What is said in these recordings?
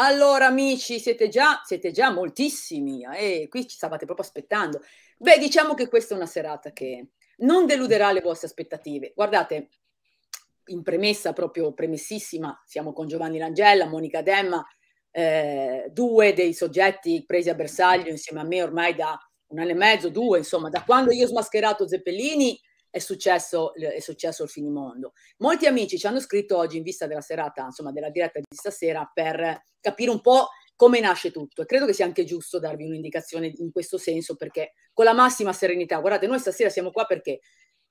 Allora, amici, siete già, siete già moltissimi eh, e eh, qui ci stavate proprio aspettando. Beh, diciamo che questa è una serata che non deluderà le vostre aspettative. Guardate, in premessa, proprio premessissima, siamo con Giovanni Langella, Monica Demma, eh, due dei soggetti presi a bersaglio insieme a me ormai da un anno e mezzo, due, insomma, da quando io ho smascherato Zeppellini è successo, è successo il finimondo. Molti amici ci hanno scritto oggi in vista della serata, insomma della diretta di stasera, per capire un po' come nasce tutto e credo che sia anche giusto darvi un'indicazione in questo senso perché con la massima serenità, guardate, noi stasera siamo qua perché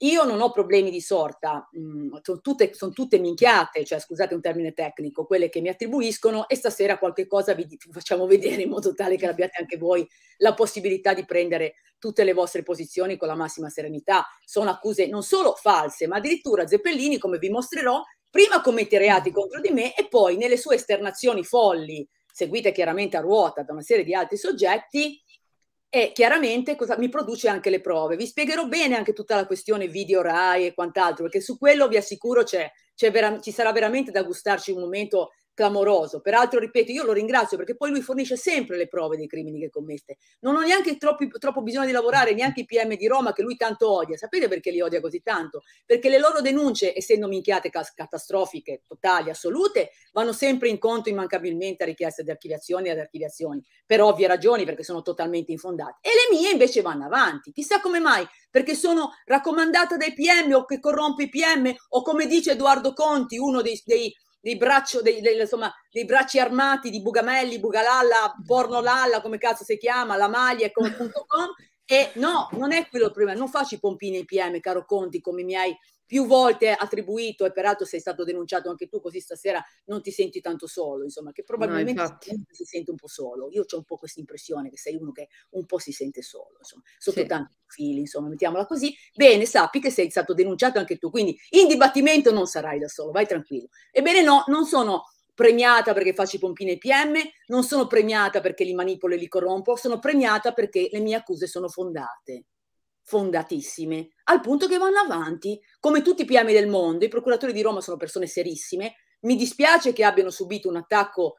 io non ho problemi di sorta, mm, sono, tutte, sono tutte minchiate, cioè scusate un termine tecnico, quelle che mi attribuiscono e stasera qualche cosa vi facciamo vedere in modo tale che abbiate anche voi la possibilità di prendere tutte le vostre posizioni con la massima serenità. Sono accuse non solo false, ma addirittura Zeppellini, come vi mostrerò, prima commette reati contro di me e poi nelle sue esternazioni folli, seguite chiaramente a ruota da una serie di altri soggetti, e chiaramente cosa, mi produce anche le prove. Vi spiegherò bene anche tutta la questione video RAI e quant'altro, perché su quello vi assicuro c'è, c'è vera, ci sarà veramente da gustarci un momento clamoroso. Peraltro, ripeto, io lo ringrazio perché poi lui fornisce sempre le prove dei crimini che commette. Non ho neanche troppi, troppo bisogno di lavorare, neanche i PM di Roma che lui tanto odia. Sapete perché li odia così tanto? Perché le loro denunce, essendo minchiate catastrofiche, totali, assolute, vanno sempre incontro immancabilmente a richieste di archiviazioni e ad archiviazioni, per ovvie ragioni, perché sono totalmente infondate. E le mie invece vanno avanti. Chissà come mai, perché sono raccomandata dai PM o che corrompe i PM o come dice Edoardo Conti, uno dei, dei dei, braccio, dei, dei, insomma, dei bracci armati di Bugamelli, Bugalalla, Pornolalla, come cazzo si chiama, la maglia, come.com. E no, non è quello il problema, non faccio i pompini IPM, caro Conti, come mi hai più volte attribuito e peraltro sei stato denunciato anche tu così stasera non ti senti tanto solo insomma che probabilmente no, si sente un po' solo io ho un po' questa impressione che sei uno che un po' si sente solo insomma sotto sì. tanti profili insomma mettiamola così bene sappi che sei stato denunciato anche tu quindi in dibattimento non sarai da solo vai tranquillo ebbene no non sono premiata perché faccio i pompini ai PM, non sono premiata perché li manipolo e li corrompo, sono premiata perché le mie accuse sono fondate fondatissime, al punto che vanno avanti, come tutti i PM del mondo, i procuratori di Roma sono persone serissime, mi dispiace che abbiano subito un attacco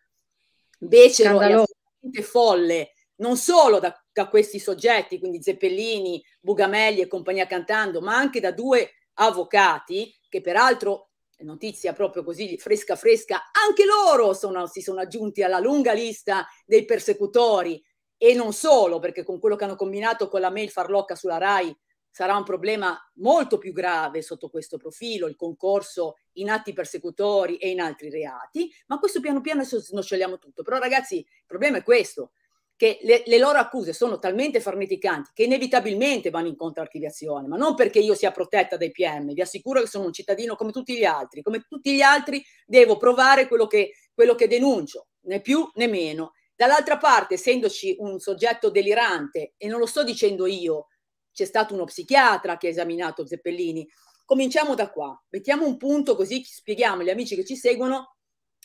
becero Scandalo. e folle, non solo da, da questi soggetti, quindi Zeppellini, Bugamelli e compagnia cantando, ma anche da due avvocati che peraltro notizia proprio così fresca fresca, anche loro sono, si sono aggiunti alla lunga lista dei persecutori e non solo, perché con quello che hanno combinato con la mail farlocca sulla RAI sarà un problema molto più grave sotto questo profilo, il concorso in atti persecutori e in altri reati, ma questo piano piano adesso snoccioliamo tutto. Però ragazzi, il problema è questo, che le, le loro accuse sono talmente farneticanti che inevitabilmente vanno incontro all'archiviazione, ma non perché io sia protetta dai PM, vi assicuro che sono un cittadino come tutti gli altri, come tutti gli altri devo provare quello che, quello che denuncio, né più né meno. Dall'altra parte, essendoci un soggetto delirante, e non lo sto dicendo io, c'è stato uno psichiatra che ha esaminato Zeppellini, cominciamo da qua, mettiamo un punto così spieghiamo agli amici che ci seguono,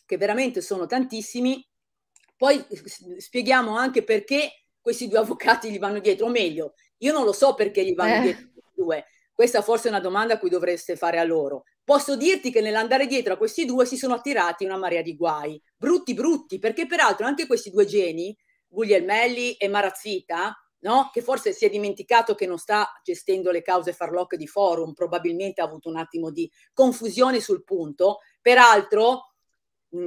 che veramente sono tantissimi, poi eh, spieghiamo anche perché questi due avvocati gli vanno dietro, o meglio, io non lo so perché gli vanno eh. dietro due, questa forse è una domanda a cui dovreste fare a loro, Posso dirti che nell'andare dietro a questi due si sono attirati una marea di guai, brutti brutti, perché peraltro anche questi due geni, Guglielmelli e Marazzita, no? che forse si è dimenticato che non sta gestendo le cause farlocche di forum, probabilmente ha avuto un attimo di confusione sul punto, peraltro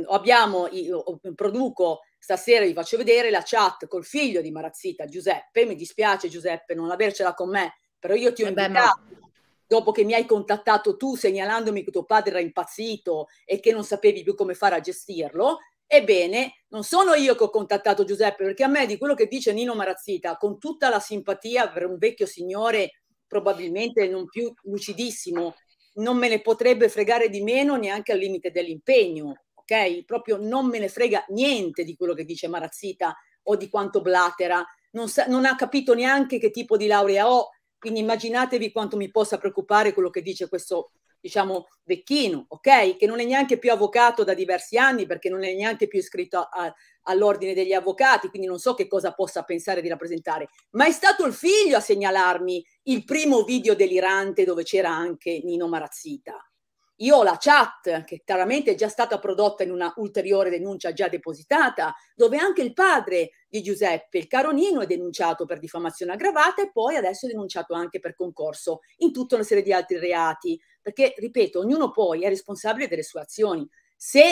abbiamo, io, produco stasera vi faccio vedere la chat col figlio di Marazzita, Giuseppe, mi dispiace Giuseppe non avercela con me, però io ti ho eh invitato ma dopo che mi hai contattato tu segnalandomi che tuo padre era impazzito e che non sapevi più come fare a gestirlo, ebbene, non sono io che ho contattato Giuseppe, perché a me di quello che dice Nino Marazzita, con tutta la simpatia per un vecchio signore probabilmente non più lucidissimo, non me ne potrebbe fregare di meno neanche al limite dell'impegno, ok? Proprio non me ne frega niente di quello che dice Marazzita o di quanto blatera, non, sa, non ha capito neanche che tipo di laurea ho, quindi immaginatevi quanto mi possa preoccupare quello che dice questo, diciamo, vecchino, ok? Che non è neanche più avvocato da diversi anni perché non è neanche più iscritto a, a, all'ordine degli avvocati, quindi non so che cosa possa pensare di rappresentare. Ma è stato il figlio a segnalarmi il primo video delirante dove c'era anche Nino Marazzita. Io ho la chat, che chiaramente è già stata prodotta in una ulteriore denuncia già depositata, dove anche il padre di Giuseppe, il caro Nino, è denunciato per diffamazione aggravata e poi adesso è denunciato anche per concorso in tutta una serie di altri reati. Perché, ripeto, ognuno poi è responsabile delle sue azioni. Se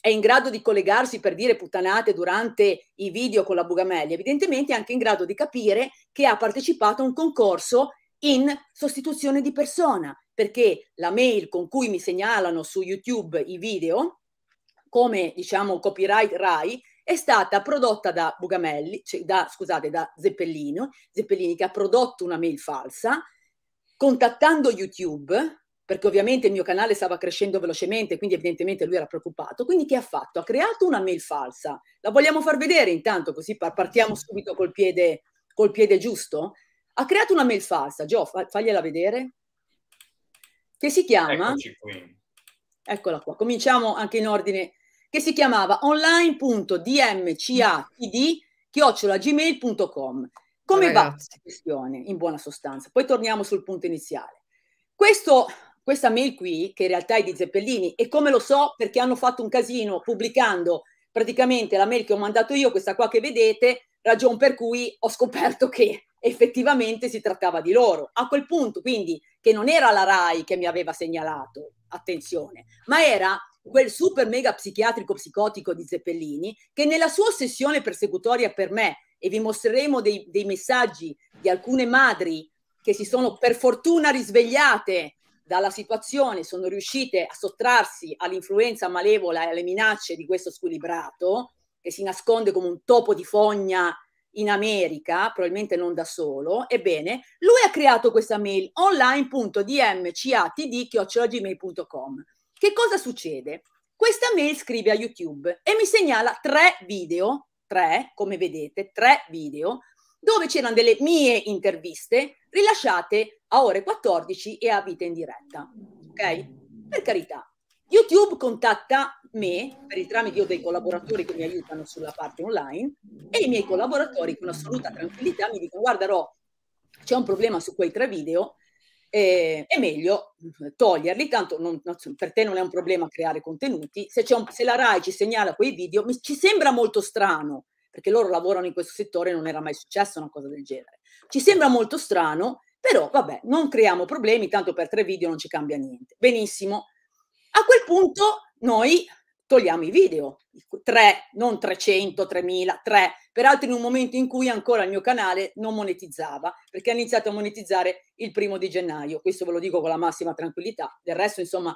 è in grado di collegarsi per dire puttanate durante i video con la Bugamelli, evidentemente è anche in grado di capire che ha partecipato a un concorso in sostituzione di persona perché la mail con cui mi segnalano su YouTube i video, come diciamo copyright RAI, è stata prodotta da Bugamelli, cioè da, scusate, da Zeppellino, Zeppellini che ha prodotto una mail falsa, contattando YouTube, perché ovviamente il mio canale stava crescendo velocemente, quindi evidentemente lui era preoccupato. Quindi che ha fatto? Ha creato una mail falsa. La vogliamo far vedere intanto, così partiamo subito col piede, col piede giusto? Ha creato una mail falsa. Gio, fagliela vedere che si chiama... Eccola qua, cominciamo anche in ordine, che si chiamava online.dmcatd.gmail.com. Come va questa questione, in buona sostanza? Poi torniamo sul punto iniziale. Questo, questa mail qui, che in realtà è di Zeppellini, e come lo so perché hanno fatto un casino pubblicando praticamente la mail che ho mandato io, questa qua che vedete, ragion per cui ho scoperto che effettivamente si trattava di loro. A quel punto, quindi, che non era la RAI che mi aveva segnalato, attenzione, ma era quel super mega psichiatrico psicotico di Zeppellini che nella sua ossessione persecutoria per me, e vi mostreremo dei, dei messaggi di alcune madri che si sono per fortuna risvegliate dalla situazione, sono riuscite a sottrarsi all'influenza malevola e alle minacce di questo squilibrato che si nasconde come un topo di fogna in America, probabilmente non da solo, ebbene, lui ha creato questa mail online.dmcatd.gmail.com. Che cosa succede? Questa mail scrive a YouTube e mi segnala tre video, tre, come vedete, tre video, dove c'erano delle mie interviste rilasciate a ore 14 e a vita in diretta. Ok? Per carità, YouTube contatta me per il tramite dei collaboratori che mi aiutano sulla parte online e i miei collaboratori con assoluta tranquillità mi dicono guarda Ro, c'è un problema su quei tre video, eh, è meglio toglierli, tanto non, per te non è un problema creare contenuti, se, un, se la RAI ci segnala quei video mi, ci sembra molto strano, perché loro lavorano in questo settore e non era mai successa una cosa del genere, ci sembra molto strano, però vabbè, non creiamo problemi, tanto per tre video non ci cambia niente. Benissimo a quel punto noi togliamo i video, 3, non 300, 3000, 3, peraltro in un momento in cui ancora il mio canale non monetizzava, perché ha iniziato a monetizzare il primo di gennaio, questo ve lo dico con la massima tranquillità, del resto insomma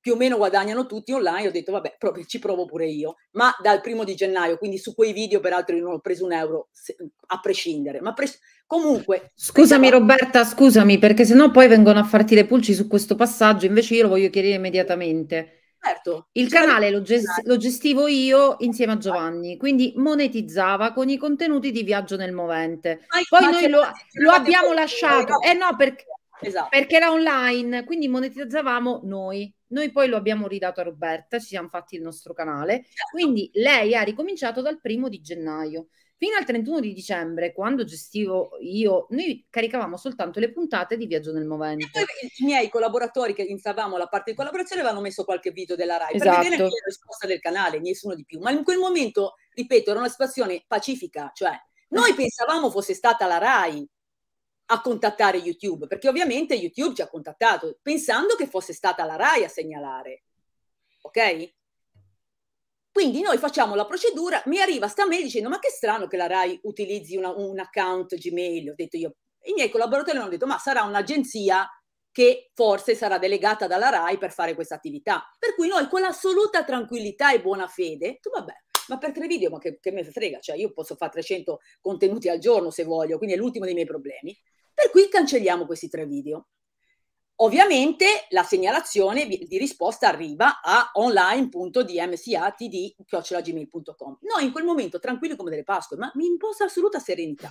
più o meno guadagnano tutti online, ho detto vabbè, proprio ci provo pure io, ma dal primo di gennaio, quindi su quei video peraltro io non ho preso un euro se, a prescindere, ma pres- comunque... Scusami pensavo... Roberta, scusami perché sennò poi vengono a farti le pulci su questo passaggio, invece io lo voglio chiarire immediatamente. Certo. Il canale lo, gest- lo, gestivo io insieme a Giovanni, quindi monetizzava con i contenuti di Viaggio nel Movente. Poi noi lo, lo abbiamo lasciato, eh no, perché, esatto. perché era online, quindi monetizzavamo noi. Noi poi lo abbiamo ridato a Roberta, ci siamo fatti il nostro canale, certo. quindi lei ha ricominciato dal primo di gennaio. Fino al 31 di dicembre, quando gestivo io, noi caricavamo soltanto le puntate di Viaggio nel Movente. E poi i miei collaboratori che iniziavamo la parte di collaborazione avevano messo qualche video della RAI esatto. per vedere esatto. la risposta del canale, nessuno di più. Ma in quel momento, ripeto, era una situazione pacifica, cioè eh. noi pensavamo fosse stata la RAI a contattare YouTube, perché ovviamente YouTube ci ha contattato pensando che fosse stata la RAI a segnalare. Ok? Quindi noi facciamo la procedura, mi arriva sta mail dicendo ma che strano che la RAI utilizzi una, un account Gmail, ho detto io. I miei collaboratori hanno detto ma sarà un'agenzia che forse sarà delegata dalla RAI per fare questa attività. Per cui noi con assoluta tranquillità e buona fede, tu vabbè, ma per tre video, ma che, che me frega, cioè io posso fare 300 contenuti al giorno se voglio, quindi è l'ultimo dei miei problemi. Per cui cancelliamo questi tre video. Ovviamente la segnalazione di risposta arriva a online.dmcatd.gmail.com. Noi in quel momento tranquilli come delle Pasqua, ma mi imposta assoluta serenità.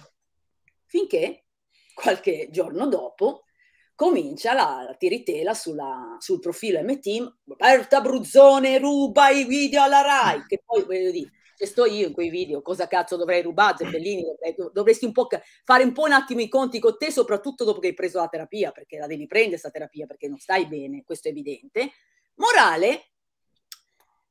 Finché qualche giorno dopo comincia la, tiritela sulla, sul profilo M-Team, Berta Bruzzone ruba i video alla RAI, che poi voglio dire, ci sto io in quei video, cosa cazzo dovrei rubare, Zeppellini, dovresti un po' fare un po' un attimo i conti con te, soprattutto dopo che hai preso la terapia, perché la devi prendere questa terapia, perché non stai bene, questo è evidente. Morale,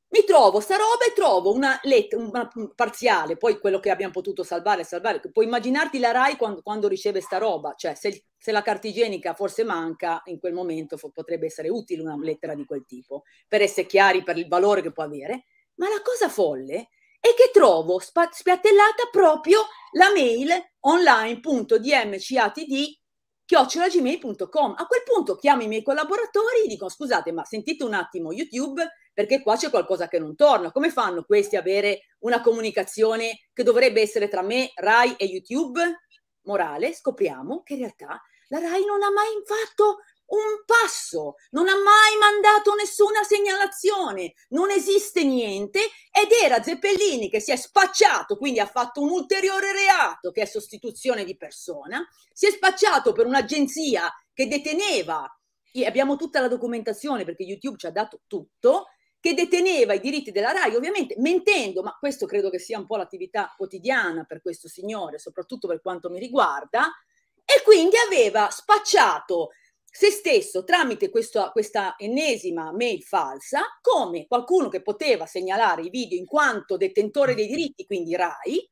mi trovo sta roba e trovo una lettera una parziale, poi quello che abbiamo potuto salvare, salvare. Puoi immaginarti la RAI quando, quando riceve sta roba, cioè se, se, la carta igienica forse manca, in quel momento fo- potrebbe essere utile una lettera di quel tipo, per essere chiari per il valore che può avere. Ma la cosa folle e che trovo spa- spiattellata proprio la mail online.dmcatd chiocciolagmail.com. A quel punto chiamo i miei collaboratori e dico scusate ma sentite un attimo YouTube perché qua c'è qualcosa che non torna. Come fanno questi a avere una comunicazione che dovrebbe essere tra me, Rai e YouTube? Morale, scopriamo che in realtà la Rai non ha mai fatto un passo, non ha mai mandato nessuna segnalazione, non esiste niente ed era Zeppellini che si è spacciato, quindi ha fatto un ulteriore reato che è sostituzione di persona, si è spacciato per un'agenzia che deteneva, abbiamo tutta la documentazione perché YouTube ci ha dato tutto, che deteneva i diritti della RAI, ovviamente mentendo, ma questo credo che sia un po' l'attività quotidiana per questo signore, soprattutto per quanto mi riguarda, e quindi aveva spacciato se stesso tramite questo, questa ennesima mail falsa come qualcuno che poteva segnalare i video in quanto detentore dei diritti, quindi RAI,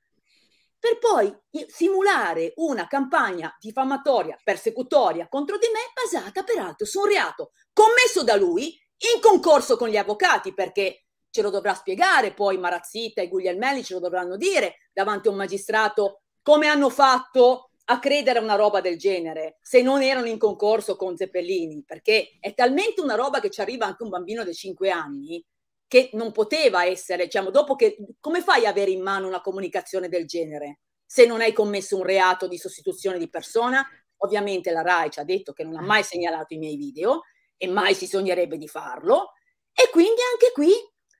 per poi simulare una campagna diffamatoria, persecutoria contro di me basata peraltro su un reato commesso da lui in concorso con gli avvocati perché ce lo dovrà spiegare poi Marazzita e Guglielmelli ce lo dovranno dire davanti a un magistrato come hanno fatto a credere a una roba del genere se non erano in concorso con Zeppellini, perché è talmente una roba che ci arriva anche un bambino di 5 anni che non poteva essere, diciamo, dopo che come fai ad avere in mano una comunicazione del genere se non hai commesso un reato di sostituzione di persona? Ovviamente la RAI ci ha detto che non ha mai segnalato i miei video e mai si sognerebbe di farlo e quindi anche qui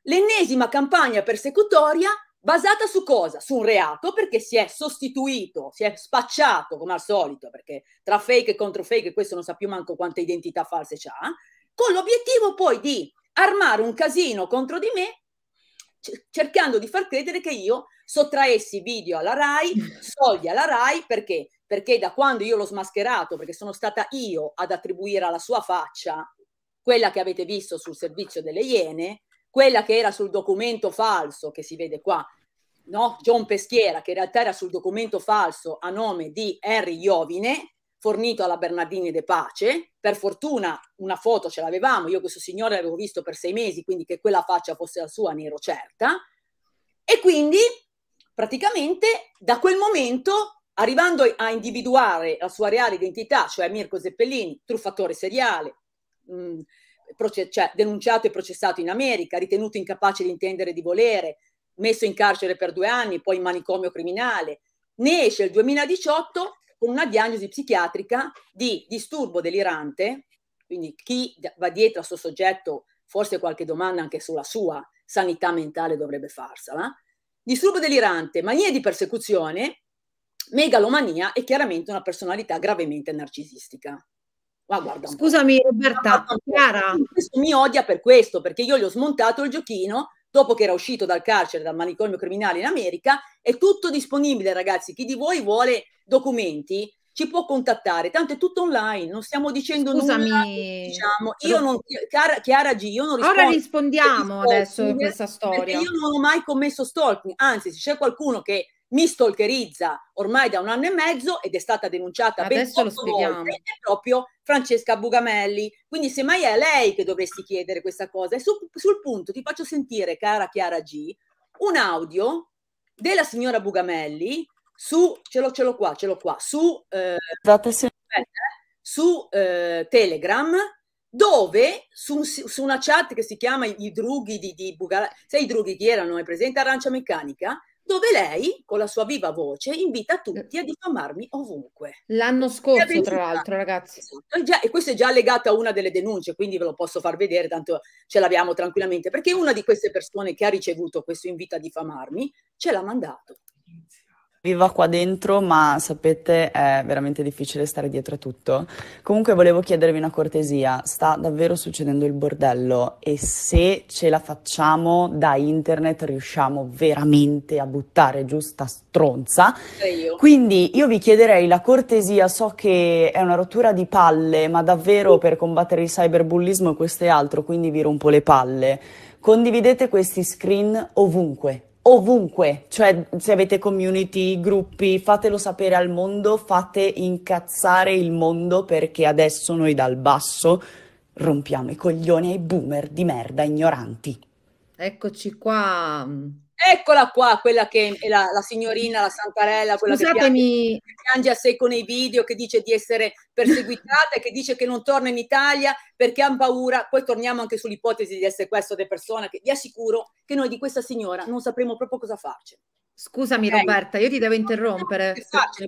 l'ennesima campagna persecutoria basata su cosa? Su un reato perché si è sostituito, si è spacciato come al solito, perché tra fake e contro fake questo non sa più manco quante identità false c'ha, con l'obiettivo poi di armare un casino contro di me cercando di far credere che io sottraessi video alla RAI, soldi alla RAI, perché? Perché da quando io l'ho smascherato, perché sono stata io ad attribuire alla sua faccia quella che avete visto sul servizio delle Iene, quella che era sul documento falso che si vede qua, no? John Peschiera, che in realtà era sul documento falso a nome di Henry Iovine, fornito alla Bernardini De Pace. Per fortuna una foto ce l'avevamo, io questo signore l'avevo visto per sei mesi, quindi che quella faccia fosse la sua ne ero certa. E quindi praticamente da quel momento, arrivando a individuare la sua reale identità, cioè Mirko Zeppellini, truffatore seriale, mh, mm, proce- cioè, denunciato e processato in America, ritenuto incapace di intendere di volere, messo in carcere per due anni, poi in manicomio criminale. Ne esce il 2018 con una diagnosi psichiatrica di disturbo delirante, quindi chi va dietro al suo soggetto forse qualche domanda anche sulla sua sanità mentale dovrebbe farsela, disturbo delirante, mania di persecuzione, megalomania e chiaramente una personalità gravemente narcisistica. Ma guarda Scusami Roberta, Chiara. mi odia per questo, perché io gli ho smontato il giochino dopo che era uscito dal carcere, dal manicomio criminale in America, è tutto disponibile ragazzi, chi di voi vuole documenti ci può contattare, tanto è tutto online, non stiamo dicendo Scusami, nulla, diciamo, io non, Chiara, Chiara G, io non rispondo. Ora rispondiamo adesso a questa storia. Io non ho mai commesso stalking, anzi se c'è qualcuno che mi stalkerizza ormai da un anno e mezzo ed è stata denunciata Adesso ben otto volte è proprio Francesca Bugamelli. Quindi semmai è a lei che dovresti chiedere questa cosa. E su, sul punto ti faccio sentire, cara Chiara G, un audio della signora Bugamelli su, ce l'ho, ce l'ho qua, ce l'ho qua, su, eh, se... Eh, su eh, Telegram dove su, su, una chat che si chiama i drughi di, di Bugamelli, sai i drughi chi erano? È presente Arancia Meccanica? dove lei, con la sua viva voce, invita eh. tutti a diffamarmi ovunque. L'anno scorso, tra l'altro, ragazzi. Esatto, e, già, e, questo è già legato a una delle denunce, quindi ve lo posso far vedere, tanto ce l'abbiamo tranquillamente, perché una di queste persone che ha ricevuto questo invito a diffamarmi ce l'ha mandato viva qua dentro, ma sapete, è veramente difficile stare dietro a tutto. Comunque volevo chiedervi una cortesia, sta davvero succedendo il bordello e se ce la facciamo da internet riusciamo veramente a buttare giusta sta stronza. Quindi io vi chiederei la cortesia, so che è una rottura di palle, ma davvero per combattere il cyberbullismo e questo è altro, quindi vi rompo le palle. Condividete questi screen ovunque, ovunque, cioè se avete community, gruppi, fatelo sapere al mondo, fate incazzare il mondo perché adesso noi dal basso rompiamo i coglioni ai boomer di merda ignoranti. Eccoci qua. Eccola qua, quella che è la, la signorina, la Santarella, quella che piange, che piange a sé con i video, che dice di essere perseguitata, e che dice che non torna in Italia perché ha paura. Poi torniamo anche sull'ipotesi di essere questo di persona, che vi assicuro che noi di questa signora non sapremo proprio cosa farci. Scusami okay? Roberta, io ti devo interrompere.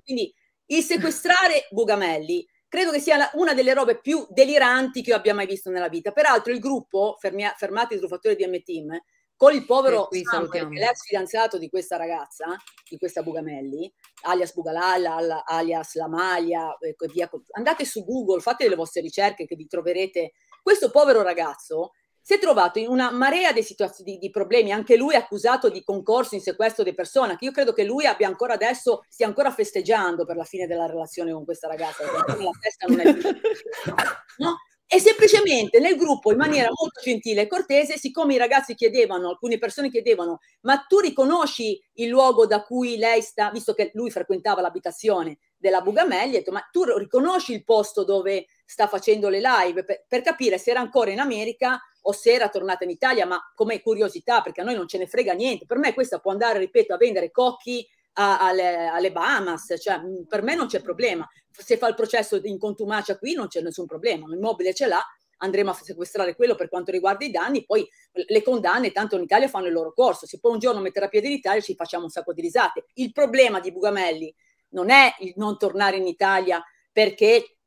Quindi il sequestrare Bugamelli credo che sia una delle robe più deliranti che io abbia mai visto nella vita. Peraltro il gruppo, fermia, fermati il truffatore di M-Team, con il povero Samuel, che l'ex fidanzato di questa ragazza, di questa Bugamelli, alias Bugalalla, alias La Maglia, e via. Andate su Google, fate le vostre ricerche che vi troverete. Questo povero ragazzo si è trovato in una marea di, di, di problemi, anche lui è accusato di concorso in sequestro di persona, che io credo che lui abbia ancora adesso, stia ancora festeggiando per la fine della relazione con questa ragazza, perché la testa non è più... No? E semplicemente nel gruppo, in maniera molto gentile e cortese, siccome i ragazzi chiedevano, alcune persone chiedevano, ma tu riconosci il luogo da cui lei sta, visto che lui frequentava l'abitazione della Bugamelli, ha detto, ma tu riconosci il posto dove sta facendo le live per, per capire se era ancora in America o se era tornata in Italia, ma come curiosità, perché a noi non ce ne frega niente. Per me questa può andare, ripeto, a vendere cocchi a, alle, alle, Bahamas, cioè mm, per me non c'è problema. Se fa il processo in contumacia qui non c'è nessun problema, l'immobile ce l'ha, andremo a sequestrare quello per quanto riguarda i danni, poi le condanne tanto in Italia fanno il loro corso, se poi un giorno metterà piede in Italia ci facciamo un sacco di risate. Il problema di Bugamelli non è il non tornare in Italia perché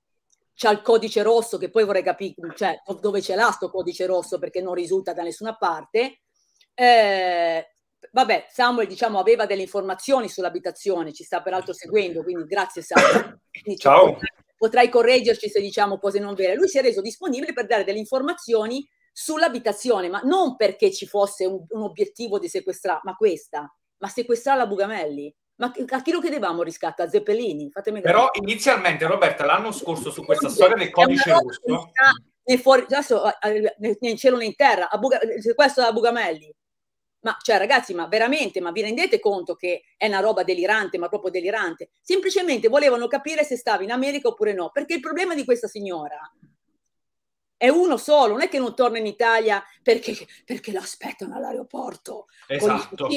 c'è il codice rosso che poi vorrei capire cioè, dove ce l'ha sto codice rosso perché non risulta da nessuna parte, eh, vabbè, Samuel diciamo, aveva delle informazioni sull'abitazione, ci sta peraltro seguendo, quindi grazie Samuel. Quindi, diciamo, Ciao. Potrai correggerci se diciamo cose non vere. Lui si è reso disponibile per dare delle informazioni sull'abitazione, ma non perché ci fosse un, un obiettivo di sequestrare, ma questa, ma sequestrare la Bugamelli. Ma a chi lo chiedevamo riscatto? A Zeppelini? Fatemi Però inizialmente, Roberta, l'anno scorso su questa storia del codice russo... Né, fuori, adesso, eh, eh, né in cielo né in terra, a Buga, questo da Bugamelli ma cioè ragazzi, ma veramente, ma vi rendete conto che è una roba delirante, ma proprio delirante? Semplicemente volevano capire se stavi in America oppure no, perché il problema di questa signora è uno solo, non è che non torna in Italia perché, perché lo aspettano all'aeroporto esatto. con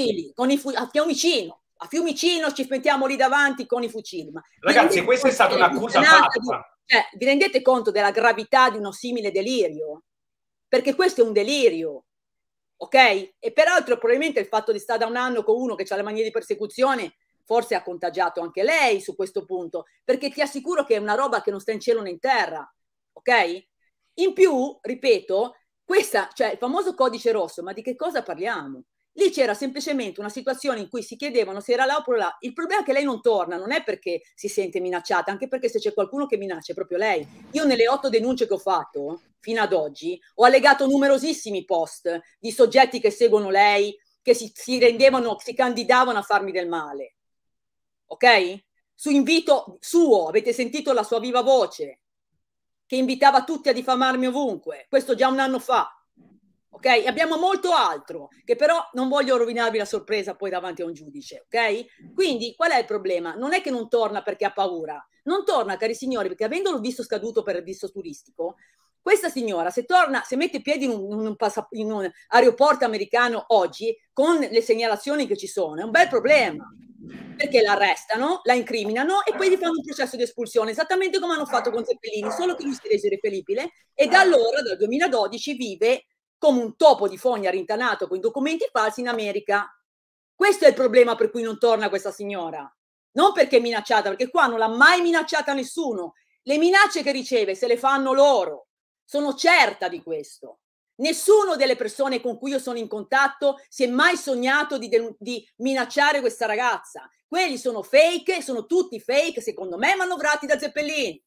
i esatto. fucili, a Fiumicino. A Fiumicino ci mettiamo lì davanti con i fucili. Ma ragazzi, questa è stata un'accusa fatta. Di, cioè, vi rendete conto della gravità di uno simile delirio? Perché questo è un delirio ok? E peraltro probabilmente il fatto di stare da un anno con uno che ha le manie di persecuzione forse ha contagiato anche lei su questo punto, perché ti assicuro che è una roba che non sta in cielo né in terra, ok? In più, ripeto, questa, cioè il famoso codice rosso, ma di che cosa parliamo? Lì c'era semplicemente una situazione in cui si chiedevano se era là oppure là. Il problema è che lei non torna, non è perché si sente minacciata, anche perché se c'è qualcuno che minaccia è proprio lei. Io nelle otto denunce che ho fatto fino ad oggi ho allegato numerosissimi post di soggetti che seguono lei, che si, si rendevano, si candidavano a farmi del male. Ok? Su invito suo, avete sentito la sua viva voce, che invitava tutti a diffamarmi ovunque. Questo già un anno fa ok? Abbiamo molto altro che però non voglio rovinarvi la sorpresa poi davanti a un giudice, ok? Quindi qual è il problema? Non è che non torna perché ha paura, non torna, cari signori, perché avendolo visto scaduto per il visto turistico, questa signora, se torna, se mette piedi in un, in, un passa, in un, aeroporto americano oggi, con le segnalazioni che ci sono, è un bel problema. Perché la arrestano, la incriminano e poi gli fanno un processo di espulsione, esattamente come hanno fatto con Zeppelini, solo che lui si rese irreperibile eh? e da ah. allora, dal 2012, vive come un topo di fogna rintanato con i documenti falsi in America. Questo è il problema per cui non torna questa signora. Non perché è minacciata, perché qua non l'ha mai minacciata nessuno. Le minacce che riceve se le fanno loro. Sono certa di questo. Nessuno delle persone con cui io sono in contatto si è mai sognato di, denun- di minacciare questa ragazza. Quelli sono fake, sono tutti fake, secondo me, manovrati da Zeppelin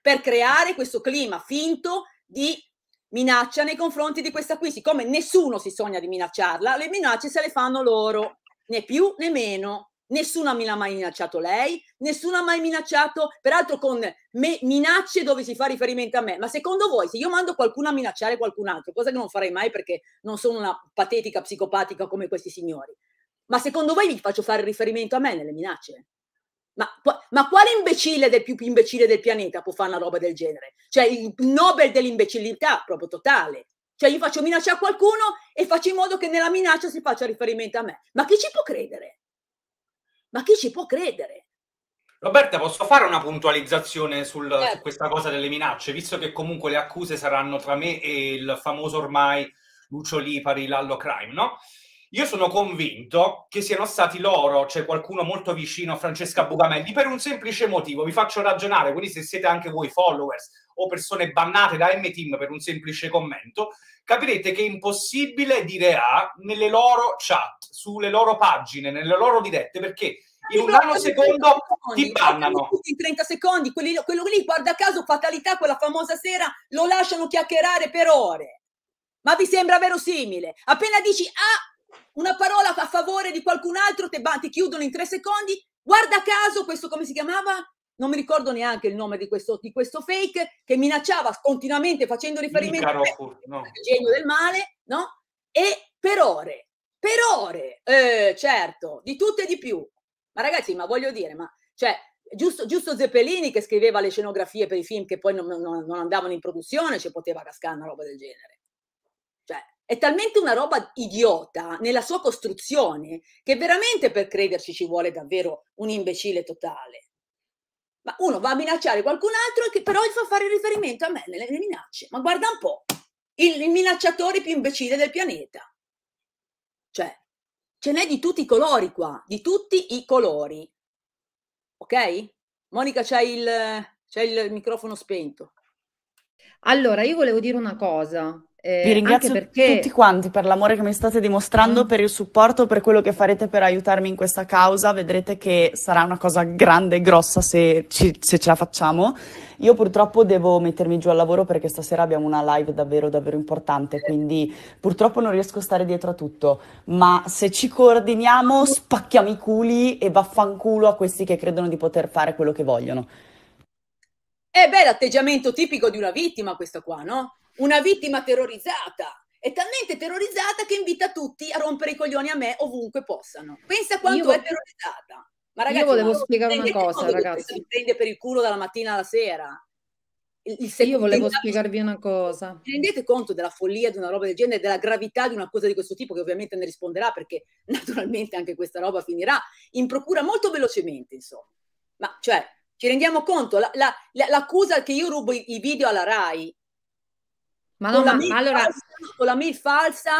per creare questo clima finto di minaccia nei confronti di questa qui, siccome nessuno si sogna di minacciarla, le minacce se le fanno loro, né più né meno. Nessuno mi l'ha mai minacciato lei, nessuno ha mai minacciato, peraltro con me, minacce dove si fa riferimento a me. Ma secondo voi, se io mando qualcuno a minacciare qualcun altro, cosa che non farei mai perché non sono una patetica psicopatica come questi signori, ma secondo voi vi faccio fare riferimento a me nelle minacce? Ma, ma, quale imbecille del più imbecille del pianeta può fare una roba del genere? Cioè il Nobel dell'imbecillità proprio totale. Cioè io faccio minacciare qualcuno e faccio in modo che nella minaccia si faccia riferimento a me. Ma chi ci può credere? Ma chi ci può credere? Roberta, posso fare una puntualizzazione sul, certo. su questa cosa delle minacce, visto che comunque le accuse saranno tra me e il famoso ormai Lucio Lipari, Lallo Crime, no? Io sono convinto che siano stati loro, cioè qualcuno molto vicino a Francesca Bugamelli, per un semplice motivo. Vi faccio ragionare, quindi se siete anche voi followers o persone bannate da M-Team per un semplice commento, capirete che è impossibile dire A nelle loro chat, sulle loro pagine, nelle loro dirette, perché in un anno secondo secondi, ti bannano. In 30 secondi, quelli, quello lì, guarda caso, fatalità, quella famosa sera, lo lasciano chiacchierare per ore. Ma vi sembra verosimile? Appena dici A, ah, una parola a favore di qualcun altro, te ba- ti chiudono in tre secondi. Guarda caso, questo come si chiamava? Non mi ricordo neanche il nome di questo, di questo fake che minacciava continuamente facendo riferimento al no. genio del male, no? E per ore, per ore, eh, certo, di tutto e di più. Ma ragazzi, ma voglio dire, ma cioè, Giusto, giusto, Zeppelini che scriveva le scenografie per i film che poi non, non, non andavano in produzione, ci poteva cascare una roba del genere. È talmente una roba idiota nella sua costruzione che veramente per crederci ci vuole davvero un imbecille totale. Ma uno va a minacciare qualcun altro che però gli fa fare riferimento a me nelle minacce. Ma guarda un po', il, il minacciatore più imbecille del pianeta. Cioè, ce n'è di tutti i colori qua, di tutti i colori. Ok? Monica, c'è il, c'è il microfono spento. Allora, io volevo dire una cosa. Eh, Vi ringrazio perché... tutti quanti per l'amore che mi state dimostrando, mm. per il supporto, per quello che farete per aiutarmi in questa causa. Vedrete che sarà una cosa grande e grossa se, ci, se ce la facciamo. Io purtroppo devo mettermi giù al lavoro perché stasera abbiamo una live davvero, davvero importante, quindi purtroppo non riesco a stare dietro a tutto. Ma se ci coordiniamo, spacchiamo i culi e vaffanculo a questi che credono di poter fare quello che vogliono. Eh beh, l'atteggiamento tipico di una vittima, questo qua, no? una vittima terrorizzata. È talmente terrorizzata che invita tutti a rompere i coglioni a me ovunque possano. Pensa quanto Io... è terrorizzata. Ma ragazzi, Io volevo spiegare una cosa, ragazzi. Mi prende per il culo dalla mattina alla sera. Il, il Io volevo il... spiegarvi una cosa. Vi rendete conto della follia di una roba del genere, della gravità di una cosa di questo tipo, che ovviamente ne risponderà perché naturalmente anche questa roba finirà in procura molto velocemente, insomma. Ma cioè, ci rendiamo conto, la, la, l'accusa che io rubo i, i video alla RAI ma, no, ma, ma allora... falsa, con la mail falsa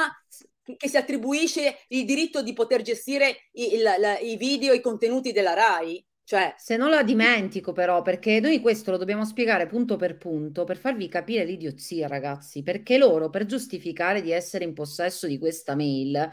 che si attribuisce il diritto di poter gestire i, il, la, i video, i contenuti della RAI. Cioè... Se non la dimentico però, perché noi questo lo dobbiamo spiegare punto per punto per farvi capire l'idiozia, ragazzi, perché loro per giustificare di essere in possesso di questa mail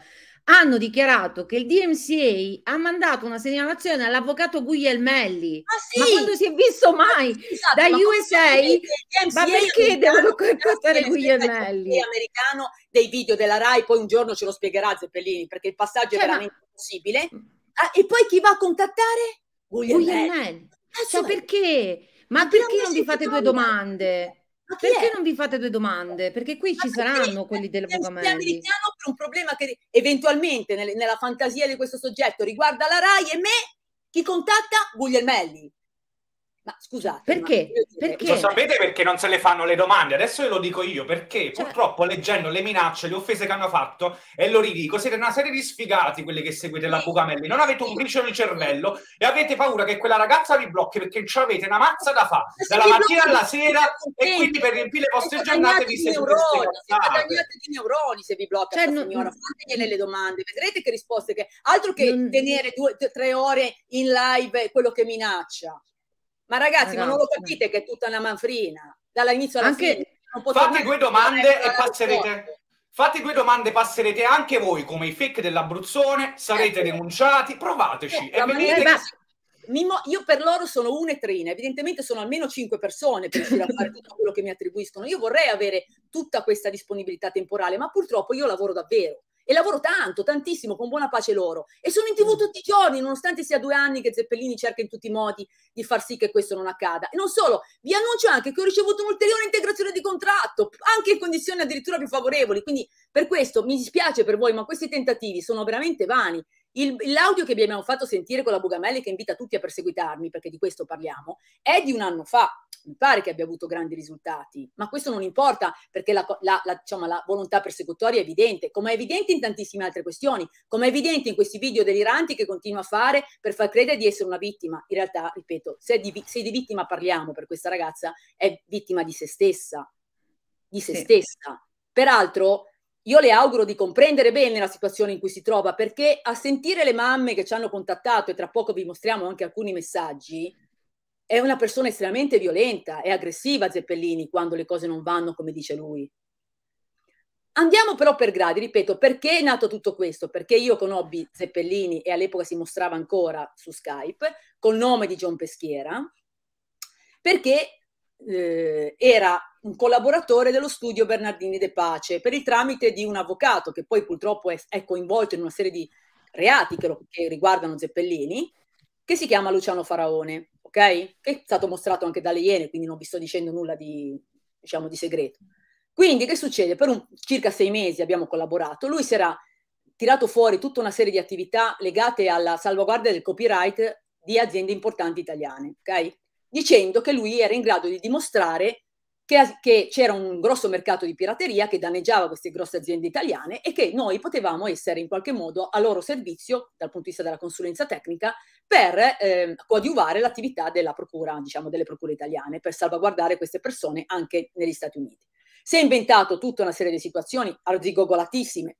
hanno dichiarato che il DMCA ha mandato una segnalazione all'avvocato Guglielmelli. Ma, sì? Esatto, ma quando si è visto mai esatto, da ma USA? Ma perché devono contattare Guglielmelli? Il americano dei video della RAI, poi un giorno ce lo spiegherà Zeppellini, perché il passaggio cioè, è veramente ma... Mm. Ah, e poi chi va a contattare? Guglielmelli. Guglielmelli. Ah, cioè, perché? Ma, ma perché non vi fate due domande? perché non vi fate due domande? Perché qui ma ci saranno quelli del Bugamelli. americano per un problema che eventualmente nel, nella fantasia di questo soggetto riguarda la RAI e me, chi contatta? Guglielmelli. Ma scusate, perché? Ma... perché? Lo sapete perché non se le fanno le domande? Adesso ve lo dico io perché cioè... purtroppo leggendo le minacce, le offese che hanno fatto, e lo ridico, siete una serie di sfigati quelli che seguite la Bucamelli, non avete un briciolo di cervello e avete paura che quella ragazza vi blocchi perché ci avete una mazza da fare dalla mattina alla sera e quindi per riempire le vostre giornate vi siete guadagnate di neuroni se vi blocca cioè, non... signora, fategliele le domande, vedrete che risposte che altro che non... tenere due, tre ore in live quello che minaccia ma ragazzi, ragazzi, ma non lo capite che è tutta una manfrina dall'inizio alla anche... fine? Fate due domande e passerete. Fate due domande, passerete anche voi come i fake dell'Abruzzone, sarete certo. denunciati, provateci eh, e vedete ma... Io per loro sono un'etrina, evidentemente sono almeno cinque persone per riuscire a fare tutto quello che mi attribuiscono. Io vorrei avere tutta questa disponibilità temporale, ma purtroppo io lavoro davvero e lavoro tanto, tantissimo, con buona pace loro. E sono in tv mm. tutti i giorni, nonostante sia due anni che Zeppellini cerca in tutti i modi di far sì che questo non accada. E non solo, vi annuncio anche che ho ricevuto un'ulteriore integrazione di contratto, anche in condizioni addirittura più favorevoli. Quindi per questo mi dispiace per voi, ma questi tentativi sono veramente vani. Il, l'audio che vi abbiamo fatto sentire con la Bugamelli, che invita tutti a perseguitarmi, perché di questo parliamo, è di un anno fa mi pare che abbia avuto grandi risultati, ma questo non importa perché la, la, la, diciamo, la volontà persecutoria è evidente, come è evidente in tantissime altre questioni, come è evidente in questi video deliranti che continua a fare per far credere di essere una vittima. In realtà, ripeto, se di, se di vittima parliamo per questa ragazza, è vittima di se stessa, di se sì. stessa. Peraltro, io le auguro di comprendere bene la situazione in cui si trova, perché a sentire le mamme che ci hanno contattato, e tra poco vi mostriamo anche alcuni messaggi, è una persona estremamente violenta, e aggressiva Zeppellini quando le cose non vanno come dice lui. Andiamo però per gradi, ripeto, perché è nato tutto questo? Perché io conobbi Zeppellini e all'epoca si mostrava ancora su Skype col nome di John Peschiera, perché eh, era un collaboratore dello studio Bernardini De Pace per il tramite di un avvocato che poi purtroppo è, è coinvolto in una serie di reati che, lo, che riguardano Zeppellini, che si chiama Luciano Faraone ok? Che è stato mostrato anche dalle Iene, quindi non vi sto dicendo nulla di, diciamo, di segreto. Quindi che succede? Per un, circa sei mesi abbiamo collaborato, lui si era tirato fuori tutta una serie di attività legate alla salvaguardia del copyright di aziende importanti italiane, ok? Dicendo che lui era in grado di dimostrare che, che c'era un grosso mercato di pirateria che danneggiava queste grosse aziende italiane e che noi potevamo essere in qualche modo a loro servizio dal punto di vista della consulenza tecnica per eh, coadiuvare l'attività della procura, diciamo delle procure italiane, per salvaguardare queste persone anche negli Stati Uniti. Si è inventato tutta una serie di situazioni arzigogolatissime,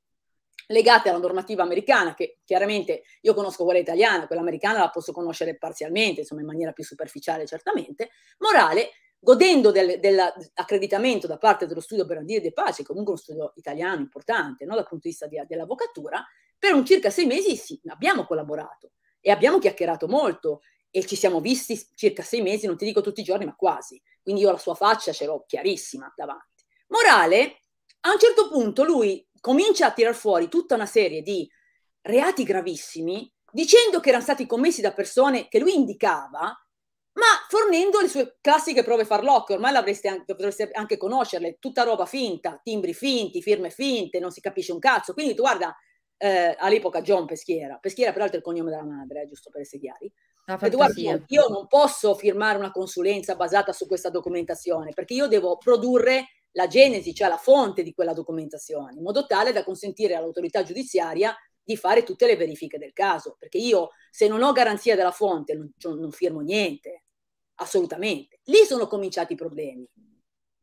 legate alla normativa americana, che chiaramente io conosco quella italiana, quella americana la posso conoscere parzialmente, insomma in maniera più superficiale certamente, morale godendo del, dell'accreditamento da parte dello studio Berandini De Pace, comunque uno studio italiano importante no? dal punto di vista di, dell'avvocatura, per un circa sei mesi sì, abbiamo collaborato e abbiamo chiacchierato molto e ci siamo visti circa sei mesi, non ti dico tutti i giorni, ma quasi. Quindi io la sua faccia ce l'ho chiarissima davanti. Morale, a un certo punto lui comincia a tirar fuori tutta una serie di reati gravissimi dicendo che erano stati commessi da persone che lui indicava ma fornendo le sue classiche prove farlocche, ormai l'avreste anche, potreste anche conoscerle, tutta roba finta, timbri finti, firme finte, non si capisce un cazzo. Quindi tu guarda, eh, all'epoca John Peschiera, Peschiera peraltro è il cognome della madre, eh, giusto per essere chiari, Eduardo, io non posso firmare una consulenza basata su questa documentazione, perché io devo produrre la genesi, cioè la fonte di quella documentazione, in modo tale da consentire all'autorità giudiziaria di fare tutte le verifiche del caso, perché io se non ho garanzia della fonte non, cioè, non firmo niente assolutamente. Lì sono cominciati i problemi,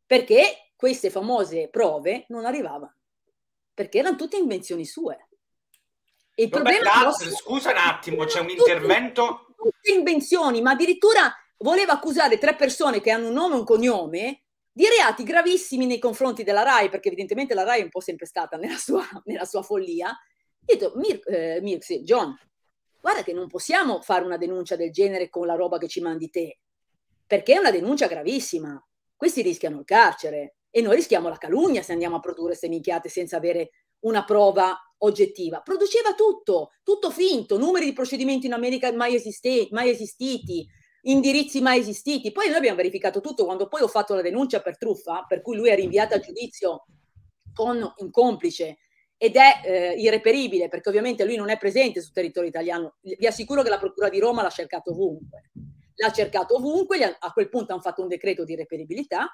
perché queste famose prove non arrivavano, perché erano tutte invenzioni sue. il Vabbè, problema nostro, scusa un attimo, c'è un tutte, intervento... Tutte invenzioni, ma addirittura voleva accusare tre persone che hanno un nome e un cognome di reati gravissimi nei confronti della RAI, perché evidentemente la RAI è un po' sempre stata nella sua, nella sua follia. Io ho detto, Mir, eh, Mir, sì, John, guarda che non possiamo fare una denuncia del genere con la roba che ci mandi te, perché è una denuncia gravissima. Questi rischiano il carcere e noi rischiamo la calunnia se andiamo a produrre queste minchiate senza avere una prova oggettiva. Produceva tutto, tutto finto, numeri di procedimenti in America mai, esiste, mai esistiti, indirizzi mai esistiti. Poi noi abbiamo verificato tutto quando poi ho fatto la denuncia per truffa, per cui lui è rinviato a giudizio con un complice ed è eh, irreperibile perché ovviamente lui non è presente sul territorio italiano. Vi assicuro che la Procura di Roma l'ha cercato ovunque l'ha cercato ovunque, a quel punto hanno fatto un decreto di reperibilità,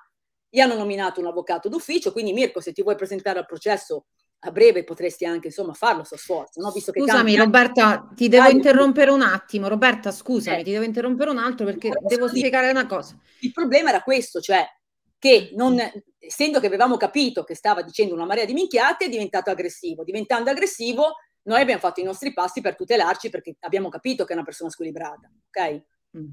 gli hanno nominato un avvocato d'ufficio, quindi Mirko se ti vuoi presentare al processo a breve potresti anche insomma farlo so sforzo no? Visto che scusami tanti... Roberta ti devo interrompere un attimo Roberta scusami eh. ti devo interrompere un altro perché Però devo scusami. spiegare una cosa il problema era questo cioè che non, essendo che avevamo capito che stava dicendo una marea di minchiate è diventato aggressivo diventando aggressivo noi abbiamo fatto i nostri passi per tutelarci perché abbiamo capito che è una persona squilibrata ok mm.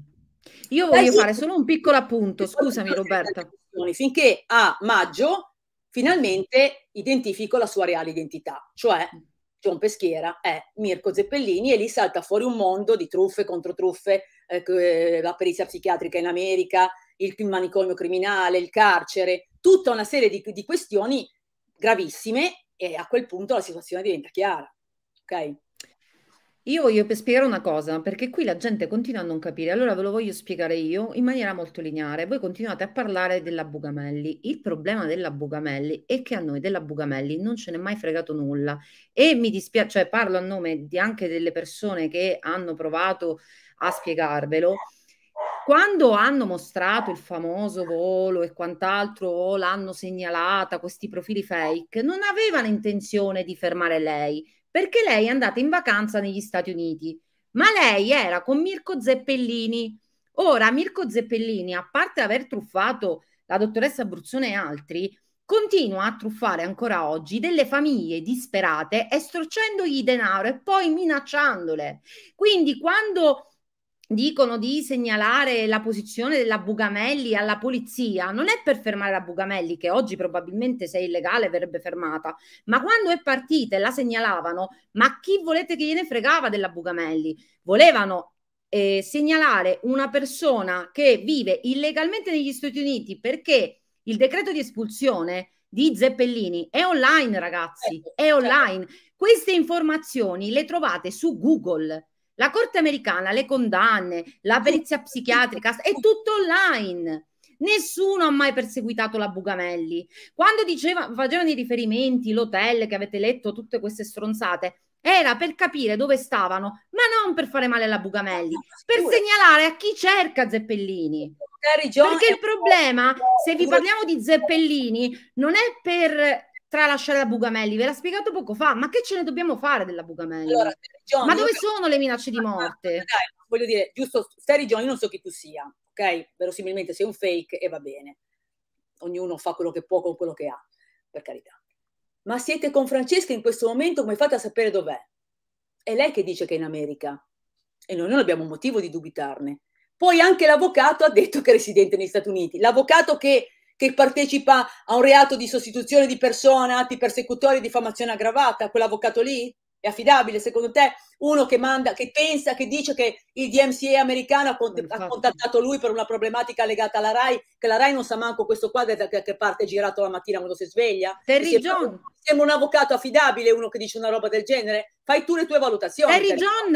Io voglio fare solo un piccolo appunto, scusami Roberta. Finché a maggio finalmente identifico la sua reale identità, cioè mm. John Peschiera è Mirko Zeppellini e lì salta fuori un mondo di truffe, controtruffe, eh, eh, la perizia psichiatrica in America, il manicomio criminale, il carcere, tutta una serie di, di questioni gravissime e a quel punto la situazione diventa chiara. Okay? Io voglio pe- spiegare una cosa, perché qui la gente continua a non capire, allora ve lo voglio spiegare io in maniera molto lineare. Voi continuate a parlare della Bugamelli. Il problema della Bugamelli è che a noi della Bugamelli non ce n'è mai fregato nulla. E mi dispiace, cioè parlo a nome di anche delle persone che hanno provato a spiegarvelo. Quando hanno mostrato il famoso volo e quant'altro, o l'hanno segnalata questi profili fake, non avevano intenzione di fermare lei perché lei è andata in vacanza negli Stati Uniti, ma lei era con Mirko Zeppellini. Ora, Mirko Zeppellini, a parte aver truffato la dottoressa Bruzzone e altri, continua a truffare ancora oggi delle famiglie disperate, estorcendogli denaro e poi minacciandole. Quindi quando dicono di segnalare la posizione della Bugamelli alla polizia non è per fermare la Bugamelli che oggi probabilmente se è illegale verrebbe fermata ma quando è partita e la segnalavano ma chi volete che gliene fregava della Bugamelli volevano eh, segnalare una persona che vive illegalmente negli Stati Uniti perché il decreto di espulsione di Zeppellini è online ragazzi eh, è certo. online queste informazioni le trovate su Google la Corte americana, le condanne, la perizia psichiatrica, è tutto online. Nessuno ha mai perseguitato la Bugamelli. Quando diceva, facevano i riferimenti, l'hotel che avete letto, tutte queste stronzate, era per capire dove stavano, ma non per fare male alla Bugamelli, per segnalare a chi cerca Zeppellini. Perché il problema, se vi parliamo di Zeppellini, non è per tralasciare la Bugamelli, ve l'ha spiegato poco fa, ma che ce ne dobbiamo fare della Bugamelli? Allora, John, ma dove sono le minacce di ah, ah, morte? Dai, voglio dire, giusto, Terry John, io non so chi tu sia, ok? Verosimilmente sei un fake e va bene. Ognuno fa quello che può con quello che ha, per carità. Ma siete con Francesca in questo momento, come fate a sapere dov'è? È lei che dice che è in America e noi non abbiamo motivo di dubitarne. Poi anche l'avvocato ha detto che è residente negli Stati Uniti. L'avvocato che, che partecipa a un reato di sostituzione di persona, atti persecutori, diffamazione aggravata, quell'avvocato lì? è affidabile? Secondo te uno che manda, che pensa, che dice che il DMCA americano ha, cont- ha contattato lui per una problematica legata alla RAI, che la RAI non sa manco questo qua da che parte è girato la mattina quando si sveglia? Terry si John. Sembra un avvocato affidabile uno che dice una roba del genere? Fai tu le tue valutazioni. Terry, Terry. John,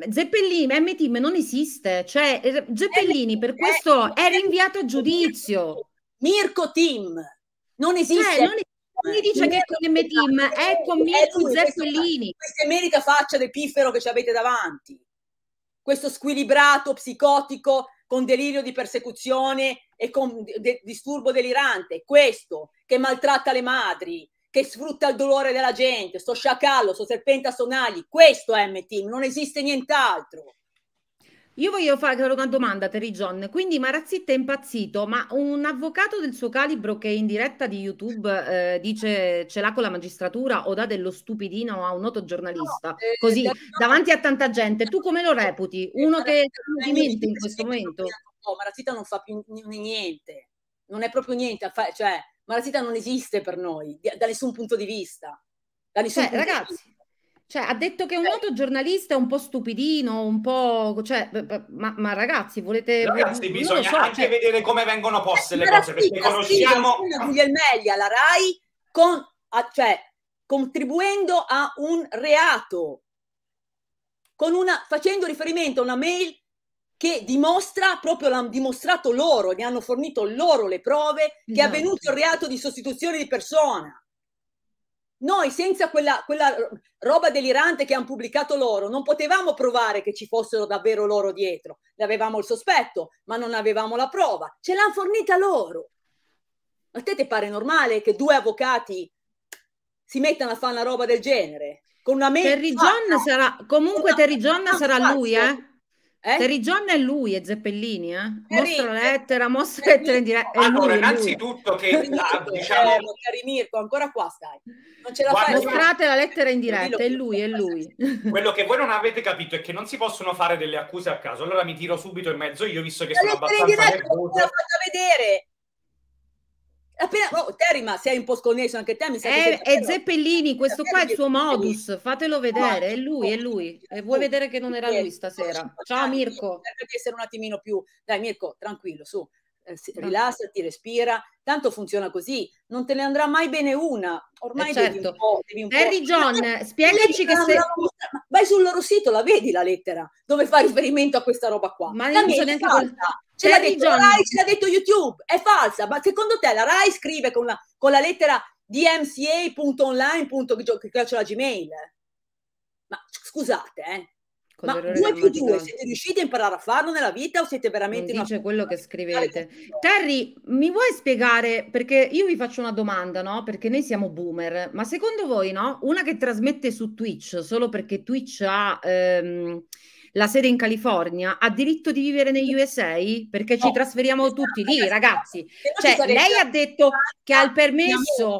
eh. Zeppellini, M-Team non esiste. Cioè, eh, Zeppellini per eh, questo è eh, rinviato a giudizio. Mirko Team non cioè, esiste. Cioè, non esiste. Mi dice che è con M. Team, è eh, con Mirko Zeffellini. Questa merita faccia del piffero che ci avete davanti. Questo squilibrato, psicotico, con delirio di persecuzione e con de- disturbo delirante. Questo che maltratta le madri, che sfrutta il dolore della gente. Sto sciacallo, sto serpente a sonagli. Questo è M. Team, non esiste nient'altro. Io voglio fare una domanda, Terry John. Quindi Marazzitta è impazzito, ma un avvocato del suo calibro che in diretta di YouTube eh, dice ce l'ha con la magistratura o dà dello stupidino a un noto giornalista, no, eh, così davanti a tanta gente, tu come lo reputi? Eh, Uno che eh, eh, mente in questo momento? No, Marazzitta non fa più niente, non è proprio niente, cioè Marazzitta non esiste per noi, da nessun punto di vista. Da nessun cioè, ragazzi, cioè, ha detto che un noto cioè giornalista è un po' stupidino, un po'. Cioè, ma, ma ragazzi, volete. Ragazzi, bisogna so, anche cioè... vedere come vengono poste eh, le cose. Perché conosciamo. Guglielmelli alla Rai con, a, cioè, contribuendo a un reato, una, facendo riferimento a una mail che dimostra, proprio l'hanno dimostrato loro, ne hanno fornito loro le prove, che no. è esatto. avvenuto il reato di sostituzione di persona. Noi senza quella, quella roba delirante che hanno pubblicato loro non potevamo provare che ci fossero davvero loro dietro. Ne avevamo il sospetto, ma non avevamo la prova. Ce l'hanno fornita loro. A te ti pare normale che due avvocati si mettano a fare una roba del genere? Con una mente... Terry John sarà, comunque Terry John sarà lui, eh? Eh? Terry John è lui, è Zeppellini, eh? Mostra la lettera, mostra la lettera in diretta. Allora, innanzitutto che... diciamo... eh, cari Mirko, ancora qua stai. Non ce la Guarda, fai. Mostrate la lettera in diretta, è lui, è lui. Quello che voi non avete capito è che non si possono fare delle accuse a caso. Allora mi tiro subito in mezzo io, visto che la sono abbastanza... La lettera in diretta, non l'ho fatta vedere! Appena, oh, Terima, sei un po' sconnesso anche te, mi sa è, è eh, Zeppellini, questo qua è il suo modus, fatelo vedere, è lui, è lui. E eh, vuoi vedere che non era lui stasera? Ciao Mirko. Serve di essere un attimino più... Dai Mirko, tranquillo, su, eh, rilassati, respira, tanto funziona così, non te ne andrà mai bene una, ormai eh certo. devi un po', devi eh, un Harry po'. John, eh, spiegaci che se... Vai sul loro sito, la vedi la lettera dove fa riferimento a questa roba qua. Ma la non è falsa. Ce cioè, l'ha, detto John. Rai, ce l'ha detto YouTube, è falsa, ma secondo te la RAI scrive con la, con la lettera dmca.online.gmail? Ma scusate, eh, con Ma due più 2, siete riusciti a imparare a farlo nella vita o siete veramente... Non dice una... quello che scrivete. Terry, mi vuoi spiegare, perché io vi faccio una domanda, no? Perché noi siamo boomer, ma secondo voi, no? Una che trasmette su Twitch solo perché Twitch ha... Ehm la sede in California, ha diritto di vivere negli USA? Perché no, ci trasferiamo esatto, tutti lì, ragazzi. Cioè, lei ha detto che ha il permesso.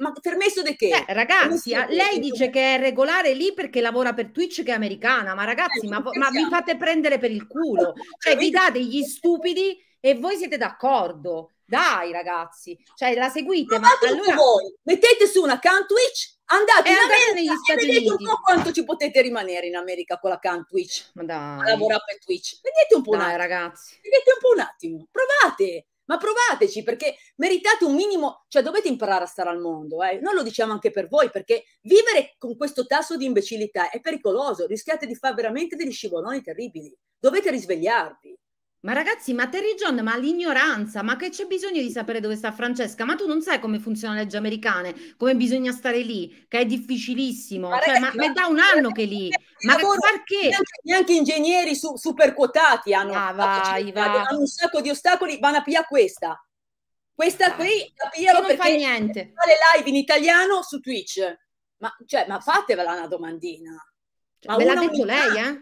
ma permesso di che? Eh, ragazzi, ah, lei dice che è regolare lì perché lavora per Twitch che è americana. Ma eh, ragazzi, ma, ma vi fate prendere per il culo. Cioè, vi date gli stupidi e voi siete d'accordo. Dai ragazzi, cioè la seguite. Provate ma allora... voi, mettete su un account Twitch, andate e in andate negli Stati vedete un po' quanto ci potete rimanere in America con l'account Twitch. Ma dai. A per Twitch. Vedete un po' dai, un attimo. ragazzi. Vedete un po' un attimo. Provate. Ma provateci perché meritate un minimo, cioè dovete imparare a stare al mondo, eh? noi lo diciamo anche per voi perché vivere con questo tasso di imbecillità è pericoloso, rischiate di fare veramente degli scivoloni terribili, dovete risvegliarvi. Ma ragazzi, ma Terry John, ma l'ignoranza, ma che c'è bisogno di sapere dove sta Francesca? Ma tu non sai come funzionano le leggi americane, come bisogna stare lì, che è difficilissimo. Ma, cioè, ragazzi, ma, ma è da un anno che lì. Ma lavoro, perché? Neanche, neanche ingegneri su, super quotati hanno, ah, cioè, vai, vai. hanno un sacco di ostacoli, vanno a pia questa. Questa qui la piano perché fa niente. fa le live in italiano su Twitch. Ma, cioè, ma fatevela una domandina. Cioè, ma Ve l'ha detto lei, eh?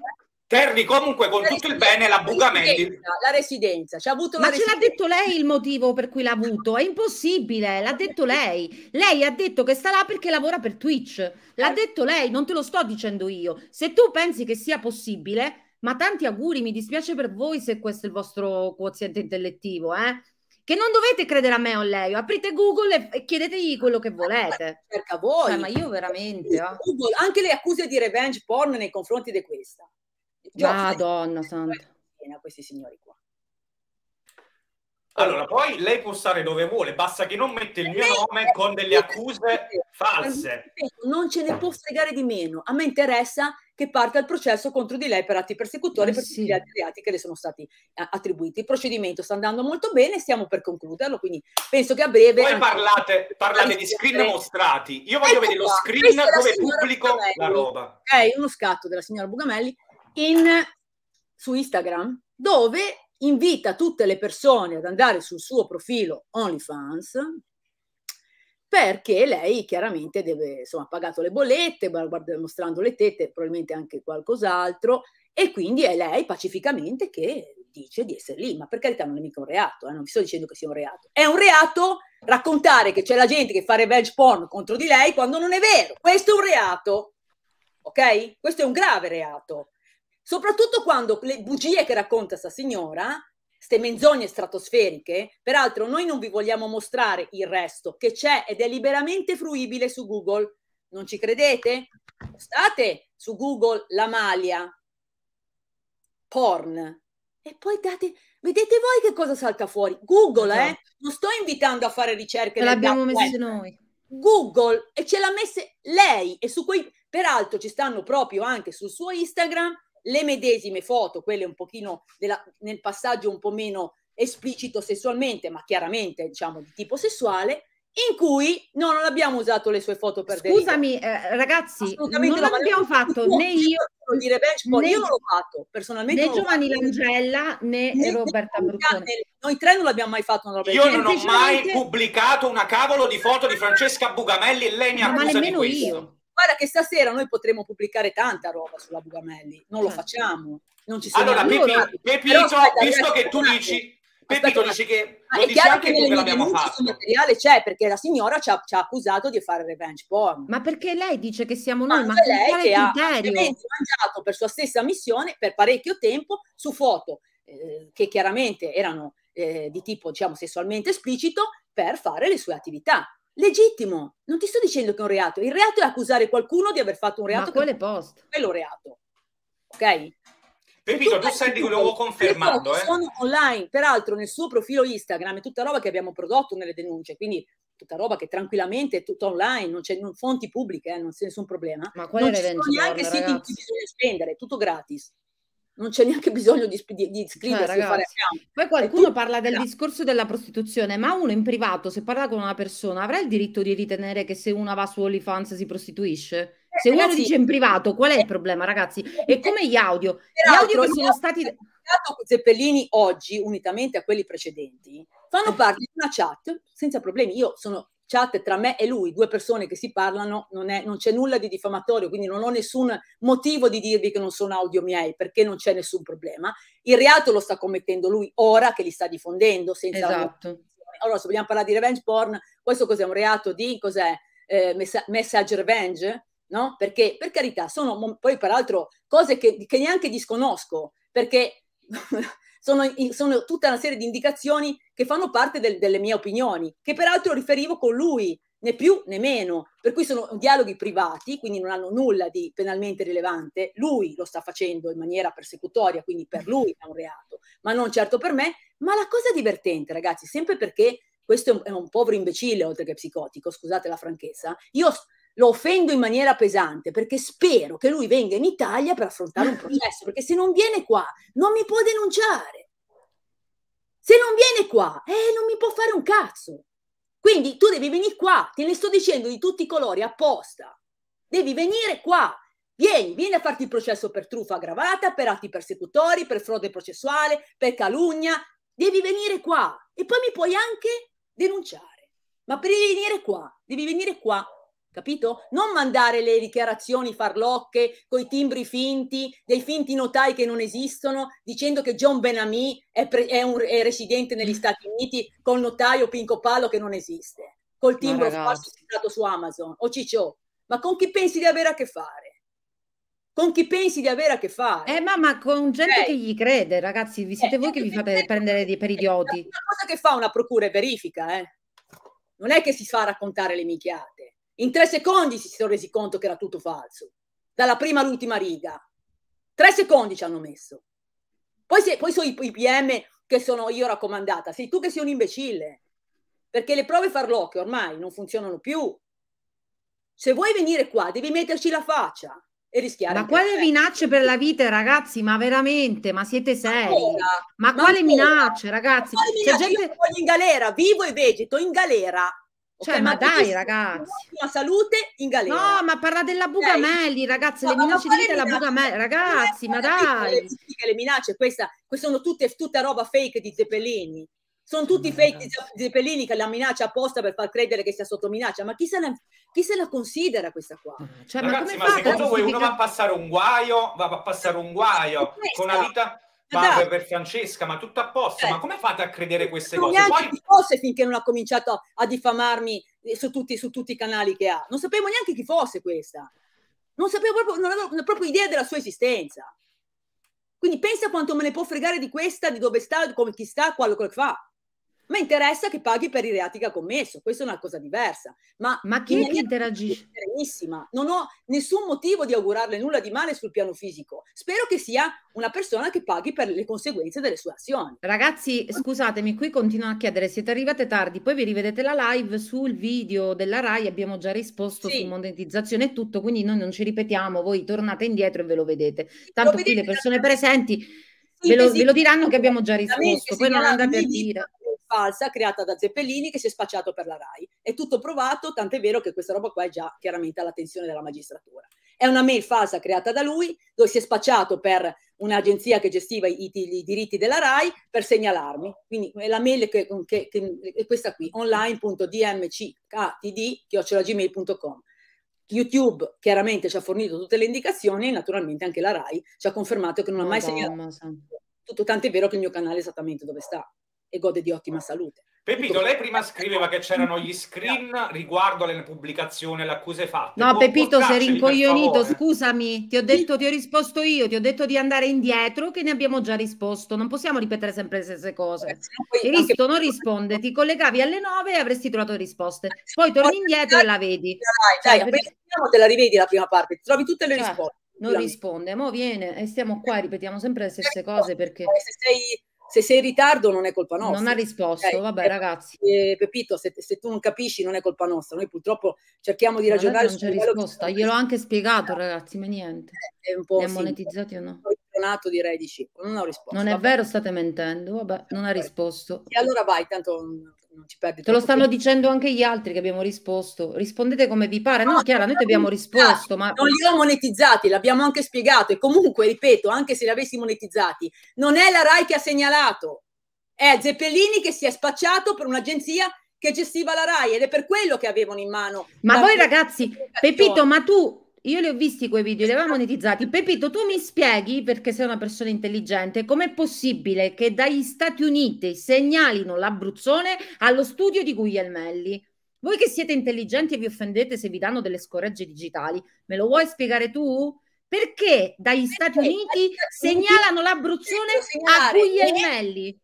Terry comunque con la tutto il bene l'abbugamento. La residenza, la residenza. Ma residenza. ce l'ha detto lei il motivo per cui l'ha avuto? È impossibile, l'ha detto lei. Lei ha detto che sta là perché lavora per Twitch. L'ha eh. detto lei, non te lo sto dicendo io. Se tu pensi che sia possibile, ma tanti auguri, mi dispiace per voi se questo è il vostro quoziente intellettivo, eh? Che non dovete credere a me o a lei, aprite Google e chiedetegli quello che volete. Cerca voi. Cioè, ma io veramente. Oh. Google, anche le accuse di revenge porn nei confronti di questa io Madonna santa. A questi signori qua. Allora, poi lei può stare dove vuole, basta che non mette il mio nome con delle accuse false. Non ce ne può fregare di meno. A me interessa che parta il processo contro di lei per atti persecutori eh, per tutti gli altri reati che le sono stati eh, attribuiti. Il procedimento sta andando molto bene, stiamo per concluderlo, quindi penso che a breve... Poi parlate, parlate di screen mostrati. Io voglio ecco vedere lo screen dove pubblico Bugamelli. la roba. Ok, uno scatto della signora Bugamelli in, su Instagram dove invita tutte le persone ad andare sul suo profilo OnlyFans perché lei chiaramente deve, insomma, ha pagato le bollette, mostrando le tette, probabilmente anche qualcos'altro, e quindi è lei pacificamente che dice di essere lì, ma per carità non è mica un reato, eh? non vi sto dicendo che sia un reato. È un reato raccontare che c'è la gente che fa revenge porn contro di lei quando non è vero. Questo è un reato, ok? Questo è un grave reato. Soprattutto quando le bugie che racconta sta signora, queste menzogne stratosferiche, peraltro noi non vi vogliamo mostrare il resto che c'è ed è liberamente fruibile su Google. Non ci credete? State su Google la maglia porn e poi date vedete voi che cosa salta fuori. Google, eh? esatto. eh? Non sto invitando a fare ricerche. L'abbiamo messo noi. Google e ce l'ha messa lei e su quei peraltro ci stanno proprio anche sul suo Instagram le medesime foto, quelle un pochino della, nel passaggio un po' meno esplicito sessualmente, ma chiaramente diciamo di tipo sessuale, in cui no, non abbiamo usato le sue foto per Scusami, eh, ragazzi, non l'abbiamo fatto né io dire benchmark, né, io non l'ho fatto personalmente. Né Giovanni Langella né, né Roberta Bruccone. Noi tre non l'abbiamo mai fatto. Non io non ho mai pubblicato una cavolo di foto di Francesca Bugamelli e lei mi ha accusa di questo. Io guarda che stasera noi potremo pubblicare tanta roba sulla Bugamelli, non lo certo. facciamo, non ci siamo Allora, Pepito, aspetta, visto che tu dici... Pepito dice che lo è anche che tu che l'abbiamo fatto. materiale c'è perché la signora ci ha, ci ha, accusato di fare revenge porn. Ma perché lei dice che siamo noi? Ma, ma lei che ha mangiato per sua stessa missione per parecchio tempo su foto eh, che chiaramente erano eh, di tipo diciamo sessualmente esplicito per fare le sue attività. Legittimo, non ti sto dicendo che è un reato. Il reato è accusare qualcuno di aver fatto un reato. Ma quello è post. Quello reato. Ok? Pepito, tu, tu sai di quello che ho confermato. Eh. online, peraltro nel suo profilo Instagram è tutta roba che abbiamo prodotto nelle denunce, quindi tutta roba che tranquillamente è tutta online, non c'è non, fonti pubbliche, eh, non c'è nessun problema. Ma qual non ci sono neanche siti in cui bisogna spendere, tutto gratis non c'è neanche bisogno di, di, di iscriversi. Eh, cioè, Poi qualcuno tu... parla del no. discorso della prostituzione, ma uno in privato, se parla con una persona, avrà il diritto di ritenere che se una va su OnlyFans si prostituisce? Eh, se eh, uno dice in privato, qual è il eh, problema, ragazzi? E come gli audio? Gli audio che sono stati... Zeppellini oggi, unitamente a quelli precedenti, fanno parte di una chat senza problemi. Io sono chat tra me e lui, due persone che si parlano, non, è, non, c'è nulla di diffamatorio, quindi non ho nessun motivo di dirvi che non sono audio miei, perché non c'è nessun problema. Il reato lo sta commettendo lui ora che li sta diffondendo. Senza esatto. Allora, se vogliamo parlare di revenge porn, questo cos'è un reato di, cos'è, eh, messa- message revenge? No? Perché, per carità, sono poi peraltro cose che, che neanche disconosco, perché... sono, sono, tutta una serie di indicazioni che fanno parte del, delle mie opinioni, che peraltro riferivo con lui, né più né meno, per cui sono dialoghi privati, quindi non hanno nulla di penalmente rilevante, lui lo sta facendo in maniera persecutoria, quindi per lui è un reato, ma non certo per me, ma la cosa divertente ragazzi, sempre perché questo è un, è un povero imbecille oltre che psicotico, scusate la franchezza, io lo offendo in maniera pesante perché spero che lui venga in Italia per affrontare un processo, perché se non viene qua non mi può denunciare. Se non viene qua, eh, non mi può fare un cazzo. Quindi tu devi venire qua, te ne sto dicendo di tutti i colori apposta. Devi venire qua, vieni, vieni a farti il processo per truffa aggravata, per atti persecutori, per frode processuale, per calunnia. Devi venire qua e poi mi puoi anche denunciare. Ma per venire qua, devi venire qua capito? Non mandare le dichiarazioni farlocche con i timbri finti, dei finti notai che non esistono, dicendo che John Benami è, pre- è, un, è residente negli mm. Stati Uniti col notaio Pinco Palo che non esiste, col timbro falsificato su Amazon o oh, Ciccio. Ma con chi pensi di avere a che fare? con chi pensi di avere a che fare. Eh, ma, ma con gente okay. Eh. che gli crede, ragazzi, vi siete eh, voi eh, che vi eh, fate prendere di, per idioti. Una cosa che fa una procura è verifica, eh. Non è che si fa raccontare le minchiate. In tre secondi si sono resi conto che era tutto falso, dalla prima all'ultima riga. Tre secondi ci hanno messo. Poi, se, poi sono i, i PM che sono io raccomandata, sei tu che sei un imbecille, perché le prove farlocche ormai non funzionano più. Se vuoi venire qua devi metterci la faccia e rischiare. Ma quale te. minacce per la vita, ragazzi? Ma veramente, ma siete seri? ma, ma, quale ancora. minacce, ragazzi? Ma quale minacce? Gente... in galera, vivo e vegeto in galera cioè, okay, ma, ma dai, ragazzi. La salute in galera. No, ma parla della Bugamelli, okay. ragazzi. No, le minacce di della Bugamelli, ragazzi, ma dai. Le, le minacce, questa, questa sono tutte, tutta roba fake di Zeppelini. Sono tutti fake di Zeppelini che la minaccia apposta per far credere che sia sotto minaccia, ma chi se la, chi se la considera questa qua? Cioè, Ragazzi, ma, ma secondo voi uno va a passare un guaio, va a passare un guaio con una vita parve per Francesca, ma tutto a posto, eh. ma come fate a credere queste non cose? Non Poi... chi fosse finché non ha cominciato a, a diffamarmi su tutti, su tutti, i canali che ha. Non sapevo neanche chi fosse questa. Non sapevo proprio, non avevo proprio idea della sua esistenza. Quindi pensa quanto me ne può fregare di questa, di dove sta, di come chi sta, quello che fa. Mi interessa che paghi per i reati che ha commesso, questa è una cosa diversa. Ma, ma chi in interagisce? Non ho nessun motivo di augurarle nulla di male sul piano fisico. Spero che sia una persona che paghi per le conseguenze delle sue azioni. Ragazzi, scusatemi, qui continuo a chiedere, siete arrivate tardi, poi vi rivedete la live sul video della RAI, abbiamo già risposto sì. su monetizzazione e tutto, quindi noi non ci ripetiamo, voi tornate indietro e ve lo vedete. Tanto lo qui le persone presenti... Ve lo, ve lo, diranno che abbiamo già risposto, poi non andate a dire falsa creata da Zeppelini che si è spacciato per la RAI. È tutto provato, tant'è vero che questa roba qua è già chiaramente all'attenzione della magistratura. È una mail falsa creata da lui, dove si è spacciato per un'agenzia che gestiva i, i diritti della RAI per segnalarmi. Quindi è la mail che, che, che è questa qui, online.dmcktd.gmail.com. YouTube chiaramente ci ha fornito tutte le indicazioni e naturalmente anche la RAI ci ha confermato che non ha mai segnalato tutto, tant'è vero che il mio canale è esattamente dove sta e gode di ottima salute. Pepito, ecco. lei prima scriveva che c'erano gli screen riguardo alle pubblicazioni e le accuse fatte. No, Può Pepito, sei rincoglionito, scusami, ti ho detto, ti ho risposto io, ti ho detto di andare indietro che ne abbiamo già risposto, non possiamo ripetere sempre le stesse cose. Eh, Cristo non risponde, ti collegavi alle 9 e avresti trovato risposte, eh, poi torni indietro e la vedi. Dai, dai, dai cioè, te la rivedi la prima parte, trovi tutte le cioè, risposte. Non risponde, mo viene e stiamo qua, ripetiamo sempre le eh, stesse cose perché se sei in ritardo non è colpa nostra. Non ha risposto, okay? vabbè eh, ragazzi. Eh, Pepito, se, se, tu non capisci non è colpa nostra, noi purtroppo cerchiamo di ragionare non su c'è risposta, che... gliel'ho anche spiegato ragazzi, ma niente. Eh, è un po' ne sì, monetizzati o no? Nato direi di 5, non ho risposto. Non vabbè. è vero, state mentendo, vabbè, non ha risposto. E allora vai, tanto non ti perdi Te lo stanno tempo. dicendo anche gli altri che abbiamo risposto. Rispondete come vi pare. No, no Chiara, noi ti abbiamo risposto, ma... Non li ho monetizzati, l'abbiamo anche spiegato. E comunque, ripeto, anche se li avessi monetizzati, non è la RAI che ha segnalato. È Zeppellini che si è spacciato per un'agenzia che gestiva la RAI ed è per quello che avevano in mano. Ma voi ragazzi, Pepito, ma tu io li ho visti quei video, li aveva esatto. monetizzati. Pepito, tu mi spieghi, perché sei una persona intelligente, com'è possibile che dagli Stati Uniti segnalino l'Abruzzone allo studio di Guglielmelli? Voi che siete intelligenti e vi offendete se vi danno delle scoregge digitali, me lo vuoi spiegare tu? Perché dagli perché Stati Uniti segnalano l'Abruzzone a eh? Guglielmelli?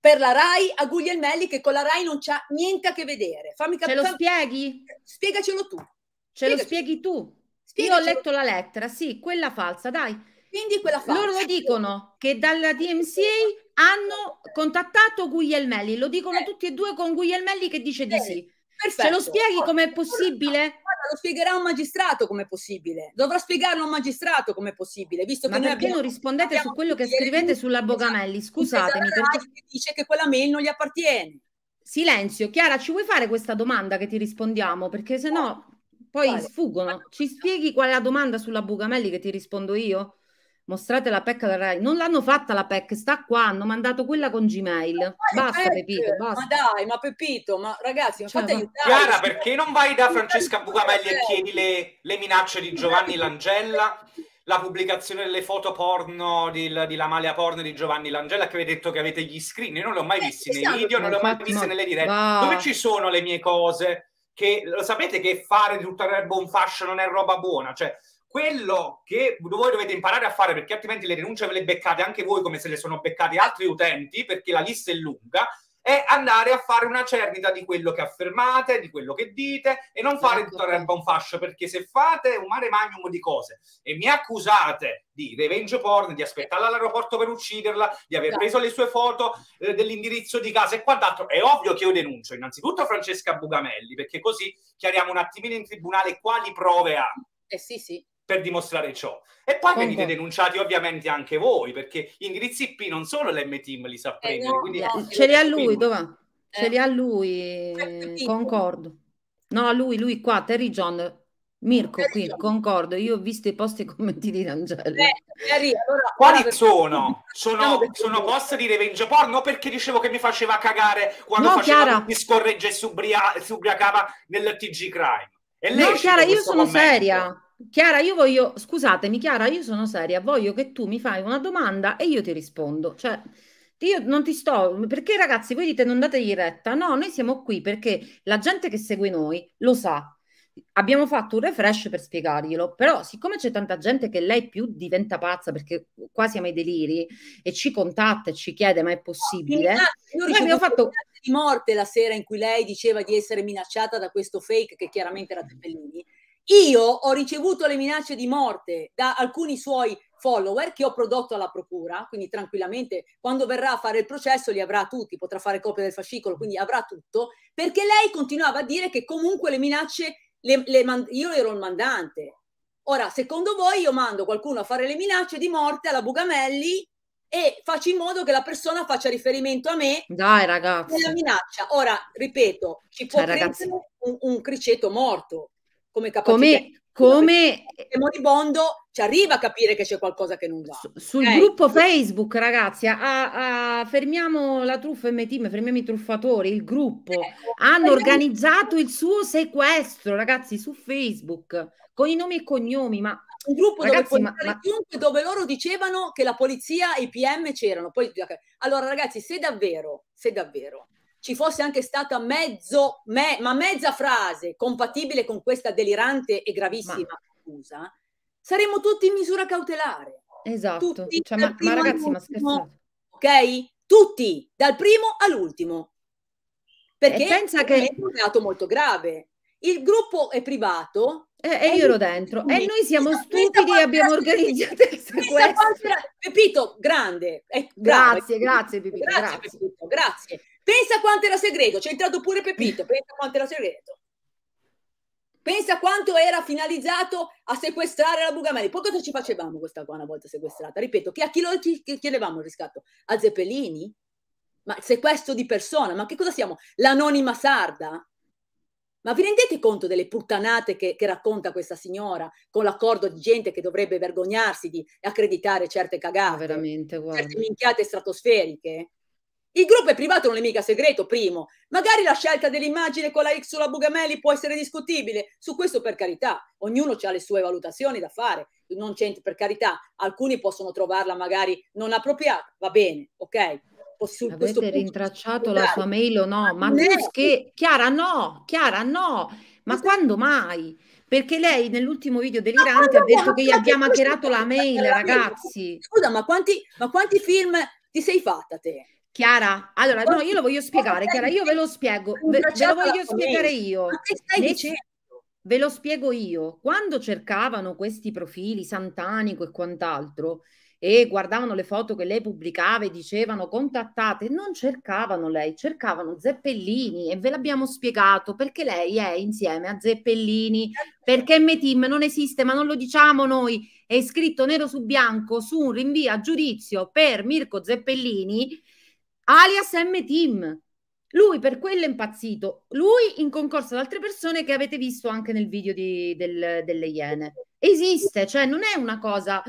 Per la RAI a Guglielmelli che con la RAI non c'ha niente a che vedere. Fammi capire. Ce lo spieghi? Spiegacelo tu. Ce Spiegacelo. lo spieghi tu. Io ho letto la lettera, sì, quella falsa, dai. Quindi quella falsa. Loro dicono che dalla DMCA hanno contattato Guglielmelli, lo dicono eh. tutti e due con Guglielmelli che dice di sì. Perfetto. Ce lo spieghi com'è possibile? lo spiegherà un magistrato come è possibile, dovrà spiegarlo un magistrato come è possibile, visto che Ma perché abbiamo, non rispondete su quello che eh, scrivete sulla Bogamelli? Scusatemi, perché dice che quella mail non gli appartiene. Silenzio, Chiara, ci vuoi fare questa domanda che ti rispondiamo? Perché se no poi vale. sfuggono. Ci spieghi qual è la domanda sulla Bugamelli che ti rispondo io? Mostrate la PEC alla RAI. Non l'hanno fatta la PEC, sta qua, hanno mandato quella con Gmail. Basta Pec, Pepito, basta. Ma dai, ma Pepito, ma ragazzi, ma cioè, fate aiutare. Chiara, perché non vai da Francesca Bugamelli e chiedi le, le minacce di Giovanni Langella? la pubblicazione delle foto porno di, di La Malia Porno di Giovanni Langella che avete detto che avete gli screen. Io non le ho mai eh, visti eh, nei video, non le ho mai viste nelle dirette. Dove ci sono le mie cose? che lo sapete che fare di tutta l'erba un fascio non è roba buona, cioè quello che voi dovete imparare a fare perché altrimenti le rinunce ve le beccate anche voi come se le sono beccate altri utenti perché la lista è lunga è andare a fare una cernita di quello che affermate, di quello che dite e non esatto. fare certo. tutta l'erba un fascio perché se fate un mare magnum di cose e mi accusate di revenge porn, di aspettarla all'aeroporto per ucciderla, di aver esatto. preso le sue foto eh, dell'indirizzo di casa e quant'altro, è ovvio che io denuncio innanzitutto Francesca Bugamelli perché così chiariamo un attimino in tribunale quali prove ha. Eh sì, sì per dimostrare ciò. E poi venite denunciati ovviamente anche voi, perché gli indirizzi IP non solo lm li sa eh, prendere. Eh, quindi, ce li ha lui, dov'è? Ce eh. li ha eh. lui, eh. concordo. No, lui, lui qua, Terry John, Mirko qui, concordo, io ho visto i post e i commenti di Rangel. Eh, allora, Quali per... sono? Sono, no, sono post di revenge porno perché dicevo che mi faceva cagare quando no, faceva mi scorregge e si, si ubriacava nel TG Crime. È no, Chiara, io sono commento. seria. Chiara, io voglio, scusatemi Chiara, io sono seria, voglio che tu mi fai una domanda e io ti rispondo. Cioè, io non ti sto, perché ragazzi voi dite non dategli retta, no, noi siamo qui perché la gente che segue noi lo sa. Abbiamo fatto un refresh per spiegarglielo, però siccome c'è tanta gente che lei più diventa pazza perché quasi siamo ai deliri e ci contatta e ci chiede ma è possibile? No, noi abbiamo fatto di morte la sera in cui lei diceva di essere minacciata da questo fake che chiaramente era Teppellini io ho ricevuto le minacce di morte da alcuni suoi follower che ho prodotto alla procura, quindi tranquillamente quando verrà a fare il processo li avrà tutti, potrà fare copia del fascicolo, quindi avrà tutto, perché lei continuava a dire che comunque le minacce, le, le man- io ero il mandante. Ora, secondo voi io mando qualcuno a fare le minacce di morte alla Bugamelli e faccio in modo che la persona faccia riferimento a me Dai, ragazzi. nella minaccia. Ora, ripeto, ci cioè, può Dai, un, un criceto morto, come capacità. Come, come... Eh, moribondo ci arriva a capire che c'è qualcosa che non va. Sul eh. gruppo Facebook, ragazzi, a, a, fermiamo la truffa MTM, fermiamo i truffatori, il gruppo. Eh. Hanno eh. organizzato il suo sequestro, ragazzi, su Facebook, con i nomi e cognomi, ma... Un gruppo ragazzi, dove, ma, ma... Chiunque, dove loro dicevano che la polizia e i PM c'erano. Poi... Allora, ragazzi, se davvero, se davvero ci fosse anche stata mezzo, me, ma mezza frase compatibile con questa delirante e gravissima ma... accusa, saremmo tutti in misura cautelare. Esatto, tutti cioè, ma, ma, ragazzi, ma scherzate. Ok? Tutti, dal primo all'ultimo. Perché e pensa che... è un reato molto grave. Il gruppo è privato. Eh, e, io ero dentro. E noi siamo stupidi e abbiamo organizzato questo. Pepito, grande. Eh, grazie, grazie, Pepito, grazie, grazie, Pepito, grazie. Pensa quanto era segreto, c'è entrato pure Pepito, pensa quanto era segreto. Pensa quanto era finalizzato a sequestrare la Bugameli. Poi cosa ci facevamo questa qua una volta sequestrata? Ripeto, che a chi lo chiedevamo il riscatto? A Zeppelini? Ma sequestro di persona? Ma che cosa siamo? L'anonima sarda? Ma vi rendete conto delle puttanate che, che racconta questa signora con l'accordo di gente che dovrebbe vergognarsi di accreditare certe cagate? Ah, veramente, guarda. Certe minchiate stratosferiche? Il gruppo è privato non è mica segreto, primo. Magari la scelta dell'immagine con la X sulla Bugamelli può essere discutibile. Su questo, per carità, ognuno ha le sue valutazioni da fare. Non c'entra, per carità, alcuni possono trovarla magari non appropriata. Va bene, ok? Su Avete rintracciato la sua mail o no? Ma no. che... Chiara, no! Chiara, no! Ma esatto. quando mai? Perché lei nell'ultimo video delirante ha detto che gli abbiamo hackerato la mail, ragazzi. Scusa, ma quanti, ma quanti film ti sei fatta te? Chiara, allora no, io lo voglio spiegare, Chiara, io ve lo spiego, ve, ve lo voglio spiegare io. Ma che stai Ve lo spiego io. Quando cercavano questi profili, Santanico e quant'altro, e guardavano le foto che lei pubblicava e dicevano contattate, non cercavano lei, cercavano Zeppellini e ve l'abbiamo spiegato perché lei è insieme a Zeppellini, certo. perché M-Team non esiste, ma non lo diciamo noi, è scritto nero su bianco su un rinvio a giudizio per Mirko Zeppellini alias M Team. Lui per quello è impazzito, lui in concorso ad altre persone che avete visto anche nel video di, del, delle Iene. Esiste, cioè non è una cosa...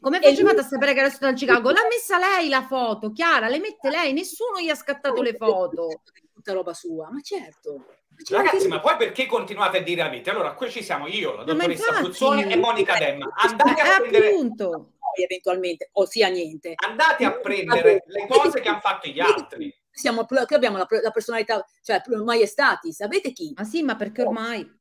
Come facevate lui... a sapere che era stato al Chicago? L'ha messa lei la foto, Chiara, le mette lei, nessuno gli ha scattato le foto. Tutta roba sua, ma certo. certo Ragazzi, ma poi perché continuate a dire a vita? Allora, qui ci siamo io, la dottoressa Fruzzone e Monica Demma. Andate a eh, prendere... Appunto noi eventualmente, ossia niente. Andate a prendere le cose che hanno fatto gli altri. Siamo, che abbiamo la, la personalità, cioè maestati, sapete chi? Ma sì, ma perché ormai...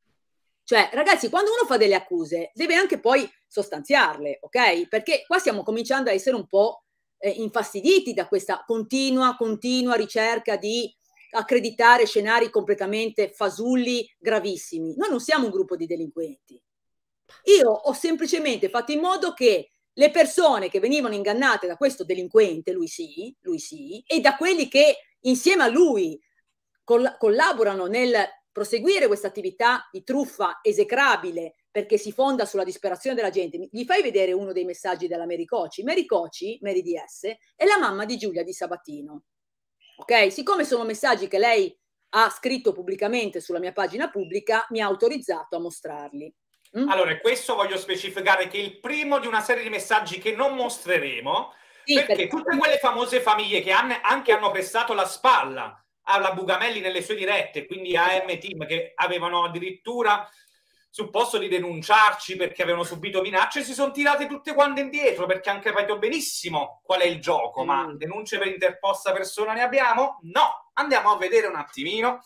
Cioè, ragazzi, quando uno fa delle accuse, deve anche poi sostanziarle, ok? Perché qua stiamo cominciando a essere un po' eh, infastiditi da questa continua, continua ricerca di accreditare scenari completamente fasulli, gravissimi. Noi non siamo un gruppo di delinquenti. Io ho semplicemente fatto in modo che le persone che venivano ingannate da questo delinquente, lui sì, lui sì, e da quelli che insieme a lui coll- collaborano nel proseguire questa attività di truffa esecrabile perché si fonda sulla disperazione della gente. Gli fai vedere uno dei messaggi della Mary Coci. Mary Coci, Mary DS, è la mamma di Giulia di Sabatino. Ok? Siccome sono messaggi che lei ha scritto pubblicamente sulla mia pagina pubblica, mi ha autorizzato a mostrarli. Mm. Allora, questo voglio specificare che è il primo di una serie di messaggi che non mostreremo, sì, perché, perché tutte quelle famose famiglie che hanno, anche hanno prestato la spalla alla Bugamelli nelle sue dirette, quindi a M Team, che avevano addirittura supposto di denunciarci perché avevano subito minacce, si sono tirate tutte quante indietro perché hanno capito benissimo qual è il gioco, mm. ma denunce per interposta persona ne abbiamo? No, andiamo a vedere un attimino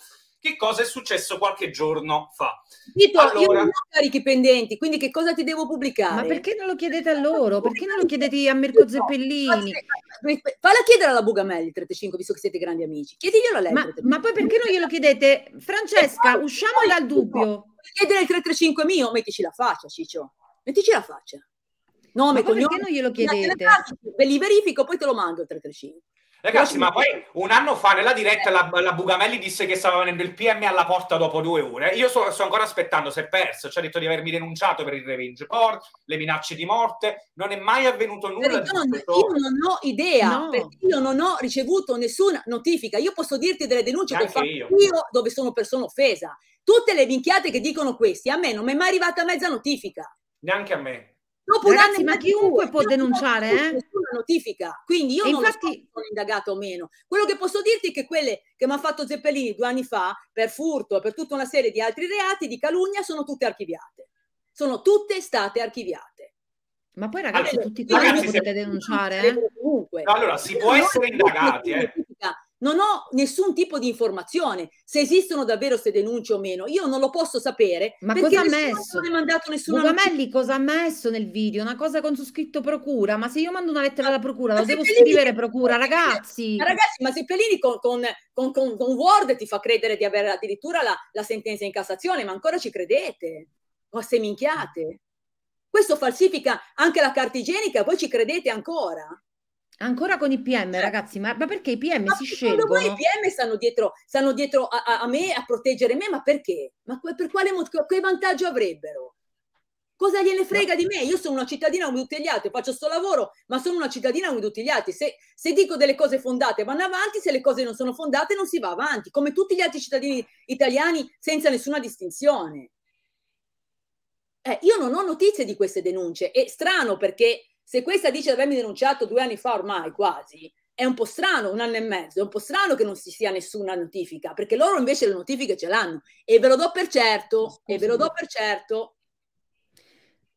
che cosa è successo qualche giorno fa. Dito, allora... io non ho carichi pendenti, quindi che cosa ti devo pubblicare? Ma perché non lo chiedete a loro? Perché non lo chiedete a Mirko Zeppellini? No, falla chiedere alla Bugamelli 35, visto che siete grandi amici. Chiediglielo a lei. Ma, ma poi perché non glielo chiedete? Francesca, usciamo dal dubbio. Chiedere il 335 mio, mettici la faccia, Ciccio. Mettici la faccia nome, cognome. Perché non glielo chiedete? li verifico, poi te lo mando il 335. Ragazzi, ma poi un anno fa nella diretta eh. la, la Bugamelli disse che stava venendo il PM alla porta dopo due ore. Io so, sto ancora aspettando, si è perso, ci ha detto di avermi denunciato per il revenge porn, le minacce di morte, non è mai avvenuto nulla. Non, io non ho idea, no. perché io non ho ricevuto nessuna notifica. Io posso dirti delle denunce Neanche che fatto io. io dove sono persona offesa. Tutte le minchiate che dicono questi, a me non mi è mai arrivata mezza notifica. Neanche a me. Dopo Ragazzi, ma chiunque può denunciare, eh? notifica. Quindi io e non infatti... so se sono indagato o meno. Quello che posso dirti è che quelle che mi ha fatto Zeppelini due anni fa per furto e per tutta una serie di altri reati di calunnia sono tutte archiviate. Sono tutte state archiviate. Ma poi ragazzi, allora, tutti quanti potete denunciare. Eh? allora, si può essere indagati. Eh non ho nessun tipo di informazione se esistono davvero queste denunce o meno. Io non lo posso sapere. Ma cosa ha messo? Non è mandato nessuno. Gugamelli cosa ha messo nel video? Una cosa con su scritto procura. Ma se io mando una lettera alla procura, ma lo devo Pelini... scrivere procura, ragazzi. Ma ragazzi, ma se Pelini con, con, con, con, Word ti fa credere di avere addirittura la, la sentenza in Cassazione, ma ancora ci credete? O se minchiate? Questo falsifica anche la carta igienica, voi ci credete ancora? Ancora con i PM, eh. Cioè, ragazzi, ma, ma, perché i PM ma si scelgono? Secondo poi i PM stanno dietro, stanno dietro a, a, me, a proteggere me, ma perché? Ma per quale motivo? Che vantaggio avrebbero? Cosa gliene frega no. di me? Io sono una cittadina come tutti gli altri, faccio sto lavoro, ma sono una cittadina come tutti gli altri. Se, se, dico delle cose fondate vanno avanti, se le cose non sono fondate non si va avanti, come tutti gli altri cittadini italiani senza nessuna distinzione. Eh, io non ho notizie di queste denunce, è strano perché se questa dice di avermi denunciato due anni fa ormai quasi, è un po' strano, un anno e mezzo, è un po' strano che non ci sia nessuna notifica, perché loro invece le notifiche ce l'hanno e ve lo do per certo, Scusa. e ve lo do per certo.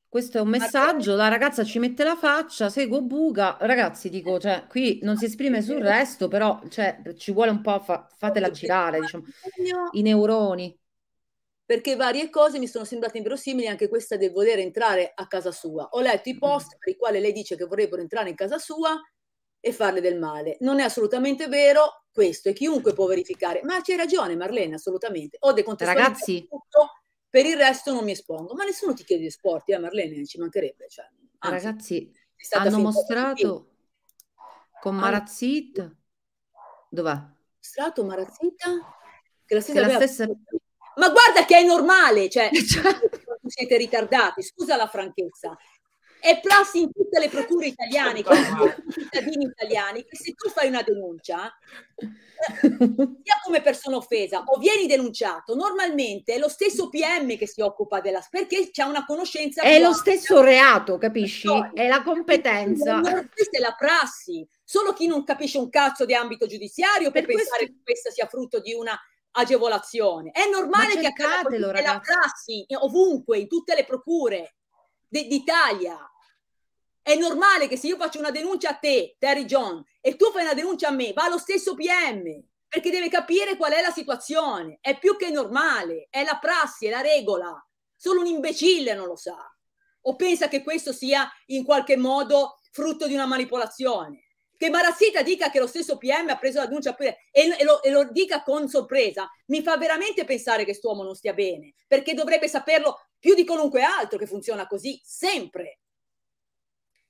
Questo è un messaggio, la ragazza ci mette la faccia, seguo buca, ragazzi dico, cioè, qui non si esprime sul resto, però cioè, ci vuole un po', fa, fatela girare, diciamo, i neuroni perché varie cose mi sono sembrate inverosimili, anche questa del voler entrare a casa sua. Ho letto i mm. post per i quali lei dice che vorrebbero entrare in casa sua e farle del male. Non è assolutamente vero questo e chiunque può verificare, ma c'è ragione Marlene, assolutamente. Ho decontestualizzato Ragazzi... tutto, per il resto non mi espongo, ma nessuno ti chiede di esporti, eh Marlene, ci mancherebbe. Cioè, anzi, Ragazzi, hanno mostrato con Marazzita... dov'è? Mostrato Marazzita? Che la stessa, che la stessa ma guarda che è normale, cioè, cioè siete ritardati, scusa la franchezza. E plus in tutte le procure italiane, con tutti i cittadini italiani, che se tu fai una denuncia, eh, sia come persona offesa o vieni denunciato, normalmente è lo stesso PM che si occupa della... perché c'è una conoscenza... È lo stesso reato, capisci? È la competenza. Questa è la prassi. Solo chi non capisce un cazzo di ambito giudiziario per può questo... pensare che questa sia frutto di una agevolazione. È normale che accada è la prassi ovunque, in tutte le procure de- d'Italia. È normale che se io faccio una denuncia a te, Terry John, e tu fai una denuncia a me, va allo stesso PM, perché deve capire qual è la situazione. È più che normale, è la prassi, è la regola. Solo un imbecille non lo sa. O pensa che questo sia in qualche modo frutto di una manipolazione che Marassita dica che lo stesso PM ha preso la denuncia e, e, lo, e lo dica con sorpresa, mi fa veramente pensare che quest'uomo non stia bene, perché dovrebbe saperlo più di qualunque altro che funziona così, sempre.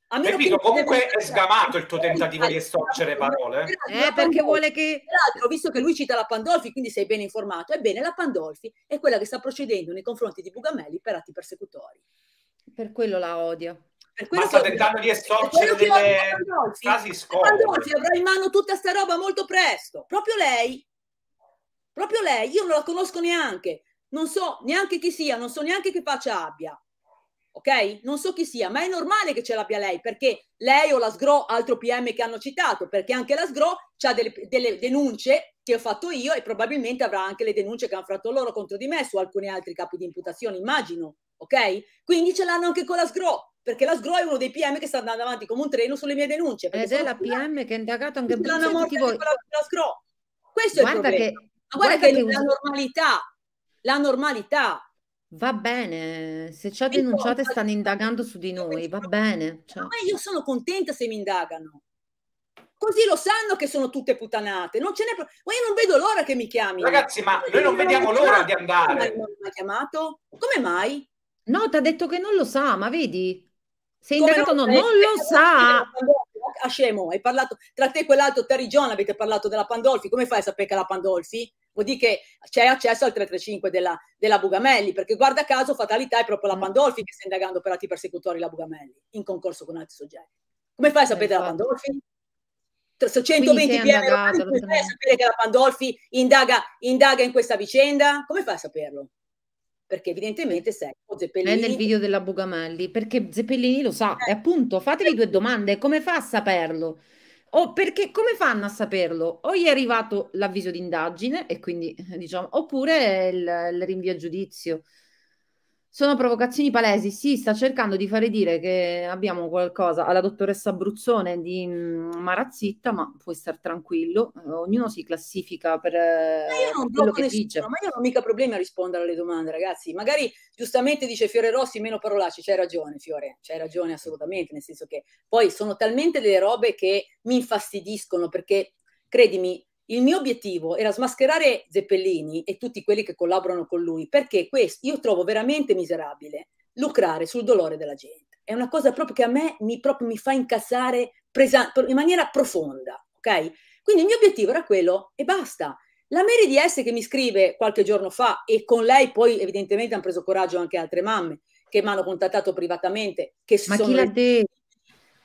A meno Pepino, che comunque è sgamato il tuo tentativo di estorcere parole. Eh, perché vuole che... Peraltro, visto che lui cita la Pandolfi, quindi sei ben informato, ebbene la Pandolfi è quella che sta procedendo nei confronti di Bugamelli per atti persecutori. Per quello la odio. Ma sto tentando di estorcere delle frasi scomode. Andolfi avrà in mano tutta sta roba molto presto. Proprio lei. Proprio lei. Io non la conosco neanche. Non so neanche chi sia, non so neanche che faccia abbia. Ok? Non so chi sia, ma è normale che ce l'abbia lei, perché lei o la Sgro, altro PM che hanno citato, perché anche la Sgro ha delle, delle denunce che ho fatto io e probabilmente avrà anche le denunce che hanno fatto loro contro di me su alcuni altri capi di imputazione, immagino ok? Quindi ce l'hanno anche con la SGRO, perché la SGRO è uno dei PM che sta andando avanti come un treno sulle mie denunce. Ed è la PM che ha indagato anche Bruzzetti. L'hanno tipo... con la, SGRO. Questo guarda è il problema. Che, Ma guarda, guarda che, che la normalità, la normalità. Va bene, se ci ha denunciato stanno indagando su di noi, va bene. Cioè. Ma io sono contenta se mi indagano. Così lo sanno che sono tutte puttanate, non ce n'è pro- ma io non vedo l'ora che mi chiami. Ragazzi, ma noi non vediamo l'ora di andare. Come mai non mi ha chiamato? Come mai? No, ti ha detto che non lo sa, ma vedi? Sei indagato? No, non, eh, non lo eh, sa. Eh, a ah, scemo, hai parlato tra te e quell'altro Terry John avete parlato della Pandolfi. Come fai a sapere che è la Pandolfi? Vuol dire che c'è accesso al 335 della, della Bugamelli, perché guarda caso, fatalità è proprio la mm. Pandolfi che sta indagando per atti persecutori la Bugamelli in concorso con altri soggetti. Come fai a sapere della Pandolfi? 120 PM, come fai a sapere che la Pandolfi indaga, indaga in questa vicenda? Come fai a saperlo? perché evidentemente sei o Zeppelini. È nel video della Bugamalli, perché Zeppelini lo sa, e eh. appunto fatevi due domande, come fa a saperlo? O perché come fanno a saperlo? O gli è arrivato l'avviso d'indagine e quindi eh, diciamo, oppure il, il rinvio a giudizio. Sono provocazioni palesi, sì, sta cercando di fare dire che abbiamo qualcosa alla dottoressa Abruzzone di mm, Marazzitta, ma puoi star tranquillo, eh, ognuno si classifica per ma io non eh, quello che nessuno, dice. Ma io non ho mica problemi a rispondere alle domande, ragazzi. Magari giustamente dice Fiore Rossi meno parolacci, c'hai ragione Fiore, c'hai ragione assolutamente, nel senso che poi sono talmente delle robe che mi infastidiscono perché, credimi, il mio obiettivo era smascherare Zeppellini e tutti quelli che collaborano con lui, perché questo io trovo veramente miserabile lucrare sul dolore della gente. È una cosa proprio che a me mi, mi fa incazzare presa, in maniera profonda, ok? Quindi il mio obiettivo era quello e basta. La Mary di S che mi scrive qualche giorno fa e con lei poi evidentemente hanno preso coraggio anche altre mamme che mi hanno contattato privatamente. Che Ma sono... chi l'ha detto?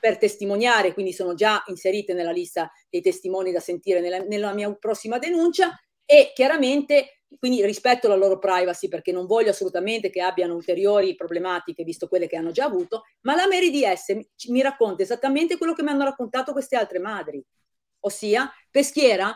per testimoniare, quindi sono già inserite nella lista dei testimoni da sentire nella, nella mia prossima denuncia e chiaramente quindi rispetto alla loro privacy perché non voglio assolutamente che abbiano ulteriori problematiche visto quelle che hanno già avuto, ma la Mary DS mi, mi racconta esattamente quello che mi hanno raccontato queste altre madri, ossia Peschiera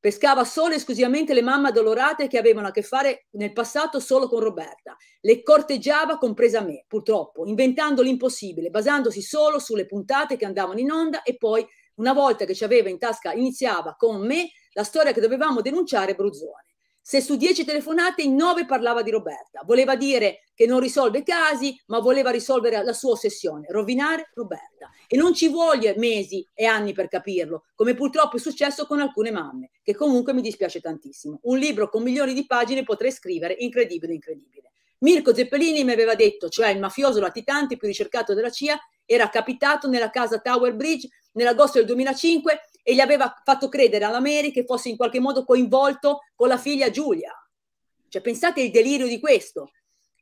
pescava solo e esclusivamente le mamme addolorate che avevano a che fare nel passato solo con Roberta, le corteggiava compresa me, purtroppo, inventando l'impossibile, basandosi solo sulle puntate che andavano in onda e poi una volta che ci aveva in tasca iniziava con me la storia che dovevamo denunciare Bruzzone se su dieci telefonate in nove parlava di Roberta. Voleva dire che non risolve casi, ma voleva risolvere la sua ossessione, rovinare Roberta. E non ci voglio mesi e anni per capirlo, come purtroppo è successo con alcune mamme, che comunque mi dispiace tantissimo. Un libro con milioni di pagine potrei scrivere, incredibile, incredibile. Mirko Zeppelini mi aveva detto, cioè il mafioso latitante più ricercato della CIA, era capitato nella casa Tower Bridge nell'agosto del 2005 e gli aveva fatto credere alla Mary che fosse in qualche modo coinvolto con la figlia Giulia. Cioè, pensate il delirio di questo.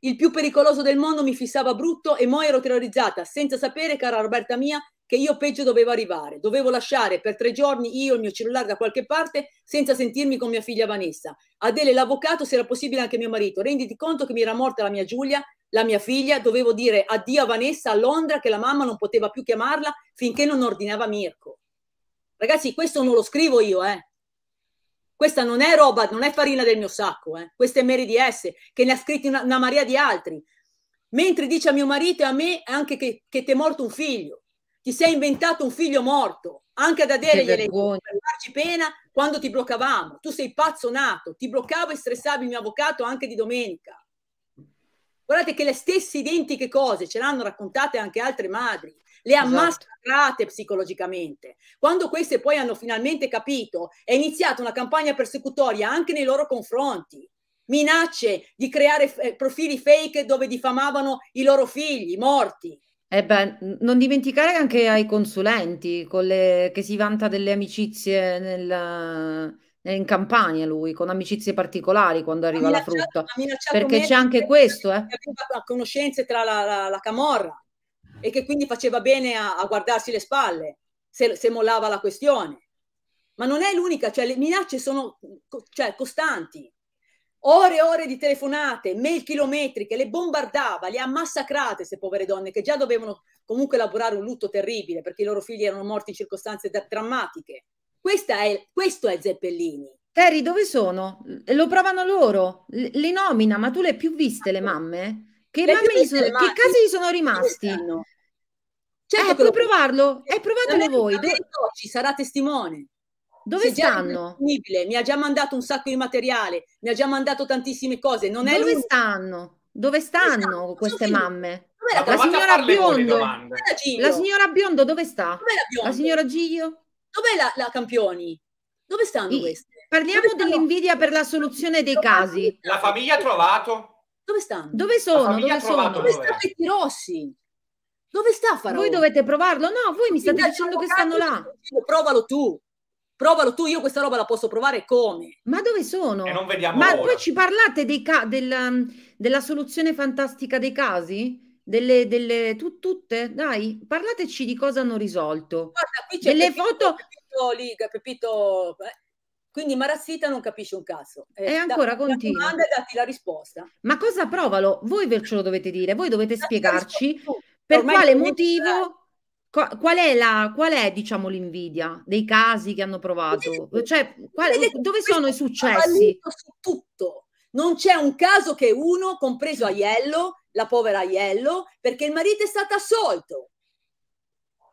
Il più pericoloso del mondo mi fissava brutto e mo ero terrorizzata, senza sapere, cara Roberta mia, che io peggio dovevo arrivare. Dovevo lasciare per tre giorni io il mio cellulare da qualche parte senza sentirmi con mia figlia Vanessa. Adele, l'avvocato, se era possibile anche mio marito. Renditi conto che mi era morta la mia Giulia, la mia figlia. Dovevo dire addio a Vanessa a Londra, che la mamma non poteva più chiamarla finché non ordinava Mirko. Ragazzi, questo non lo scrivo io, eh. Questa non è roba, non è farina del mio sacco, eh. questa è Mary di S, che ne ha scritti una, una, marea di altri. Mentre dice a mio marito e a me anche che, che ti è morto un figlio ti sei inventato un figlio morto, anche ad Adele per farci pena quando ti bloccavamo, tu sei pazzo nato, ti bloccavo e stressavi il mio avvocato anche di domenica. Guardate che le stesse identiche cose ce l'hanno raccontate anche altre madri, le ha esatto. massacrate psicologicamente. Quando queste poi hanno finalmente capito, è iniziata una campagna persecutoria anche nei loro confronti minacce di creare eh, profili fake dove diffamavano i loro figli morti. E eh beh, non dimenticare anche ai consulenti con le, che si vanta delle amicizie nel, in Campania lui, con amicizie particolari quando arriva la frutta. Perché c'è anche questo. Eh. Aveva conoscenze tra la, la, la, camorra e che quindi faceva bene a, a guardarsi le spalle se, se mollava la questione. Ma non è l'unica, cioè le minacce sono cioè, costanti ore e ore di telefonate, mail chilometriche, le bombardava, le ha massacrate queste povere donne che già dovevano comunque elaborare un lutto terribile perché i loro figli erano morti in circostanze da- drammatiche. È, questo è Zeppellini. Terry, dove sono? Lo provano loro, le, le nomina, ma tu le hai più viste le ah, mamme? Che, le mamme sono, le ma- che casi gli sono rimasti? Certo eh, puoi provarlo, eh, provato provatelo voi. ci sarà testimone. Dove stanno? Mi ha già mandato un sacco di materiale, mi ha già mandato tantissime cose. Non è Dove lui... stanno? Dove esatto, stanno, stanno queste mamme? La, la signora Biondo. La signora Biondo dove sta? La, Biondo? la, signora Giglio? Dov'è la, la Campioni? Dove stanno I... queste? Parliamo dell'invidia per la soluzione dei casi. La famiglia ha trovato? Dove stanno? Dove sono? Dove sono? Dove sta Betty Rossi? Dove sta Faraone? Voi dovete provarlo? No, voi mi state dicendo che stanno là. Provalo tu provalo tu, io questa roba la posso provare come? Ma dove sono? E non vediamo Ma l'ora. poi ci parlate dei ca- della, um, della soluzione fantastica dei casi? Delle, delle tu, tutte? Dai, parlateci di cosa hanno risolto. Guarda, qui c'è delle Pepito, foto... Pepito, Liga, Pepito... Eh. Quindi Marassita non capisce un caso. Eh, e ancora datti continua. La domanda e datti la risposta. Ma cosa provalo? Voi ve ce lo dovete dire, voi dovete spiegarci per quale motivo Qual è, la, qual è, diciamo, l'invidia dei casi che hanno provato? Cioè, qual, dove sono i successi? Su tutto. Non c'è un caso che uno, compreso Aiello, la povera Aiello, perché il marito è stato assolto.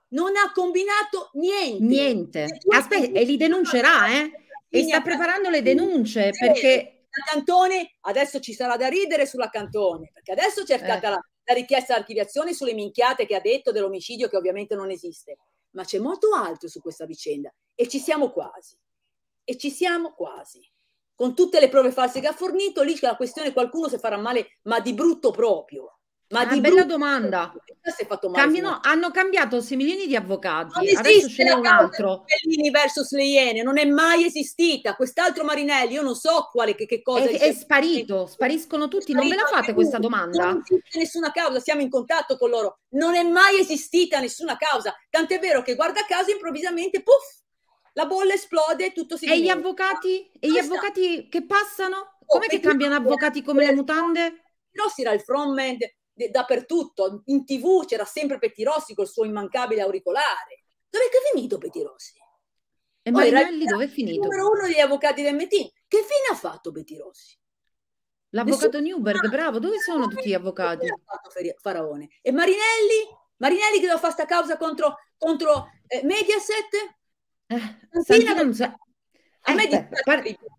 Non ha combinato niente. Niente. Aspetta, e li denuncerà, eh? E sta preparando le denunce perché... La Cantone, adesso ci sarà da ridere sulla Cantone, perché adesso c'è stata eh. la la richiesta di archiviazione sulle minchiate che ha detto dell'omicidio che ovviamente non esiste, ma c'è molto altro su questa vicenda e ci siamo quasi. E ci siamo quasi. Con tutte le prove false che ha fornito, lì c'è la questione qualcuno se farà male, ma di brutto proprio. Ma ah, di bella brutto, domanda. Cambiano, hanno cambiato 6 milioni di avvocati. Non Adesso esiste la un altro. Bellini versus le Iene, non è mai esistita. Quest'altro Marinelli, io non so quale che, che cosa. È, è sparito, spariscono tutti. Sparito non ve la fate questa domanda? Non esiste nessuna causa, siamo in contatto con loro. Non è mai esistita nessuna causa. Tant'è vero che, guarda caso, improvvisamente, puff, la bolla esplode, tutto si. E gli avvocati? E gli avvocati che passano? Oh, Com'è che cambiano avvocati come le mutande? Però si era il front de- dappertutto, in tv c'era sempre Pettirossi col suo immancabile auricolare. Dove è finito Pettirossi? E oh, Marinelli dove è finito? numero uno degli avvocati di MT. Che fine ha fatto Pettirossi? L'avvocato Nessun... Newberg, bravo, dove sono tutti gli avvocati? Faraone. E Marinelli? Marinelli che doveva fare sta causa contro, contro eh, Mediaset? Eh, Santina, Santina non sa... A me eh, dispiace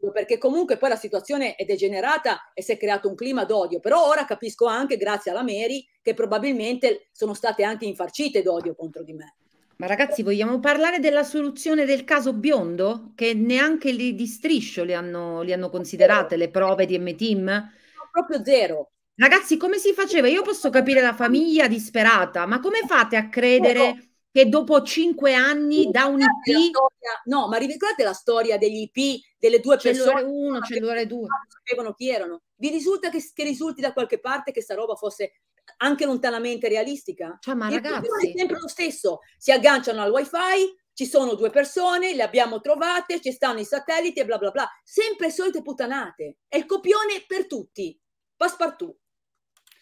per perché comunque poi la situazione è degenerata e si è creato un clima d'odio, però ora capisco anche, grazie alla Mary, che probabilmente sono state anche infarcite d'odio contro di me. Ma ragazzi, vogliamo parlare della soluzione del caso Biondo? Che neanche lì di striscio li hanno, li hanno considerate le prove di M-Team? No, proprio zero. Ragazzi, come si faceva? Io posso capire la famiglia disperata, ma come fate a credere che dopo cinque anni da un IP... no, ma ricordate la storia degli IP, delle due cellulare persone... Uno, cellulare 2. sapevano chi erano. Vi risulta che, che, risulti da qualche parte che sta roba fosse anche lontanamente realistica? Cioè, ma Il ragazzi... È sempre lo stesso, si agganciano al wifi, ci sono due persone, le abbiamo trovate, ci stanno i satelliti e bla bla bla. Sempre solite puttanate. È il copione per tutti. Passepartout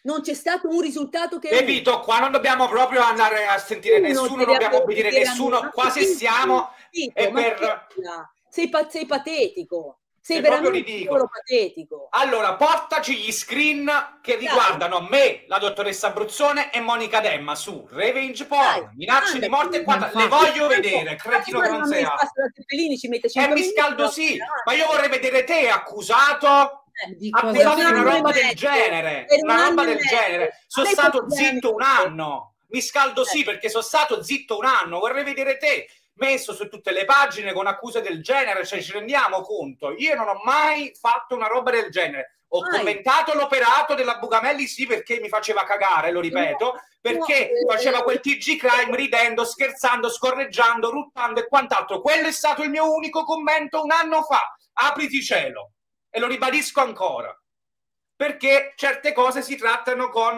non c'è stato un risultato che... Evito, qua non dobbiamo proprio andare a sentire nessuno, nessuno non dobbiamo obbedire nessuno, nessuno qua se siamo... È per... sei, pa- sei patetico. Sei, sei veramente patetico. Allora, portaci gli screen che riguardano me, la dottoressa Abruzzone e Monica Demma su Revenge Porn, minacce di morte e Le voglio vedere, cretino che non sei. E mi scaldo sì, ma io vorrei vedere te accusato eh, appena ah, una roba del genere, una roba del genere. Sono stato zitto un anno. Mi scaldo sì certo. perché sono stato zitto un anno. Vorrei vedere te messo su tutte le pagine con accuse del genere, cioè ci rendiamo conto. Io non ho mai fatto una roba del genere. Ho mai. commentato l'operato della Bugamelli, sì, perché mi faceva cagare, lo ripeto, perché eh, faceva quel eh. TG crime ridendo, scherzando, scorreggiando, ruttando e quant'altro. Quello è stato il mio unico commento un anno fa. Apriti cielo e lo ribadisco ancora, perché certe cose si trattano con...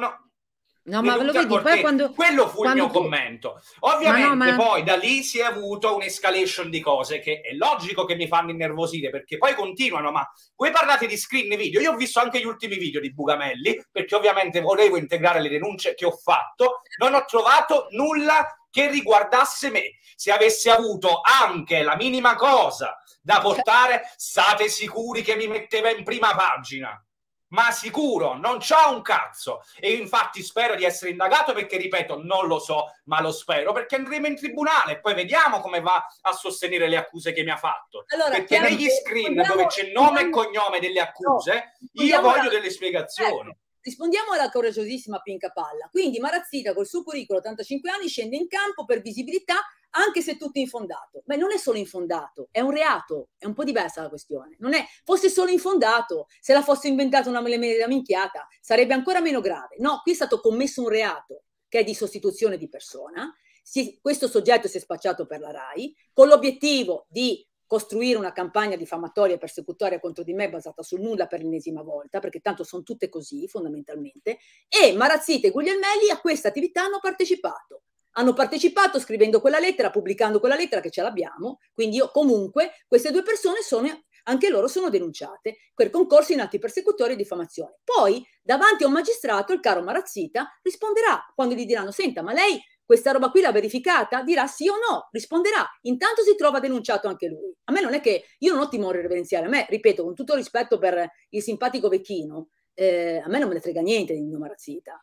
No, ma lo vedi, poi quando, Quello fu quando il mio tu... commento. Ovviamente ma no, ma... poi da lì si è avuto un'escalation di cose che è logico che mi fanno innervosire, perché poi continuano, ma voi parlate di screen video, io ho visto anche gli ultimi video di Bugamelli, perché ovviamente volevo integrare le denunce che ho fatto, non ho trovato nulla che riguardasse me. Se avessi avuto anche la minima cosa da portare, state sicuri che mi metteva in prima pagina. Ma sicuro, non c'ho un cazzo. E infatti spero di essere indagato perché, ripeto, non lo so, ma lo spero perché andremo in tribunale e poi vediamo come va a sostenere le accuse che mi ha fatto. Allora, perché negli screen dove c'è nome e cognome delle accuse, no, io voglio la... delle spiegazioni. Eh, rispondiamo alla coraggiosissima Pinca Palla. Quindi Marazzita col suo curriculum 85 anni scende in campo per visibilità anche se tutto infondato. Beh, non è solo infondato, è un reato, è un po' diversa la questione. Non è, fosse solo infondato, se la fosse inventata una minchiata, sarebbe ancora meno grave. No, qui è stato commesso un reato, che è di sostituzione di persona. Si, questo soggetto si è spacciato per la RAI con l'obiettivo di costruire una campagna diffamatoria e persecutoria contro di me basata sul nulla per l'ennesima volta, perché tanto sono tutte così fondamentalmente, e Marazzite e Guglielmelli a questa attività hanno partecipato hanno partecipato scrivendo quella lettera, pubblicando quella lettera che ce l'abbiamo, quindi io comunque queste due persone sono anche loro sono denunciate per concorso in atti persecutori e diffamazione. Poi davanti a un magistrato il caro Marazzita risponderà quando gli diranno "Senta, ma lei questa roba qui l'ha verificata?" dirà "Sì o no", risponderà. Intanto si trova denunciato anche lui. A me non è che io non ho timore reverenziale, a me, ripeto, con tutto rispetto per il simpatico vecchino, eh, a me non me ne frega niente di mio Marazzita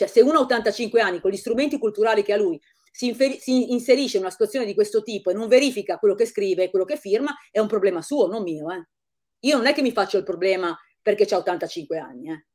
cioè se uno ha 85 anni con gli strumenti culturali che ha lui si, si, inserisce in una situazione di questo tipo e non verifica quello che scrive e quello che firma, è un problema suo, non mio. Eh. Io non è che mi faccio il problema perché ha 85 anni. Eh.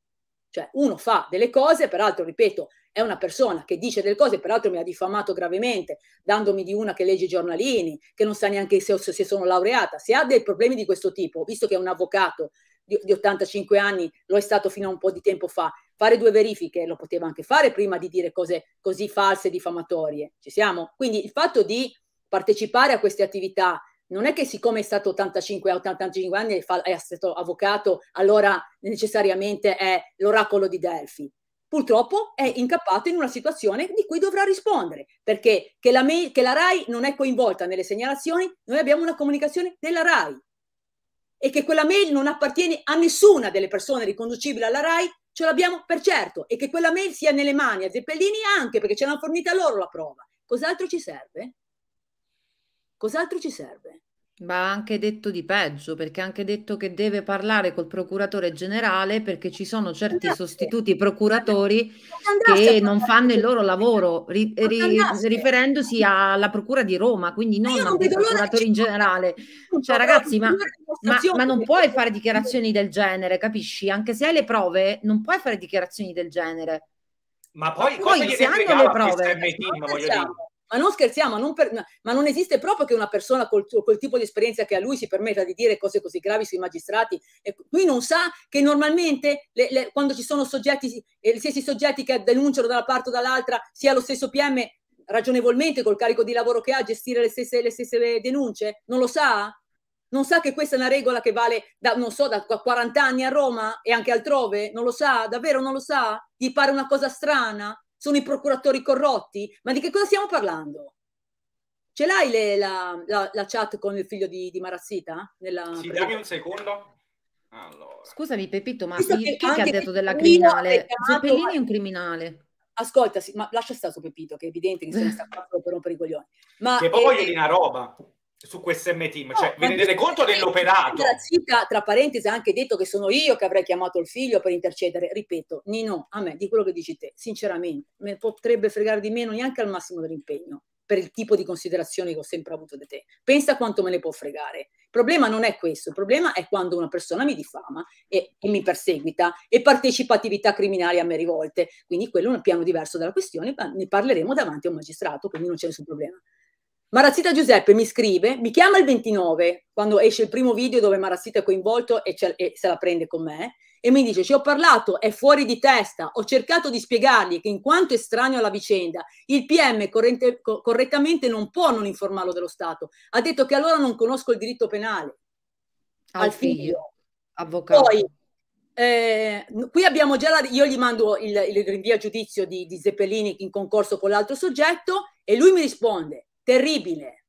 Cioè uno fa delle cose, peraltro, ripeto, è una persona che dice delle cose, peraltro mi ha diffamato gravemente, dandomi di una che legge i giornalini, che non sa neanche se, se sono laureata. Se ha dei problemi di questo tipo, visto che è un avvocato di, di 85 anni, lo è stato fino a un po' di tempo fa, fare due verifiche lo poteva anche fare prima di dire cose così false e diffamatorie. Ci siamo? Quindi il fatto di partecipare a queste attività non è che siccome è stato 85, 85 anni e è stato avvocato, allora necessariamente è l'oracolo di Delfi. Purtroppo è incappato in una situazione di cui dovrà rispondere, perché che la, che la RAI non è coinvolta nelle segnalazioni, noi abbiamo una comunicazione della RAI e che quella mail non appartiene a nessuna delle persone riconducibili alla RAI, ce l'abbiamo per certo, e che quella mail sia nelle mani a Zeppellini anche perché ce l'hanno fornita loro la prova. Cos'altro ci serve? Cos'altro ci serve? Ma ha anche detto di peggio, perché ha anche detto che deve parlare col procuratore generale perché ci sono certi sostituti procuratori che non fanno il loro lavoro, ri, ri, riferendosi alla procura di Roma, quindi non ai procuratori in generale. Cioè, ragazzi, ma, ma, ma non puoi fare dichiarazioni del genere, capisci? Anche se hai le prove, non puoi fare dichiarazioni del genere. Ma poi, ma poi cosa se hanno le prove, team, voglio dire. Ma non scherziamo, non per, ma non esiste proprio che una persona col, col, tipo di esperienza che ha lui si permetta di dire cose così gravi sui magistrati. E lui non sa che normalmente le, le, quando ci sono soggetti, gli stessi soggetti che denunciano dalla parte o dall'altra, sia lo stesso PM ragionevolmente col carico di lavoro che ha gestire le stesse, le stesse denunce? Non lo sa? Non sa che questa è una regola che vale da, non so, da 40 anni a Roma e anche altrove? Non lo sa? Davvero non lo sa? Gli pare una cosa strana? sono i procuratori corrotti? Ma di che cosa stiamo parlando? Ce l'hai le, la, la, la, chat con il figlio di, di Marazzita? Nella... Sì, dammi un secondo. Allora. Scusami Pepito, ma Visto che, chi che ha detto della criminale? Zoppellini è un criminale. Ascolta, sì, ma lascia stare su Pepito, che è evidente che se ne sta qua per rompere i coglioni. Ma, che poi è una roba su questo M Team, cioè no, vi rendete conto dell'operato? La tra parentesi, ha anche detto che sono io che avrei chiamato il figlio per intercedere. Ripeto, Nino, a me di quello che dici te, sinceramente, me potrebbe fregare di meno neanche al massimo dell'impegno per il tipo di considerazioni che ho sempre avuto da te. Pensa quanto me ne può fregare. Il problema non è questo, il problema è quando una persona mi diffama e, e mi perseguita e partecipa a attività criminali a me rivolte. Quindi quello è un piano diverso dalla questione, ma ne parleremo davanti a un magistrato, quindi non c'è nessun problema. Marazzita Giuseppe mi scrive, mi chiama il 29, quando esce il primo video dove Marazzita è coinvolto e, e, se la prende con me, e mi dice, ci ho parlato, è fuori di testa, ho cercato di spiegargli che in quanto estraneo alla vicenda, il PM corrente, co correttamente non può non informarlo dello Stato. Ha detto che allora non conosco il diritto penale. Al, al figlio. figlio. Avvocato. Poi, eh, qui abbiamo già, la, io gli mando il, il rinvio a giudizio di, di Zeppelini in concorso con l'altro soggetto e lui mi risponde, terribile.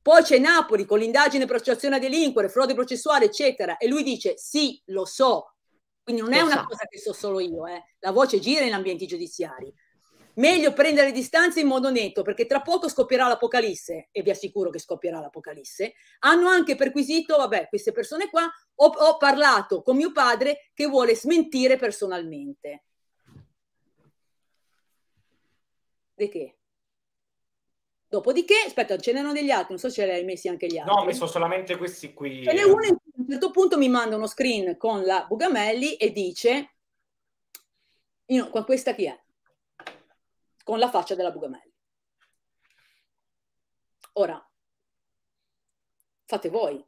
Poi c'è Napoli con l'indagine per associazione a delinquere, frode processuale, eccetera. E lui dice: Sì, lo so. Quindi non lo è una so. cosa che so solo io, eh. la voce gira in ambienti giudiziari. Meglio prendere le distanze in modo netto, perché tra poco scoppierà l'apocalisse, e vi assicuro che scoppierà l'apocalisse. Hanno anche perquisito, vabbè, queste persone qua. Ho, ho parlato con mio padre che vuole smentire personalmente. De che? Dopodiché, aspetta, ce n'erano degli altri, non so se li hai messi anche gli altri. No, ho messo solamente questi qui. Ce n'è uno in cui a un certo punto mi manda uno screen con la Bugamelli e dice, io, questa chi è? Con la faccia della Bugamelli. Ora, fate voi.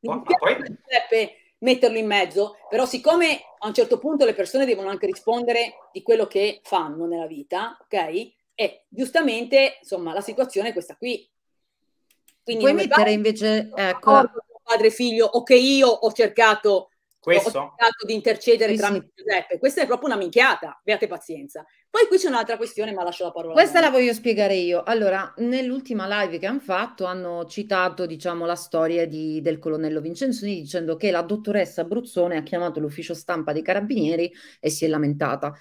Non Ma poi... Giuseppe metterlo in mezzo, però siccome a un certo punto le persone devono anche rispondere di quello che fanno nella vita, ok? E giustamente, insomma, la situazione è questa qui. Quindi Puoi mettere ecco, padre, invece... Ecco. Padre figlio, o che io ho cercato questo? Ho cercato di intercedere sì, tramite sì. Giuseppe. Questa è proprio una minchiata, beate pazienza. Poi qui c'è un'altra questione, ma lascio la parola. Questa la voglio spiegare io. Allora, nell'ultima live che hanno fatto hanno citato, diciamo, la storia di, del colonnello Vincenzoni dicendo che la dottoressa Abruzzone ha chiamato l'ufficio stampa dei carabinieri e si è lamentata.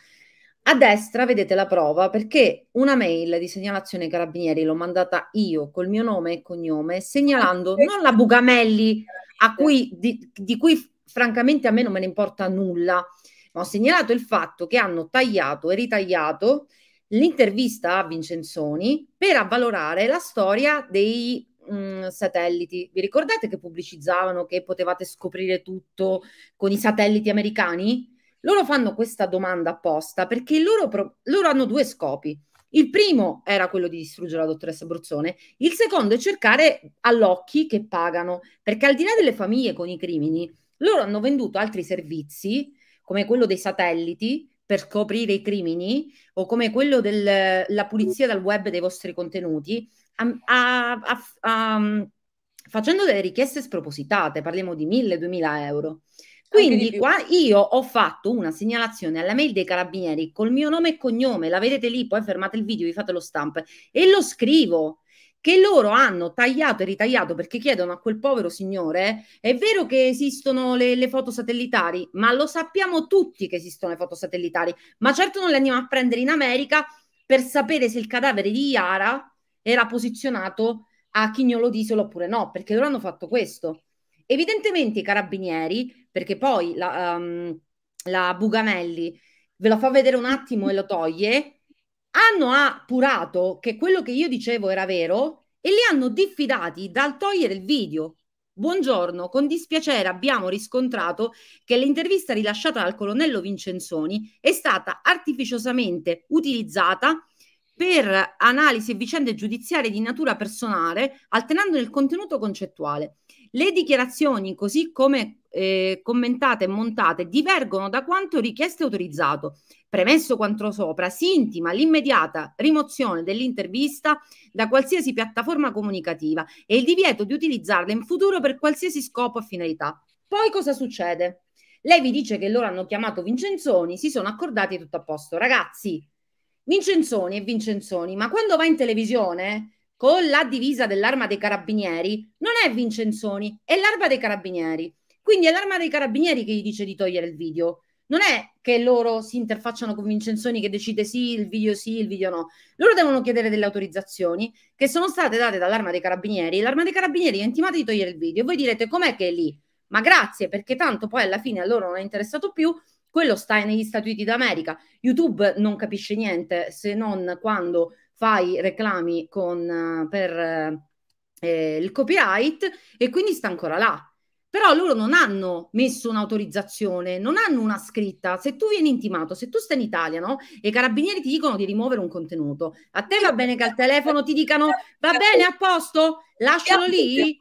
A destra vedete la prova perché una mail di segnalazione carabinieri l'ho mandata io col mio nome e cognome segnalando ah, non la Bugamelli cui, di, di, cui francamente a me non me ne importa nulla, ma ho segnalato il fatto che hanno tagliato e ritagliato l'intervista a Vincenzoni per avvalorare la storia dei mh, mm, satelliti. Vi ricordate che pubblicizzavano che potevate scoprire tutto con i satelliti americani? Loro fanno questa domanda apposta perché loro, pro- loro hanno due scopi. Il primo era quello di distruggere la dottoressa Bruzzone, il secondo è cercare allocchi che pagano, perché al di là delle famiglie con i crimini, loro hanno venduto altri servizi, come quello dei satelliti, per scoprire i crimini o come quello della pulizia dal web dei vostri contenuti, a, a, a, facendo delle richieste spropositate, parliamo di 1000-2000 euro. Quindi qua io ho fatto una segnalazione alla mail dei carabinieri col mio nome e cognome, la vedete lì, poi fermate il video, vi fate lo stamp e lo scrivo che loro hanno tagliato e ritagliato perché chiedono a quel povero signore, è vero che esistono le, le, foto satellitari, ma lo sappiamo tutti che esistono le foto satellitari, ma certo non le andiamo a prendere in America per sapere se il cadavere di Iara era posizionato a Chignolo d'Isola oppure no, perché loro hanno fatto questo. Evidentemente i carabinieri perché poi la, um, la Bugamelli ve lo fa vedere un attimo e lo toglie, hanno appurato che quello che io dicevo era vero e li hanno diffidati dal togliere il video. Buongiorno, con dispiacere abbiamo riscontrato che l'intervista rilasciata dal colonnello Vincenzoni è stata artificiosamente utilizzata per analisi e vicende giudiziarie di natura personale, alternando il contenuto concettuale. Le dichiarazioni, così come eh, commentate e montate, divergono da quanto richiesto e autorizzato. Premesso quanto sopra, si intima l'immediata rimozione dell'intervista da qualsiasi piattaforma comunicativa e il divieto di utilizzarla in futuro per qualsiasi scopo o finalità. Poi cosa succede? Lei vi dice che loro hanno chiamato Vincenzoni, si sono accordati tutto a posto. Ragazzi, Vincenzoni e Vincenzoni, ma quando va in televisione con la divisa dell'arma dei carabinieri non è Vincenzoni, è l'arma dei carabinieri. Quindi è l'arma dei carabinieri che gli dice di togliere il video. Non è che loro si interfacciano con Vincenzoni che decide sì, il video sì, il video no. Loro devono chiedere delle autorizzazioni che sono state date dall'arma dei carabinieri. L'arma dei carabinieri è intimata di togliere il video. E voi direte com'è che è lì? Ma grazie, perché tanto poi alla fine a loro non è interessato più. Quello sta negli Stati Uniti d'America. YouTube non capisce niente se non quando fai reclami con, eh, per eh, eh, il copyright e quindi sta ancora là. Però loro non hanno messo un'autorizzazione, non hanno una scritta. Se tu vieni intimato, se tu stai in Italia, no? E i carabinieri ti dicono di rimuovere un contenuto. A te va bene che al telefono ti dicano va bene, a posto, lascialo lì.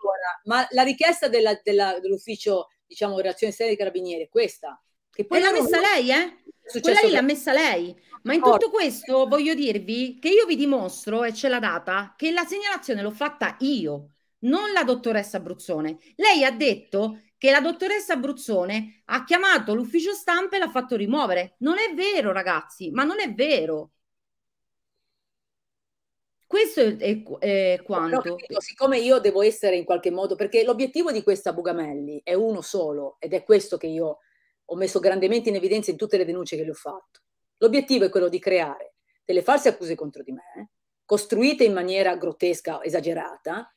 Ma la richiesta della, della, dell'ufficio, diciamo, relazione esterne dei carabinieri è questa che poi e l'ha messa non... lei, eh? Quella lì che... l'ha messa lei. Ma in tutto questo voglio dirvi che io vi dimostro, e ce l'ha data, che la segnalazione l'ho fatta io, non la dottoressa Abruzzone. Lei ha detto che la dottoressa Abruzzone ha chiamato l'ufficio stampa e l'ha fatto rimuovere. Non è vero, ragazzi, ma non è vero. Questo è, è, è quanto. Però, capito, ecco, siccome io devo essere in qualche modo, perché l'obiettivo di questa Bugamelli è uno solo, ed è questo che io ho messo grandemente in evidenza in tutte le denunce che le ho fatto. L'obiettivo è quello di creare delle false accuse contro di me, costruite in maniera grottesca, esagerata,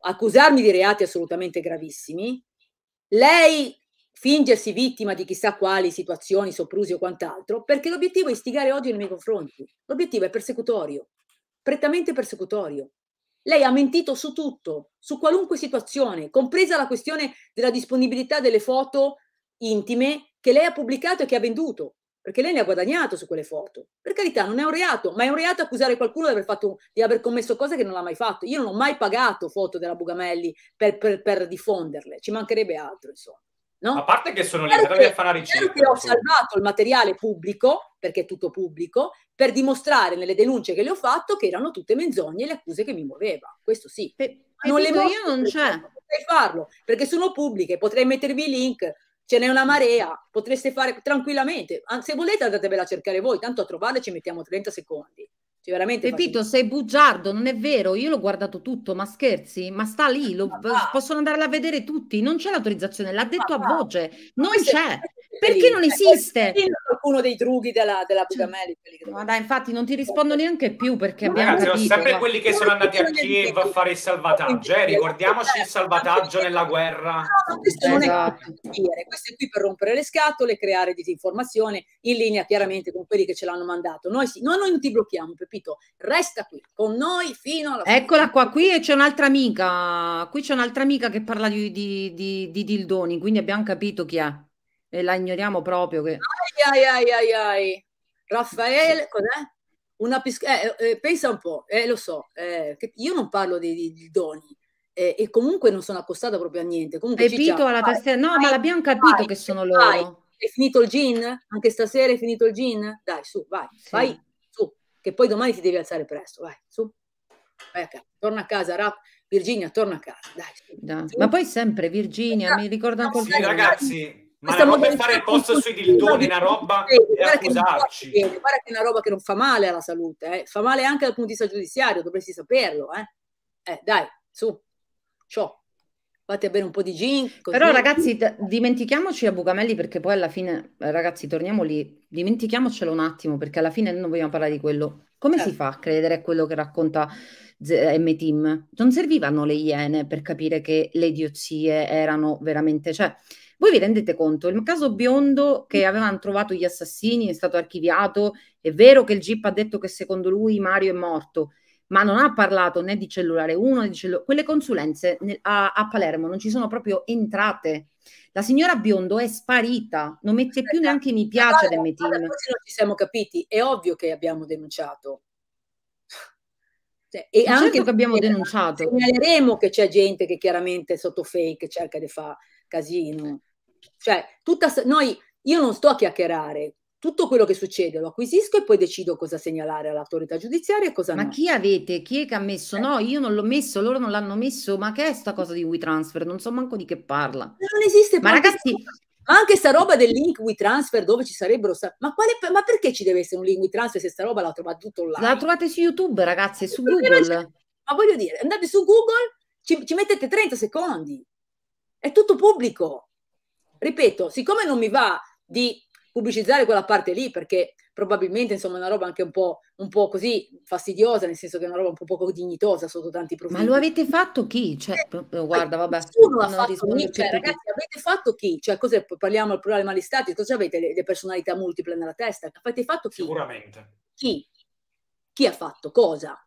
accusarmi di reati assolutamente gravissimi, lei fingersi vittima di chissà quali situazioni, soprusi o quant'altro, perché l'obiettivo è istigare odio nei miei confronti. L'obiettivo è persecutorio, prettamente persecutorio. Lei ha mentito su tutto, su qualunque situazione, compresa la questione della disponibilità delle foto intime che lei ha pubblicato e che ha venduto, perché lei ne ha guadagnato su quelle foto. Per carità, non è un reato, ma è un reato accusare qualcuno di aver, fatto, di aver commesso cose che non ha mai fatto. Io non ho mai pagato foto della Bugamelli per, per, per diffonderle, ci mancherebbe altro, insomma. No? A parte che sono libero di fare la ricerca. Io ho salvato il materiale pubblico, perché è tutto pubblico, per dimostrare nelle denunce che le ho fatto che erano tutte menzogne le accuse che mi muoveva. Questo sì. Pe- non le mostro, io non c'è. Potrei farlo, perché sono pubbliche, potrei mettervi i link, ce n'è una marea, potreste fare tranquillamente, ah, se volete andatevela a cercare voi, tanto a trovarla ci mettiamo 30 secondi. Cioè, veramente Pepito, sei bugiardo, non è vero, io l'ho guardato tutto, ma scherzi, ma sta lì, lo, ah, possono andarla a vedere tutti, non c'è l'autorizzazione, l'ha detto ah, a voce, non c'è perché non cioè, esiste? Uno dei trucchi della, della cioè, Bugamelli. Ma dai, infatti non ti rispondo neanche più perché abbiamo ragazzi, capito. sempre ma... quelli che sono andati a Kiev a fare il salvataggio, eh? ricordiamoci il salvataggio nella guerra. No, questo non è esatto. dire, questo è qui per rompere le scatole, creare disinformazione in linea chiaramente con quelli che ce l'hanno mandato. Noi, sì, noi non ti blocchiamo, Pepito, resta qui con noi fino alla Eccola qua, qui c'è un'altra amica, qui c'è un'altra amica che parla di, di, di, di dildoni, quindi abbiamo capito chi è e la ignoriamo proprio. Che... Ai, ai, ai, ai, Raffaele, cos'è? Una pis- eh, eh, eh, pensa un po', eh, lo so, eh, io non parlo di, di, di doni. Eh, e comunque non sono accostata proprio a niente. Comunque, Hai vinto alla tastiera? No, vai, ma l'abbiamo capito vai, che sono loro. Vai. È finito il gin? Anche stasera è finito il gin? Dai, su, vai, sì. vai, su, che poi domani ti devi alzare presto, vai, su. Vai a casa, torna a casa, rap. Virginia, torna a casa, dai. Su, da. Ma poi sempre Virginia, da. mi ricorda no, qualcosa. Sì, ragazzi, ma Stiamo per fare il post sui dildoni, una roba e accusarci. Che, guarda che è una roba che non fa male alla salute, eh. fa male anche dal punto di vista giudiziario, dovresti saperlo. Eh, eh dai, su, ciò. Fate bere un po' di gin. Così. Però ragazzi, dimentichiamoci a Bucamelli perché poi alla fine, ragazzi, torniamo lì, dimentichiamocelo un attimo perché alla fine non vogliamo parlare di quello. Come certo. si fa a credere a quello che racconta eh, M-Team? Non servivano le iene per capire che le idiozie erano veramente... Cioè, voi vi rendete conto? Il caso biondo che avevano trovato gli assassini è stato archiviato. È vero che il GIP ha detto che secondo lui Mario è morto, ma non ha parlato né di cellulare 1 né di cellulare. Quelle consulenze a, a, Palermo non ci sono proprio entrate. La signora Biondo è sparita, non mette Aspetta, più neanche mi piace del Metin. Allora, non ci siamo capiti, è ovvio che abbiamo denunciato. Cioè, e certo che abbiamo denunciato. Segnaleremo che c'è gente che chiaramente sotto fake cerca di fare casino. Cioè, tutta, noi, io non sto a chiacchierare, tutto quello che succede lo acquisisco e poi decido cosa segnalare all'autorità giudiziaria e cosa ma no. Ma chi avete? Chi è che ha messo? Eh. No, io non l'ho messo, loro non l'hanno messo. Ma che è sta cosa di WeTransfer? Non so manco di che parla. Non esiste. Ma ragazzi... Ma anche sta roba del link WeTransfer dove ci sarebbero... Ma, quale, ma, perché ci deve essere un link WeTransfer se sta roba la trovate tutto online? La trovate su YouTube, ragazzi, su Google. Ma voglio dire, andate su Google, ci, ci mettete 30 secondi. È tutto pubblico ripeto, siccome non mi va di pubblicizzare quella parte lì perché probabilmente insomma è una roba anche un po', un po', così fastidiosa, nel senso che è una roba un po' poco dignitosa sotto tanti profili. Ma lo avete fatto chi? Cioè, eh, guarda, vabbè, nessuno l'ha fatto chi, cioè, ragazzi, avete fatto chi? Cioè, cosa parliamo al plurale malistati? Cosa avete le, le, personalità multiple nella testa? Avete fatto chi? Sicuramente. Chi? Chi ha fatto cosa?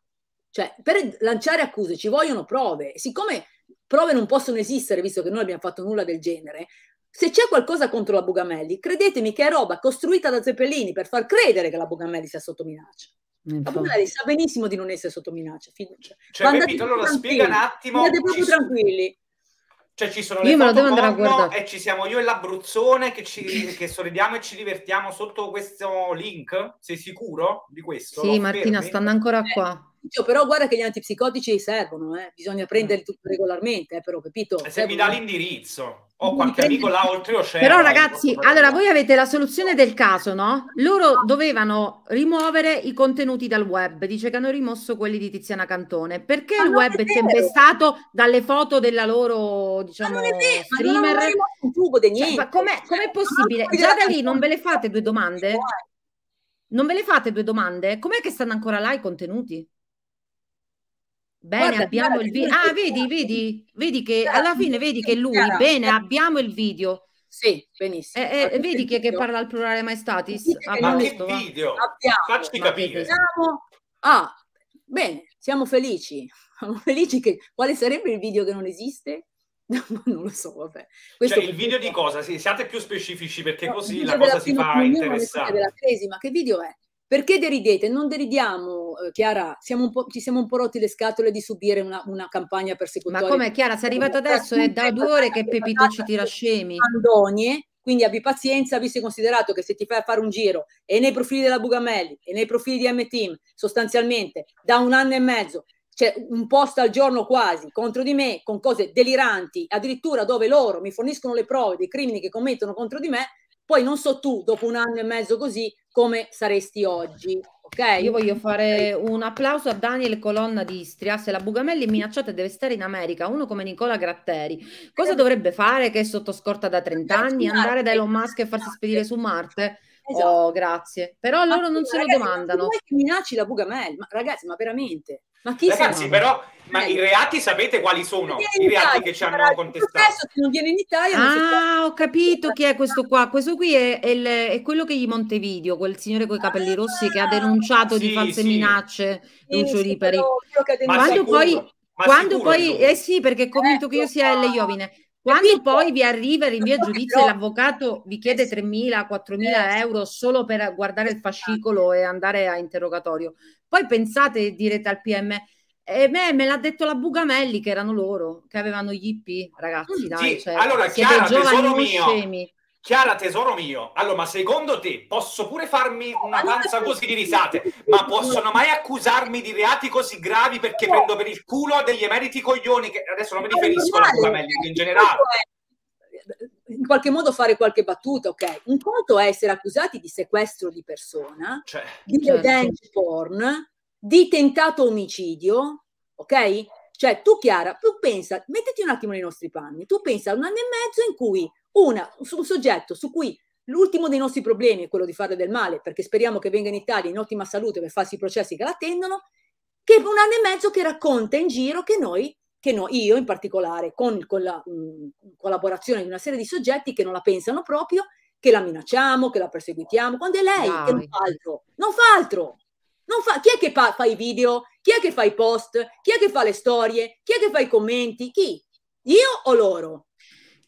Cioè, per lanciare accuse ci vogliono prove. Siccome prove non possono esistere, visto che noi abbiamo fatto nulla del genere, se c'è qualcosa contro la Bugamelli, credetemi che è roba costruita da Zeppelini per far credere che la Bugamelli sia sotto minaccia. La Bugamelli sa benissimo di non essere sotto minaccia, fiducia. Cioè, capito, allora spiega un attimo. Siete proprio tranquilli. Cioè, ci sono io le foto e ci siamo io e l'Abruzzone che, ci, che sorridiamo e ci divertiamo sotto questo link. Sei sicuro di questo? Sì, Martina, stanno ancora qua. Io però guarda che gli antipsicotici servono, eh. bisogna prenderli mm. regolarmente, eh, però capito? Eh, se servono. mi dà l'indirizzo, o mm, qualche amico là oltre oceano. Però ragazzi, allora voi avete la soluzione del caso, no? Loro ah. dovevano rimuovere i contenuti dal web, dice che hanno rimosso quelli di Tiziana Cantone, perché ma il web è, tempestato dalle foto della loro, diciamo, ma non è vero, streamer? Ma, non tubo di niente. Cioè, ma com'è, cioè, com'è possibile? Già da lì non ve le fate due domande? Cioè. Non ve le fate due domande? Com'è che stanno ancora là i contenuti? Bene, Guarda, abbiamo il video. Ah, vedi, vedi, vedi che alla fine vedi che lui, bene, abbiamo il video. Sì, benissimo. Eh, eh, vedi che, che, parla al plurale maestatis? Ma che video? Abbiamo. Facci capire. Siamo... Ah, bene, siamo felici. Siamo felici che... Quale sarebbe il video che non esiste? non lo so, vabbè. Cioè, Questo cioè, il video di cosa? Sì, siate più specifici perché no, così la cosa si fa interessante. Della ma che video è? Perché deridete? Non deridiamo, eh, Chiara, siamo un po', ci siamo un po' rotti le scatole di subire una, una campagna persecutoria. Ma come Chiara, sei arrivata adesso, è da due ore che Pepito ci tira scemi. Andonie, quindi abbi pazienza, visto e considerato che se ti fai fare un giro e nei profili della Bugamelli e nei profili di M-Team, sostanzialmente da un anno e mezzo, cioè un post al giorno quasi contro di me con cose deliranti, addirittura dove loro mi forniscono le prove dei crimini che commettono contro di me, poi non so tu, dopo un anno e mezzo così, come saresti oggi. ok Io voglio fare un applauso a Daniel Colonna di Istria. Se la Bugamelli è minacciata e deve stare in America, uno come Nicola Gratteri, cosa eh. dovrebbe fare che è sotto scorta da 30 anni? Andare da Elon Musk e farsi spedire su Marte? Esatto. Oh, grazie. Però loro non se lo domandano. Ma che minacci la Bugamelli? Ma ragazzi, ma veramente? Ma chi Ragazzi, sono? però ma eh. i reati sapete quali sono i reati che ci hanno contestato? Stesso, non viene in Italia. Ah, ho capito chi è questo qua. Questo qui è, è, il, è quello che gli Montevideo, quel signore con i capelli ah, rossi che ha denunciato sì, di false sì. minacce sì, Lucio Ripari. Sì, quando sicuro, poi, quando sicuro, poi eh sì, perché è convinto ecco, che io sia ecco. L. le Iovine. Quando poi vi arriva il rinvio a giudizio e l'avvocato vi chiede 3.000, 4.000 eh, euro solo per guardare il fascicolo e andare a interrogatorio, poi pensate e direte al PM, e eh, me, me l'ha detto la Bugamelli che erano loro, che avevano gli IP, ragazzi, mm, dai, sì, cioè, allora, siete Chiara, mio, scemi. Chiara, tesoro mio, allora, ma secondo te posso pure farmi una panza così di risate, ma possono mai accusarmi di reati così gravi perché prendo per il culo degli emeriti coglioni, che adesso non mi riferisco alla tua meglio in generale. Eh, in qualche modo fare qualche battuta, ok? Un conto è essere accusati di sequestro di persona, cioè, di certo. revenge porn, di tentato omicidio, ok? Cioè, tu Chiara, tu pensa, mettiti un attimo nei nostri panni, tu pensa a un anno e mezzo in cui una, un soggetto su cui l'ultimo dei nostri problemi è quello di fare del male, perché speriamo che venga in Italia in ottima salute per farsi i processi che l'attendono, che un anno e mezzo che racconta in giro che noi, che no, io in particolare, con, con la mh, collaborazione di una serie di soggetti che non la pensano proprio, che la minacciamo, che la perseguitiamo, quando è lei Dai. che non fa altro, non fa altro. Non fa, chi è che fa, fa i video? Chi è che fa i post? Chi è che fa le storie? Chi è che fa i commenti? Chi? Io o loro?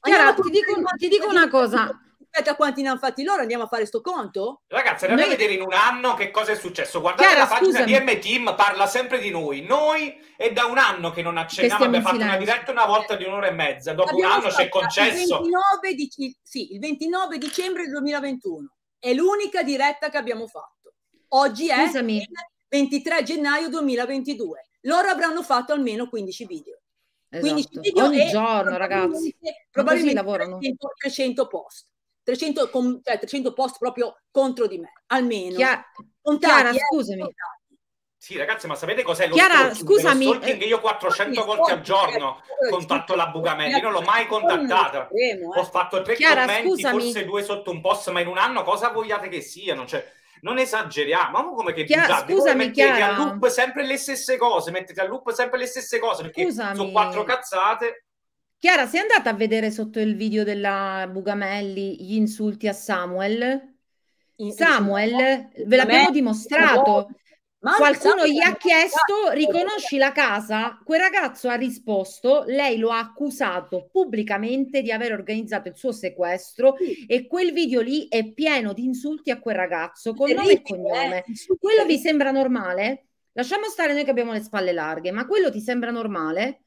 Chiara, ti dico, ti dico una cosa. Aspetta, quanti ne hanno fatti loro? Andiamo a fare sto conto? Ragazzi, andiamo noi... a vedere in un anno che cosa è successo. Guardate Chiara, la pagina scusami. di M-Team, parla sempre di noi. Noi è da un anno che non accenniamo, abbiamo fatto una diretta una volta di un'ora e mezza. Dopo abbiamo un anno ci è concesso. Il 29, di... sì, il 29 dicembre 2021 è l'unica diretta che abbiamo fatto. Oggi è Scusami. il 23 gennaio 2022. Loro avranno fatto almeno 15 video. Esatto. Ogni giorno, ragazzi. Probabilmente lavorano. 300, 300 post. 300, con, cioè 300 post proprio contro di me, almeno. Chia- contati, Chiara, eh, scusami. Contati. Sì, ragazzi, ma sapete cos'è lo Chiara, stalking? Scusami, lo stalking io 400 eh, volte al giorno contatto la Bugamella, io non l'ho mai contattata. Ho fatto tre Chiara, commenti, scusami. forse due sotto un post, ma in un anno cosa vogliate che siano? Cioè, non esageriamo. Ma come che Chia- bugiardi? Scusami, mettete a loop sempre le stesse cose, mettete a loop sempre le stesse cose, perché scusami. sono quattro cazzate. Chiara, sei andata a vedere sotto il video della Bugamelli gli insulti a Samuel? Samuel, ve l'abbiamo dimostrato. Ma Qualcuno gli ha chiesto, riconosci la casa? Quel ragazzo ha risposto, lei lo ha accusato pubblicamente di aver organizzato il suo sequestro sì. e quel video lì è pieno di insulti a quel ragazzo con nome e cognome. Eh. Quello vi sembra normale? Lasciamo stare noi che abbiamo le spalle larghe, ma quello ti sembra normale?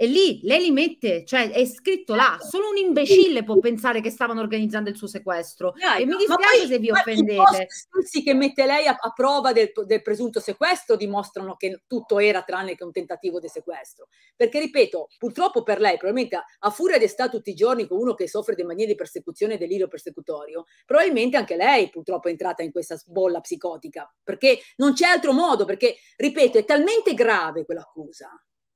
e lì lei li mette, cioè è scritto là, certo. solo un imbecille può pensare che stavano organizzando il suo sequestro. Dai, e mi dispiace poi, se vi offendete. I post che mette lei a, a prova del, del, presunto sequestro dimostrano che tutto era tranne che un tentativo di sequestro. Perché ripeto, purtroppo per lei, probabilmente a, a furia di stare tutti i giorni con uno che soffre di mania di persecuzione e delirio persecutorio, probabilmente anche lei purtroppo è entrata in questa bolla psicotica, perché non c'è altro modo, perché ripeto, è talmente grave quell'accusa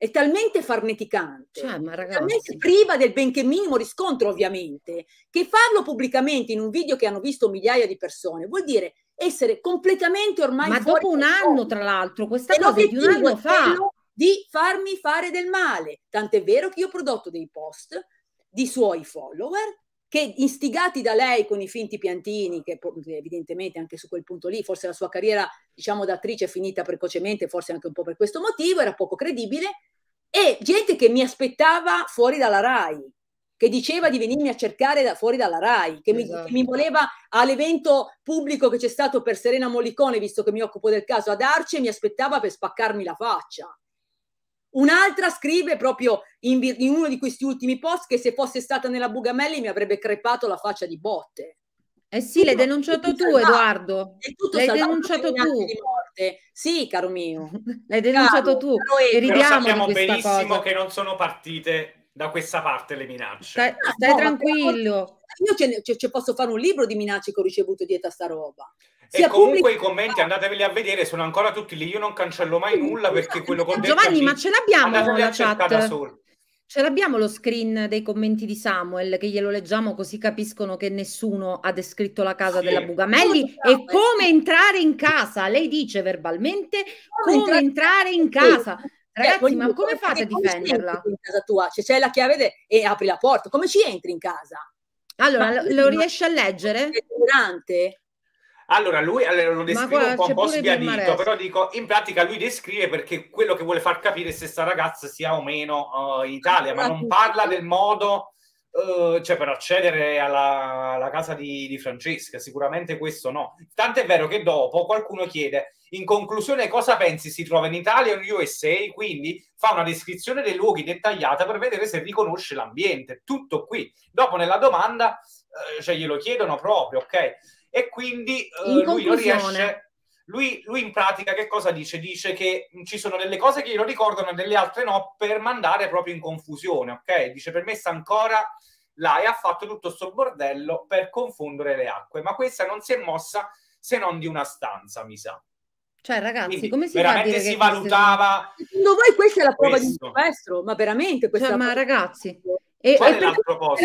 è talmente farneticante, cioè, ma talmente priva del benché minimo riscontro ovviamente, che farlo pubblicamente in un video che hanno visto migliaia di persone vuol dire essere completamente ormai Ma dopo un anno, mondo. tra l'altro, questa e cosa di un anno fa di farmi fare del male. Tant'è vero che io ho prodotto dei post di suoi follower che istigati da lei con i finti piantini, che evidentemente anche su quel punto lì, forse la sua carriera, diciamo, da attrice è finita precocemente, forse anche un po' per questo motivo, era poco credibile, e gente che mi aspettava fuori dalla RAI, che diceva di venirmi a cercare da, fuori dalla RAI, che mi, che esatto. mi, voleva all'evento pubblico che c'è stato per Serena Mollicone, visto che mi occupo del caso ad Arce, mi aspettava per spaccarmi la faccia. Un'altra scrive proprio in, in uno di questi ultimi post che se fosse stata nella Bugamelli mi avrebbe crepato la faccia di botte. Eh sì, l'hai denunciato tu, salvato. Eduardo. L'hai denunciato tu. Sì, caro mio. L'hai denunciato caro, tu. E ridiamo sappiamo benissimo cosa. che non sono partite da questa parte le minacce. Stai, ah, stai no, tranquillo. Io ce, ce, ce, posso fare un libro di minacce che ho ricevuto dietro a sta roba. Sia e comunque pubblica... i commenti andateveli a vedere, sono ancora tutti lì. Io non cancello mai nulla perché quello che ho detto. Giovanni, ma ce l'abbiamo con la chat. Da solo. Ce l'abbiamo lo screen dei commenti di Samuel che glielo leggiamo così capiscono che nessuno ha descritto la casa sì. della Bugamelli e come entrare in casa. Lei dice verbalmente come, entrare in casa. Cioè, Ragazzi, ma come fate a difenderla? In casa tua, cioè, c'è la chiave de- e apri la porta. Come ci entri in casa? Allora, ma lo riesci a leggere? È Durante allora, lui allora, lo descrive guarda, un po', un po sbiadito, però dico, in pratica lui descrive perché quello che vuole far capire se sta ragazza sia o meno uh, in Italia, ma non parla del modo, uh, cioè per accedere alla, alla casa di, di, Francesca, sicuramente questo no. Tant'è vero che dopo qualcuno chiede, in conclusione cosa pensi si trova in Italia o in USA, quindi fa una descrizione dei luoghi dettagliata per vedere se riconosce l'ambiente, tutto qui. Dopo nella domanda, uh, cioè glielo chiedono proprio, ok? e quindi eh, lui non riesce... Lui, lui, in pratica che cosa dice? Dice che ci sono delle cose che glielo ricordano e delle altre no per mandare proprio in confusione, ok? Dice per me sta ancora là e ha fatto tutto sto bordello per confondere le acque, ma questa non si è mossa se non di una stanza, mi sa. Cioè, ragazzi, Quindi, come si veramente si valutava. Queste... Secondo voi questa è la prova questo. di un maestro? Ma veramente questa cioè, ma ragazzi. E, Qual è, è l'altro posto?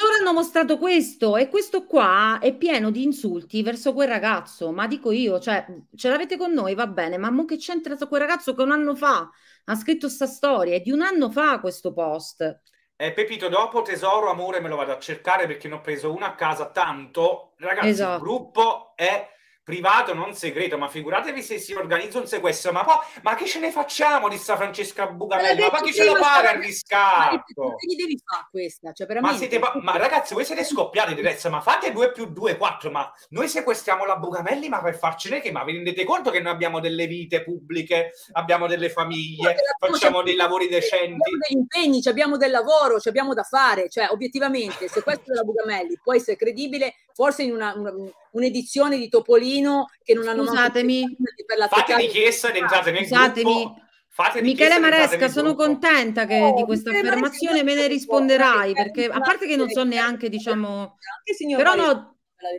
Loro hanno mostrato questo e questo qua è pieno di insulti verso quel ragazzo, ma dico io, cioè, ce l'avete con noi, va bene, ma mo che c'entra quel ragazzo che un anno fa ha scritto sta storia, è di un anno fa questo post. Eh, Pepito, dopo tesoro, amore, me lo vado a cercare perché ne ho preso uno a casa, tanto, ragazzi, esatto. il gruppo è privato, non segreto, ma figuratevi se si organizza un sequestro, ma, poi, ma che ce ne facciamo di sta Francesca Bucapella? Ma, ma chi ce lo paga il riscatto? Ma che devi fare questa? Cioè, ma, siete, ma, ma ragazzi, voi siete scoppiati di testa, ma fate 2 più 2, 4, ma noi sequestriamo la Bucapelli ma per farcene che? Ma vi rendete conto che noi abbiamo delle vite pubbliche, abbiamo delle famiglie, facciamo dei lavori decenti? Abbiamo degli impegni, cioè, abbiamo del lavoro, abbiamo da fare, cioè obiettivamente se questo è la Bugamelli, poi se è credibile forse in una, una, un'edizione di Topolino che non hanno Scusatemi. per la fate richiesta ed entrate nel Scusatemi. Fate oh, Michele Maresca, sono contenta che, oh, di questa Michele affermazione me ne risponderai perché a parte che non so neanche, diciamo, però no,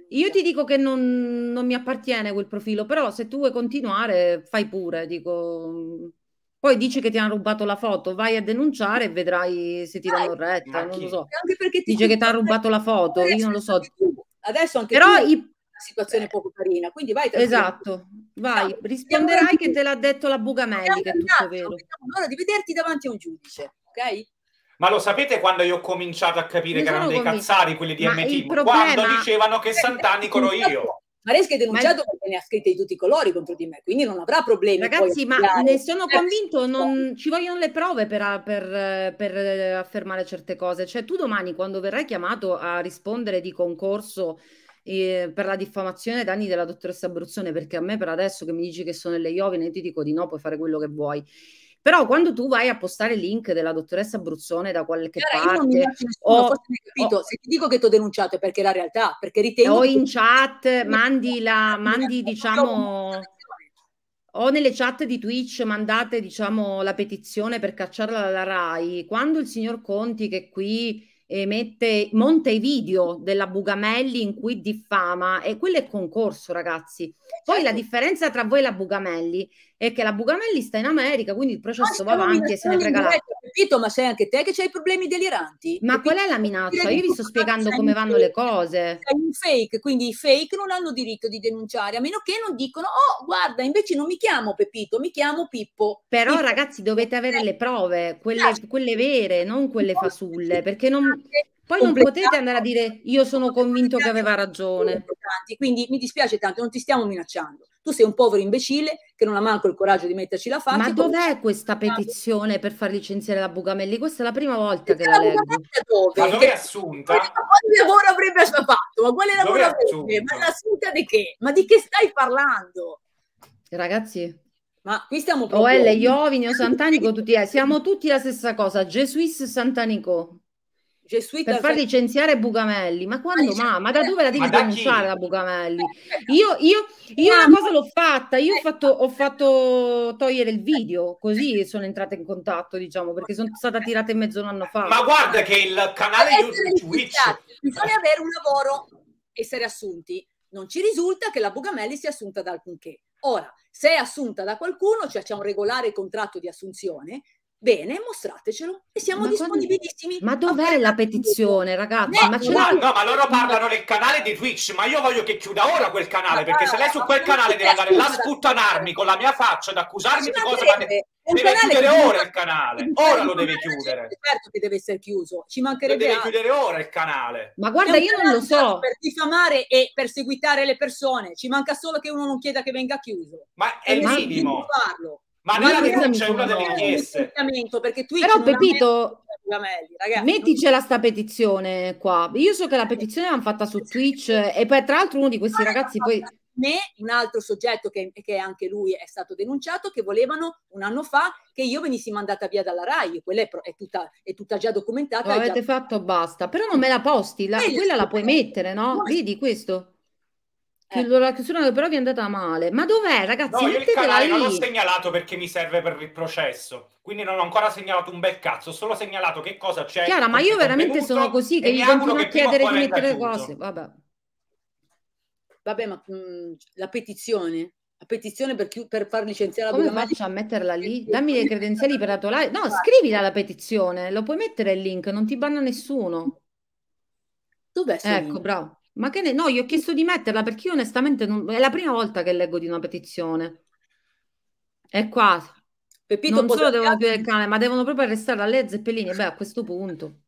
io ti dico che non, non mi appartiene quel profilo, però se tu vuoi continuare, fai pure, dico, poi dici che ti hanno rubato la foto, vai a denunciare e vedrai se ti danno retta. Non lo so. Dice che ti hanno rubato la foto, io non lo so. Adesso anche Però tu... i situazione eh. poco carina. Quindi vai Esatto, vai, no, risponderai che te l'ha detto la buga medica è tutto vero. Allora di vederti davanti a un giudice, ok? Ma lo sapete quando io ho cominciato a capire Mi che erano dei cazzari quelli di Ma MT? Problema... Quando dicevano che eh, eh, Sant'Anico eh, ero io. Maresca è denunciato ma... perché certo ne ha scritte di tutti i colori contro di me, quindi non avrà problemi. Ragazzi, ma ne sono eh, convinto, non... ci vogliono le prove per, per, per eh, affermare certe cose. Cioè, tu domani quando verrai chiamato a rispondere di concorso eh, per la diffamazione ai danni della dottoressa Abruzzone, perché a me per adesso che mi dici che sono le Iovine, ti dico di no, puoi fare quello che vuoi. Però quando tu vai a postare link della dottoressa Bruzzone da qualche allora, parte, io non mi ho, capito, ho, se ti dico che ti ho denunciato è perché è la realtà, perché ritengo... O in chat, mandi, la, mandi diciamo o nelle chat di Twitch mandate diciamo, la petizione per cacciarla dalla RAI, quando il signor Conti che qui emette, monta i video della Bugamelli in cui diffama e quello è concorso ragazzi. Eh, Poi la certo. differenza tra voi e la Bugamelli è che la Bugamelli sta in America, quindi il processo va avanti e se ne frega la capito, ma sei anche te che c'hai problemi deliranti. Ma capito? qual è la minaccia? Io vi sto spiegando come vanno le cose. È un fake, quindi i fake non hanno diritto di denunciare, a meno che non dicono, oh guarda, invece non mi chiamo Pepito, mi chiamo Pippo. Però Pippo. ragazzi dovete avere le prove, quelle, esatto. quelle vere, non quelle fasulle, perché non... Esatto. Poi non potete andare a dire io sono convinto che aveva ragione. Quindi mi dispiace tanto, non ti stiamo minacciando. Tu sei un povero imbecille che non ha manco il coraggio di metterci la faccia. Ma dov'è questa petizione per far licenziare la Bugamelli? Questa è la prima volta che la, la leggo. Ma dove è assunta? Ma quale lavoro avrebbe fatto? Ma quale lavoro avrebbe? Ma l'assunta di che? Ma di che stai parlando? Ragazzi, ma qui stiamo parlando... O L, o Santanico, tutti, eh, siamo tutti la stessa cosa, Gesuis Santanico. Gesuita cioè, per far licenziare Bugamelli, ma quando ah, ma, ma da dove la devi denunciare la Bugamelli? Io, io, io una cosa l'ho fatta, io ho fatto, ho fatto, togliere il video, così sono entrata in contatto, diciamo, perché sono stata tirata in mezzo un anno fa. Ma guarda che il canale YouTube bisogna avere un lavoro, essere assunti. Non ci risulta che la Bugamelli sia assunta da alcunché. Ora, se è assunta da qualcuno, cioè c'è un regolare contratto di assunzione, Bene, mostratecelo e siamo ma disponibilissimi. Quando... Ma dov'è la petizione, ragazzi? Eh, ma guarda, no, ma loro parlano del canale di Twitch, ma io voglio che chiuda ora quel canale, ma perché guarda, se lei su quel canale deve andare là a sputtanarmi con la mia faccia ad accusarmi di cose... Ma deve chiudere ora il canale, ora lo deve chiudere. Certo che deve essere chiuso, ci mancherebbe deve altro. chiudere ora il canale. Ma guarda, io non lo so. Per diffamare e perseguitare le persone, ci manca solo che uno non chieda che venga chiuso. Ma è il minimo. Farlo. Ma, non nella denuncia è una delle richieste. Perché Twitch Però Pepito, Ragazzi, metticela sta petizione qua. Io so che la petizione l'hanno fatta su Twitch e poi tra l'altro uno di questi ragazzi poi me un altro soggetto che, che, anche lui è stato denunciato che volevano un anno fa che io venissi mandata via dalla RAI quella è, pro, è, tutta, è tutta, già documentata l'avete già... fatto basta però non me la posti la, quella la puoi mettere no? vedi questo che eh. la chiusura però vi è andata male. Ma dov'è, ragazzi? No, io il canale non l'ho segnalato perché mi serve per il processo. Quindi non ho ancora segnalato un bel cazzo, ho solo segnalato che cosa c'è. Chiara, ma io veramente sono così che gli continuo a chiedere di mettere le cose. Vabbè. Vabbè, ma mh, mm, la petizione la petizione per, chi, per, far licenziare la Come Bugatti. faccio a metterla lì? Dammi le credenziali per la tua live. No, scrivila la petizione, lo puoi mettere il link, non ti banna nessuno. Dov'è? Ecco, link? bravo. Ma che ne... No, gli ho chiesto di metterla perché io onestamente non... è la prima volta che leggo di una petizione. È qua. Pepito non solo devono aprire il canale, ma devono proprio arrestare la lei Zeppelini. Beh, a questo punto.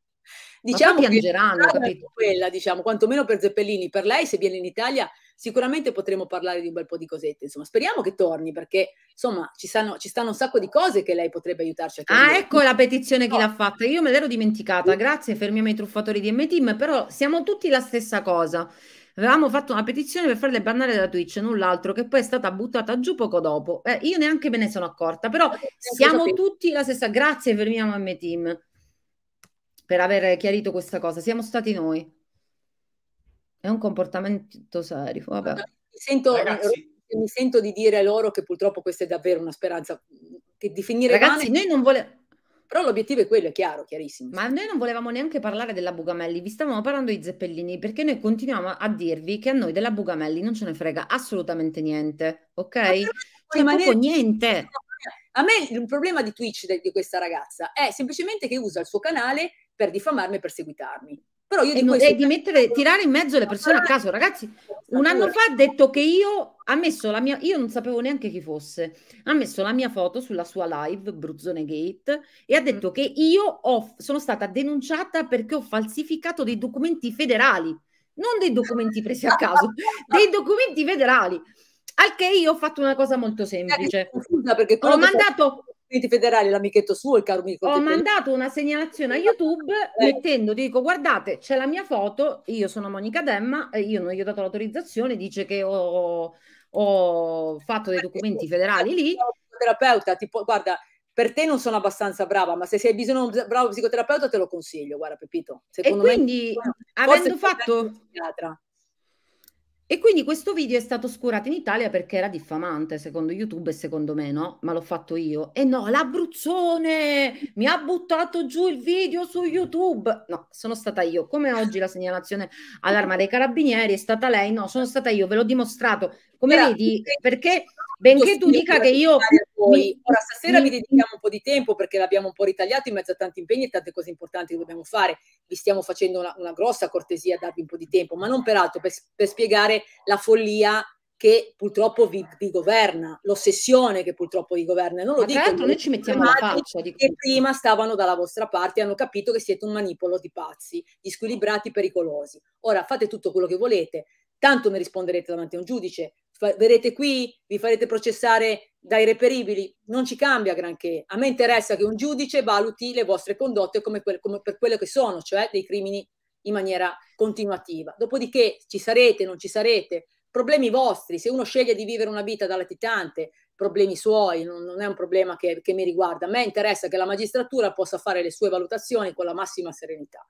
Diciamo piangeranno capito? quella, diciamo, quantomeno per Zeppellini, per lei se viene in Italia sicuramente potremo parlare di un bel po' di cosette, insomma, speriamo che torni perché insomma ci stanno, ci stanno un sacco di cose che lei potrebbe aiutarci a ah, capire. Ah, ecco la petizione no. che l'ha fatta, io me l'ero dimenticata, grazie fermiamo i truffatori di M-Team, però siamo tutti la stessa cosa. Avevamo fatto una petizione per farle bannare da Twitch, null'altro, che poi è stata buttata giù poco dopo. Eh, io neanche me ne sono accorta, però siamo tutti la stessa. Grazie, fermiamo M-Team per aver chiarito questa cosa. Siamo stati noi. È un comportamento serio. Vabbè. Mi sento, mi sento di dire loro che purtroppo questa è davvero una speranza che definire Ragazzi, vane... noi non volevamo però l'obiettivo è quello, è chiaro, chiarissimo. Ma noi non volevamo neanche parlare della Bugamelli, vi stavamo parlando di Zeppellini perché noi continuiamo a dirvi che a noi della Bugamelli non ce ne frega assolutamente niente, ok? Cioè, maniera... niente. A me il problema di Twitch di questa ragazza è semplicemente che usa il suo canale per diffamarmi e perseguitarmi. Però io di e questo... di mettere, tirare in mezzo le persone a caso, ragazzi, un anno fa ha detto che io ha messo la mia, io non sapevo neanche chi fosse, ha messo la mia foto sulla sua live Bruzzone Gate e ha detto mm. che io ho, sono stata denunciata perché ho falsificato dei documenti federali, non dei documenti presi a caso, dei documenti federali. Al che io ho fatto una cosa molto eh, semplice. perché Ho mandato, spiriti federali, l'amichetto suo, il caro amico. Ho mandato una segnalazione a eh. YouTube eh. mettendo, dico guardate, c'è la mia foto, io sono Monica Demma, io non gli ho dato l'autorizzazione, dice che ho, ho fatto dei documenti federali lì. Terapeuta, tipo, guarda, per te non sono abbastanza brava, ma se sei bisogno di un bravo psicoterapeuta te lo consiglio, guarda Pepito. Secondo e quindi, me, avendo fatto... E quindi questo video è stato oscurato in Italia perché era diffamante, secondo YouTube e secondo me no, ma l'ho fatto io. E no, l'Abruzzone mi ha buttato giù il video su YouTube. No, sono stata io. Come oggi la segnalazione all'arma dei carabinieri è stata lei, no, sono stata io, ve l'ho dimostrato. Come Però, vedi, perché benché tu dica che io... Mi... Ora stasera mi... vi dedichiamo un po' di tempo perché l'abbiamo un po' ritagliato in mezzo a tanti impegni e tante cose importanti che dobbiamo fare. Vi stiamo facendo una, una grossa cortesia a darvi un po' di tempo, ma non per altro, per, per spiegare la follia che purtroppo vi, vi, governa, l'ossessione che purtroppo vi governa. Non lo Ma dico. Tra l'altro noi ci mettiamo la faccia. Dico. Che prima stavano dalla vostra parte e hanno capito che siete un manipolo di pazzi, di squilibrati pericolosi. Ora fate tutto quello che volete, tanto ne risponderete davanti a un giudice, verrete qui, vi farete processare dai reperibili, non ci cambia granché. A me interessa che un giudice valuti le vostre condotte come, que- come per quello che sono, cioè dei crimini in maniera continuativa. Dopodiché ci sarete, non ci sarete, problemi vostri, se uno sceglie di vivere una vita da latitante, problemi suoi, non, non è un problema che, che mi riguarda. A me interessa che la magistratura possa fare le sue valutazioni con la massima serenità.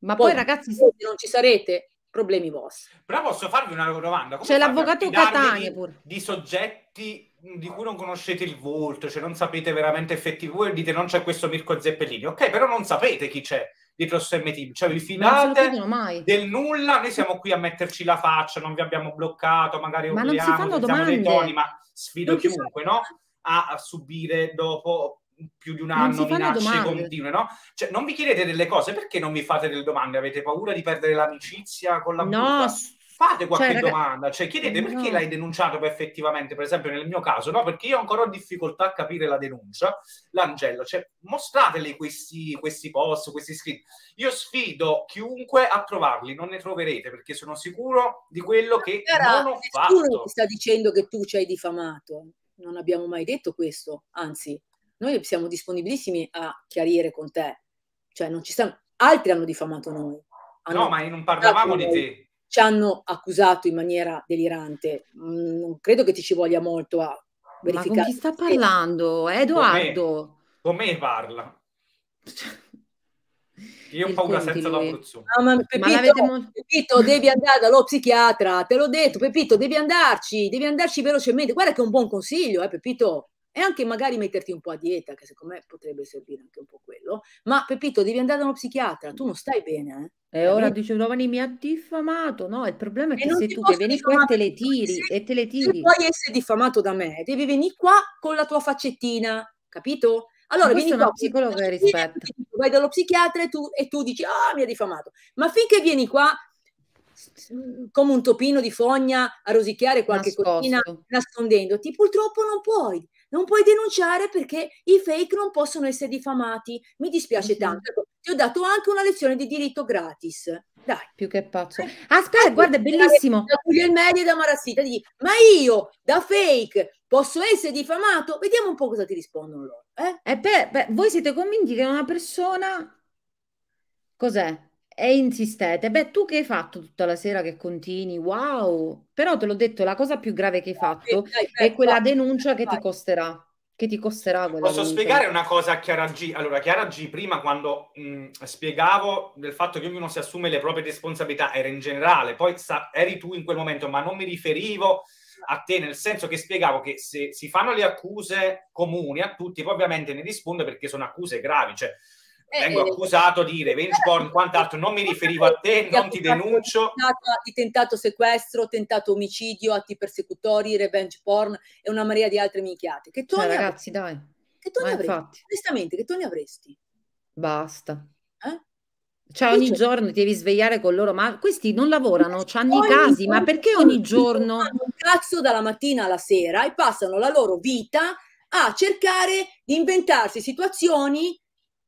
Ma poi, poi ragazzi, se non ci sarete, problemi vostri. Però posso farvi una domanda? Come C'è l'avvocato Catania di, pure. Di soggetti di cui non conoscete il volto, cioè non sapete veramente effettivamente, voi dite non c'è questo Mirko Zeppelini, ok, però non sapete chi c'è dietro Sam Team, cioè vi fidate del nulla, noi siamo qui a metterci la faccia, non vi abbiamo bloccato, magari ma non si fanno domande. toni, ma sfido non chiunque, no? A, a subire dopo più di un anno minacce continue, no? Cioè, non vi chiedete delle cose, perché non vi fate delle domande? Avete paura di perdere l'amicizia con la No, fate qualche cioè, domanda, cioè chiedete eh, no. perché l'hai denunciato effettivamente, per esempio nel mio caso, no? Perché io ancora ho difficoltà a capire la denuncia, l'Angelo, cioè mostrateli questi, questi post, questi script. Io sfido chiunque a trovarli, non ne troverete perché sono sicuro di quello che Era, non ho fatto. Nessuno ti sta dicendo che tu ci hai diffamato, non abbiamo mai detto questo, anzi noi siamo disponibilissimi a chiarire con te. Cioè, non ci stanno... Altri hanno diffamato noi. Hanno no, ma non parlavamo di te. Ci hanno accusato in maniera delirante. Mm, non credo che ti ci voglia molto a verificare. Ma con chi sta parlando? Edoardo? Con me, con me parla. Io ho paura senza l'Abruzzo. No, ah, ma Pepito, ma Pepito, devi andare dallo psichiatra, te l'ho detto, Pepito, devi andarci, devi andarci velocemente. Guarda che è un buon consiglio, eh, Pepito e anche magari metterti un po' a dieta, che secondo me potrebbe servire anche un po' quello. Ma Pepito, devi andare da uno psichiatra, tu non stai bene. Eh? E ora dice Giovanni mi ha diffamato, no? Il problema è che sei tu che vieni qua e te le tiri. Se, e te le tiri. Se vuoi essere diffamato da me, devi venire qua con la tua faccettina, capito? Allora, vieni qua, psicologo che rispetto. Vai dallo psichiatra e tu, e tu dici, ah, oh, mi ha diffamato. Ma finché vieni qua mm, come un topino di fogna a rosicchiare qualche Nascosto. cosina nascondendoti, purtroppo non puoi non puoi denunciare perché i fake non possono essere difamati. Mi dispiace mm-hmm. tanto. Ti ho dato anche una lezione di diritto gratis. Dai. Più che pazzo. Eh, ah, aspetta, eh, guarda, è bellissimo. Da Giulia e da Marassita, digli, ma io da fake posso essere difamato? Vediamo un po' cosa ti rispondono loro. Eh? E eh, beh, beh, voi siete convinti che una persona... Cos'è? E insistete, beh, tu che hai fatto tutta la sera che continui? Wow! Però te l'ho detto, la cosa più grave che hai fatto dai, dai, è quella vai, denuncia vai. che ti costerà. Che ti costerà quella Posso denuncia. spiegare una cosa a Chiara G? Allora, Chiara G, prima quando mh, spiegavo del fatto che ognuno si assume le proprie responsabilità, era in generale, poi sa, eri tu in quel momento, ma non mi riferivo a te, nel senso che spiegavo che se si fanno le accuse comuni a tutti, poi ovviamente ne risponde perché sono accuse gravi, cioè eh, vengo eh, accusato di eh, revenge porn, quant'altro, non mi riferivo a te, non ti denuncio. Di tentato sequestro, tentato omicidio, atti persecutori, revenge porn e una marea di altre minchiate. Che tu cioè, ragazzi, dai. Che tu ne avresti? Onestamente, che tu ne avresti? Basta. Eh? Cioè ogni Dice. giorno ti devi svegliare con loro, ma questi non lavorano, c'hanno i casi, ma perché ogni giorno? un cazzo dalla mattina alla sera e passano la loro vita a cercare di inventarsi situazioni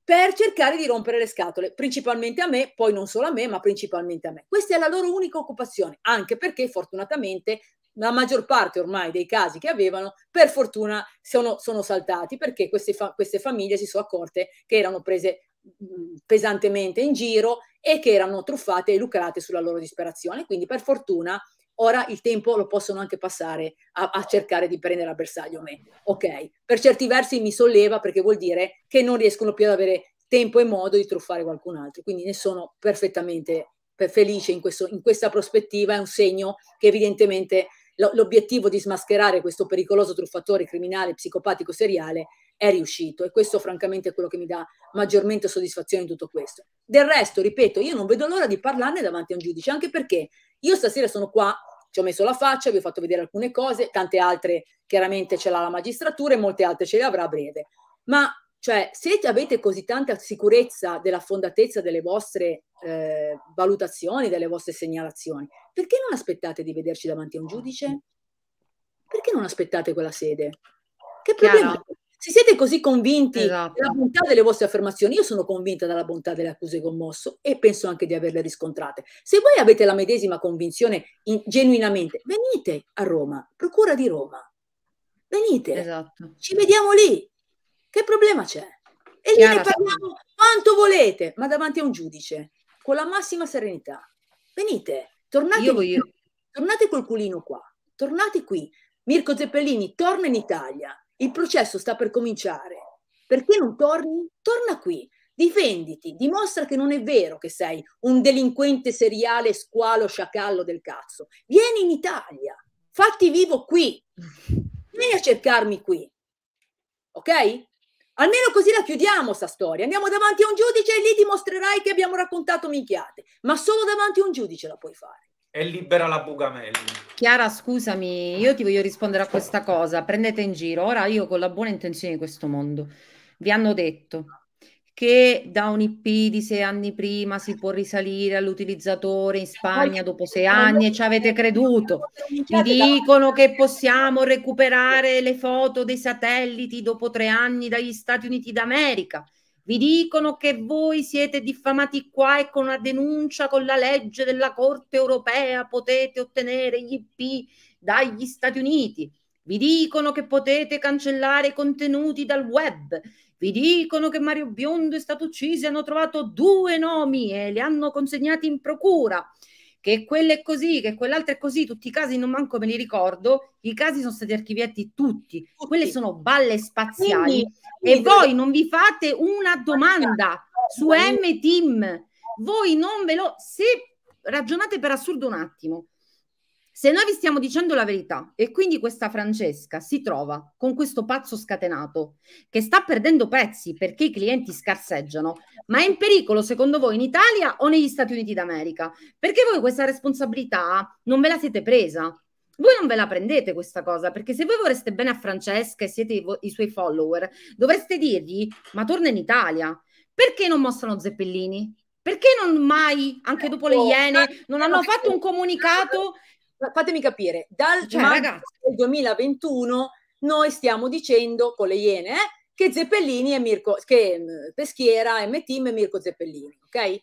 per cercare di rompere le scatole, principalmente a me, poi non solo a me, ma principalmente a me. Questa è la loro unica occupazione, anche perché fortunatamente la maggior parte ormai dei casi che avevano, per fortuna sono, sono saltati perché queste, fa- queste, famiglie si sono accorte che erano prese mm, pesantemente in giro e che erano truffate e lucrate sulla loro disperazione. Quindi per fortuna ora il tempo lo possono anche passare a, a cercare di prendere a bersaglio me. Ok, per certi versi mi solleva perché vuol dire che non riescono più ad avere tempo e modo di truffare qualcun altro, quindi ne sono perfettamente felice in, questo, in questa prospettiva, è un segno che evidentemente l'obiettivo di smascherare questo pericoloso truffatore criminale psicopatico seriale è riuscito e questo francamente è quello che mi dà maggiormente soddisfazione in tutto questo. Del resto, ripeto, io non vedo l'ora di parlarne davanti a un giudice, anche perché io stasera sono qua, ci ho messo la faccia, vi ho fatto vedere alcune cose, tante altre chiaramente ce l'ha la magistratura e molte altre ce le avrà a breve. Ma cioè, se avete così tanta sicurezza della fondatezza delle vostre eh, valutazioni, delle vostre segnalazioni, perché non aspettate di vederci davanti a un giudice? Perché non aspettate quella sede? Che problema? Chiaro. Se siete così convinti esatto. della bontà delle vostre affermazioni, io sono convinta della bontà delle accuse che ho mosso e penso anche di averle riscontrate. Se voi avete la medesima convinzione in, genuinamente, venite a Roma, Procura di Roma. Venite, esatto. ci vediamo lì. Che problema c'è? E lì ne parliamo quanto volete, ma davanti a un giudice, con la massima serenità. Venite, tornate, voglio... tornate col culino qua, tornate qui. Mirko Zeppellini torna in Italia, il processo sta per cominciare. Perché non torni? Torna qui, difenditi, dimostra che non è vero che sei un delinquente seriale squalo sciacallo del cazzo. Vieni in Italia, fatti vivo qui, vieni a cercarmi qui. Ok? Almeno così la chiudiamo sta storia. Andiamo davanti a un giudice e lì dimostrerai che abbiamo raccontato minchiate, ma solo davanti a un giudice la puoi fare. E libera la Bugamelli. Chiara, scusami, io ti voglio rispondere a questa cosa. Prendete in giro. Ora io con la buona intenzione di questo mondo vi hanno detto che da un IP di sei anni prima si può risalire all'utilizzatore in Spagna dopo sei anni e ci avete creduto. Ci dicono che possiamo recuperare le foto dei satelliti dopo tre anni dagli Stati Uniti d'America vi dicono che voi siete diffamati qua e con una denuncia con la legge della Corte europea potete ottenere gli IP dagli Stati Uniti. Vi dicono che potete cancellare i contenuti dal web. Vi dicono che Mario Biondo è stato ucciso e hanno trovato due nomi e li hanno consegnati in procura che quella è così, che quell'altra è così, tutti i casi non manco me li ricordo, i casi sono stati archiviati tutti, tutti. quelle sono balle spaziali quindi, quindi, e voi non vi fate una domanda su M-Team, voi non ve lo... se ragionate per assurdo un attimo, se noi vi stiamo dicendo la verità e quindi questa Francesca si trova con questo pazzo scatenato che sta perdendo pezzi perché i clienti scarseggiano, ma è in pericolo secondo voi in Italia o negli Stati Uniti d'America? Perché voi questa responsabilità non ve la siete presa? Voi non ve la prendete questa cosa, perché se voi vorreste bene a Francesca e siete i, vo- i suoi follower, dovreste dirgli, ma torna in Italia, perché non mostrano Zeppellini? Perché non mai, anche dopo le Iene, non hanno fatto un comunicato fatemi capire, dal cioè, ragazzi... del 2021 noi stiamo dicendo con le Iene eh, che Zeppellini e Mirko, che mm, Peschiera e Metim e Mirko Zeppellini, ok?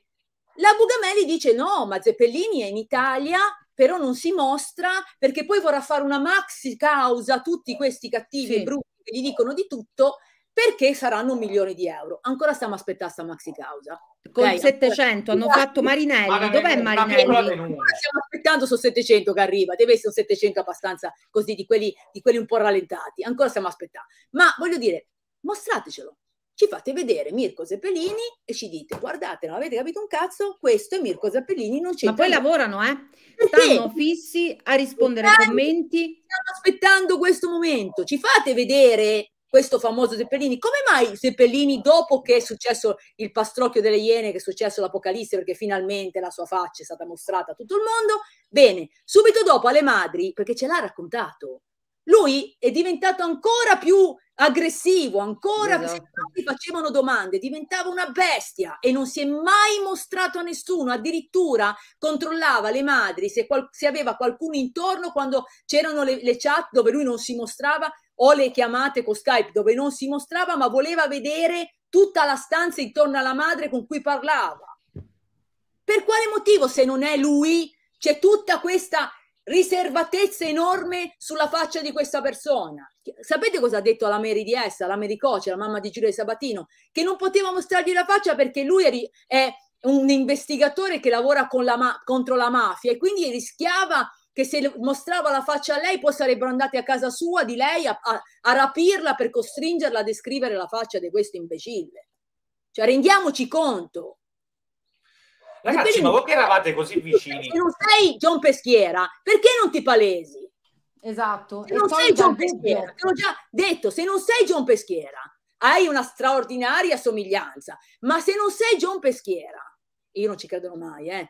La Bugamelli dice no, ma Zeppellini è in Italia, però non si mostra perché poi vorrà fare una maxi causa a tutti questi cattivi sì. e brutti che gli dicono di tutto perché saranno un milione di euro. Ancora stiamo aspettando sta maxi causa. Con okay, 700 hanno fatto esatto. Marinelli. Ma Dov'è ma Marinelli? stiamo aspettando su 700 che arriva. Deve essere un 700 abbastanza così, di quelli, di quelli un po' rallentati. Ancora stiamo aspettando. Ma voglio dire, mostratecelo. Ci fate vedere Mirko Zeppelini e ci dite, guardate, non avete capito un cazzo, questo è Mirko Zeppelini, non c'è... Ma poi lavorano, eh? Stanno fissi a rispondere ai commenti. Stiamo aspettando questo momento. Ci fate vedere questo famoso Seppellini. Come mai Seppellini, dopo che è successo il pastrocchio delle Iene, che è successo l'Apocalisse, perché finalmente la sua faccia è stata mostrata a tutto il mondo, bene, subito dopo alle madri, perché ce l'ha raccontato, lui è diventato ancora più aggressivo, ancora esatto. gli facevano domande, diventava una bestia e non si è mai mostrato a nessuno, addirittura controllava le madri se, qual- se aveva qualcuno intorno quando c'erano le-, le chat dove lui non si mostrava o le chiamate con Skype dove non si mostrava, ma voleva vedere tutta la stanza intorno alla madre con cui parlava. Per quale motivo, se non è lui, c'è tutta questa riservatezza enorme sulla faccia di questa persona? Sapete cosa ha detto la Mary di essa, la Mary Coce, la mamma di Giulia Sabatino? Che non poteva mostrargli la faccia perché lui è un investigatore che lavora la ma- contro la mafia e quindi rischiava che se mostrava la faccia a lei poi sarebbero andati a casa sua di lei a, a, a rapirla per costringerla a descrivere la faccia di questo imbecille. Cioè rendiamoci conto. Ragazzi, Ebbene, ma voi che eravate così vicini. Se non sei John Peschiera, perché non ti palesi? Esatto. Se non sei John Peschiera, te l'ho già detto, se non sei John Peschiera, hai una straordinaria somiglianza, ma se non sei John Peschiera, io non ci credo mai, eh,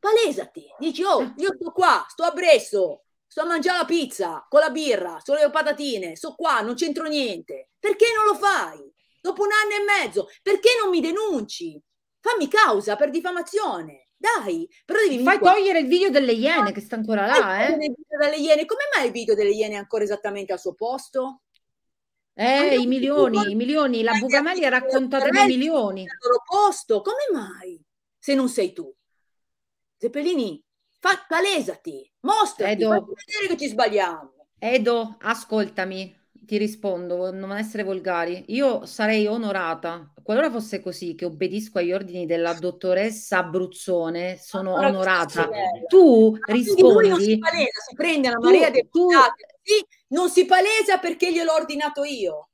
palesati, dici oh, io sto qua, sto a Bresso, sto a mangiare la pizza con la birra, solo le patatine, sto qua, non c'entro niente. Perché non lo fai? Dopo un anno e mezzo, perché non mi denunci? Fammi causa per diffamazione. Dai, però devi fai qua. togliere il video delle iene che sta ancora là, eh. Il video delle iene. Come mai il video delle iene è ancora esattamente al suo posto? Eh, i milioni, i milioni, la Bugamelli ha raccontato dei milioni. Al loro posto, come mai? Se non sei tu. Zeppelini, fa, palesati, mostrati, Edo, vedere che ci sbagliamo. Edo, ascoltami, ti rispondo, non essere volgari. Io sarei onorata, qualora fosse così, che obbedisco agli ordini della dottoressa Abruzzone, sono allora, onorata. Eh. Tu Ma rispondi... non si palesa, si prende la Maria tu, del tu... Sì, non si palesa perché gliel'ho ordinato io.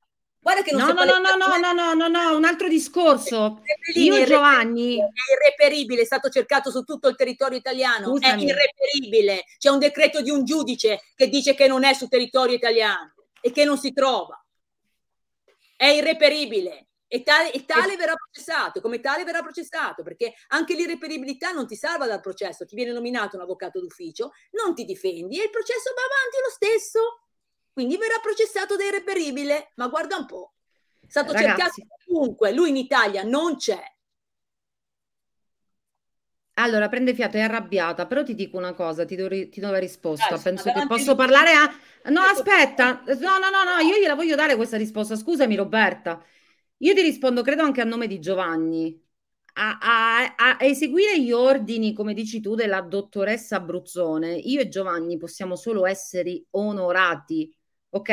Guarda che non no, si no, no, no, no, no, no, no, no, un altro discorso. Eh, Io Giovanni... È irreperibile, è stato cercato su tutto il territorio italiano, Scusami. è irreperibile. C'è un decreto di un giudice che dice che non è sul territorio italiano e che non si trova. È irreperibile e tale, e tale verrà processato, come tale verrà processato, perché anche l'irreperibilità non ti salva dal processo, ti viene nominato un avvocato d'ufficio, non ti difendi e il processo va avanti lo stesso quindi verrà processato da irreperibile, ma guarda un po', è stato Ragazzi. cercato comunque, lui in Italia non c'è. Allora, prende fiato, è arrabbiata, però ti dico una cosa, ti do, ti do la risposta. Dai, Penso che posso di... parlare a... No, aspetta, no, no, no, no, io gliela voglio dare questa risposta. Scusami Roberta, io ti rispondo, credo anche a nome di Giovanni. A, a, a, eseguire gli ordini, come dici tu, della dottoressa Abruzzone, io e Giovanni possiamo solo essere onorati ok?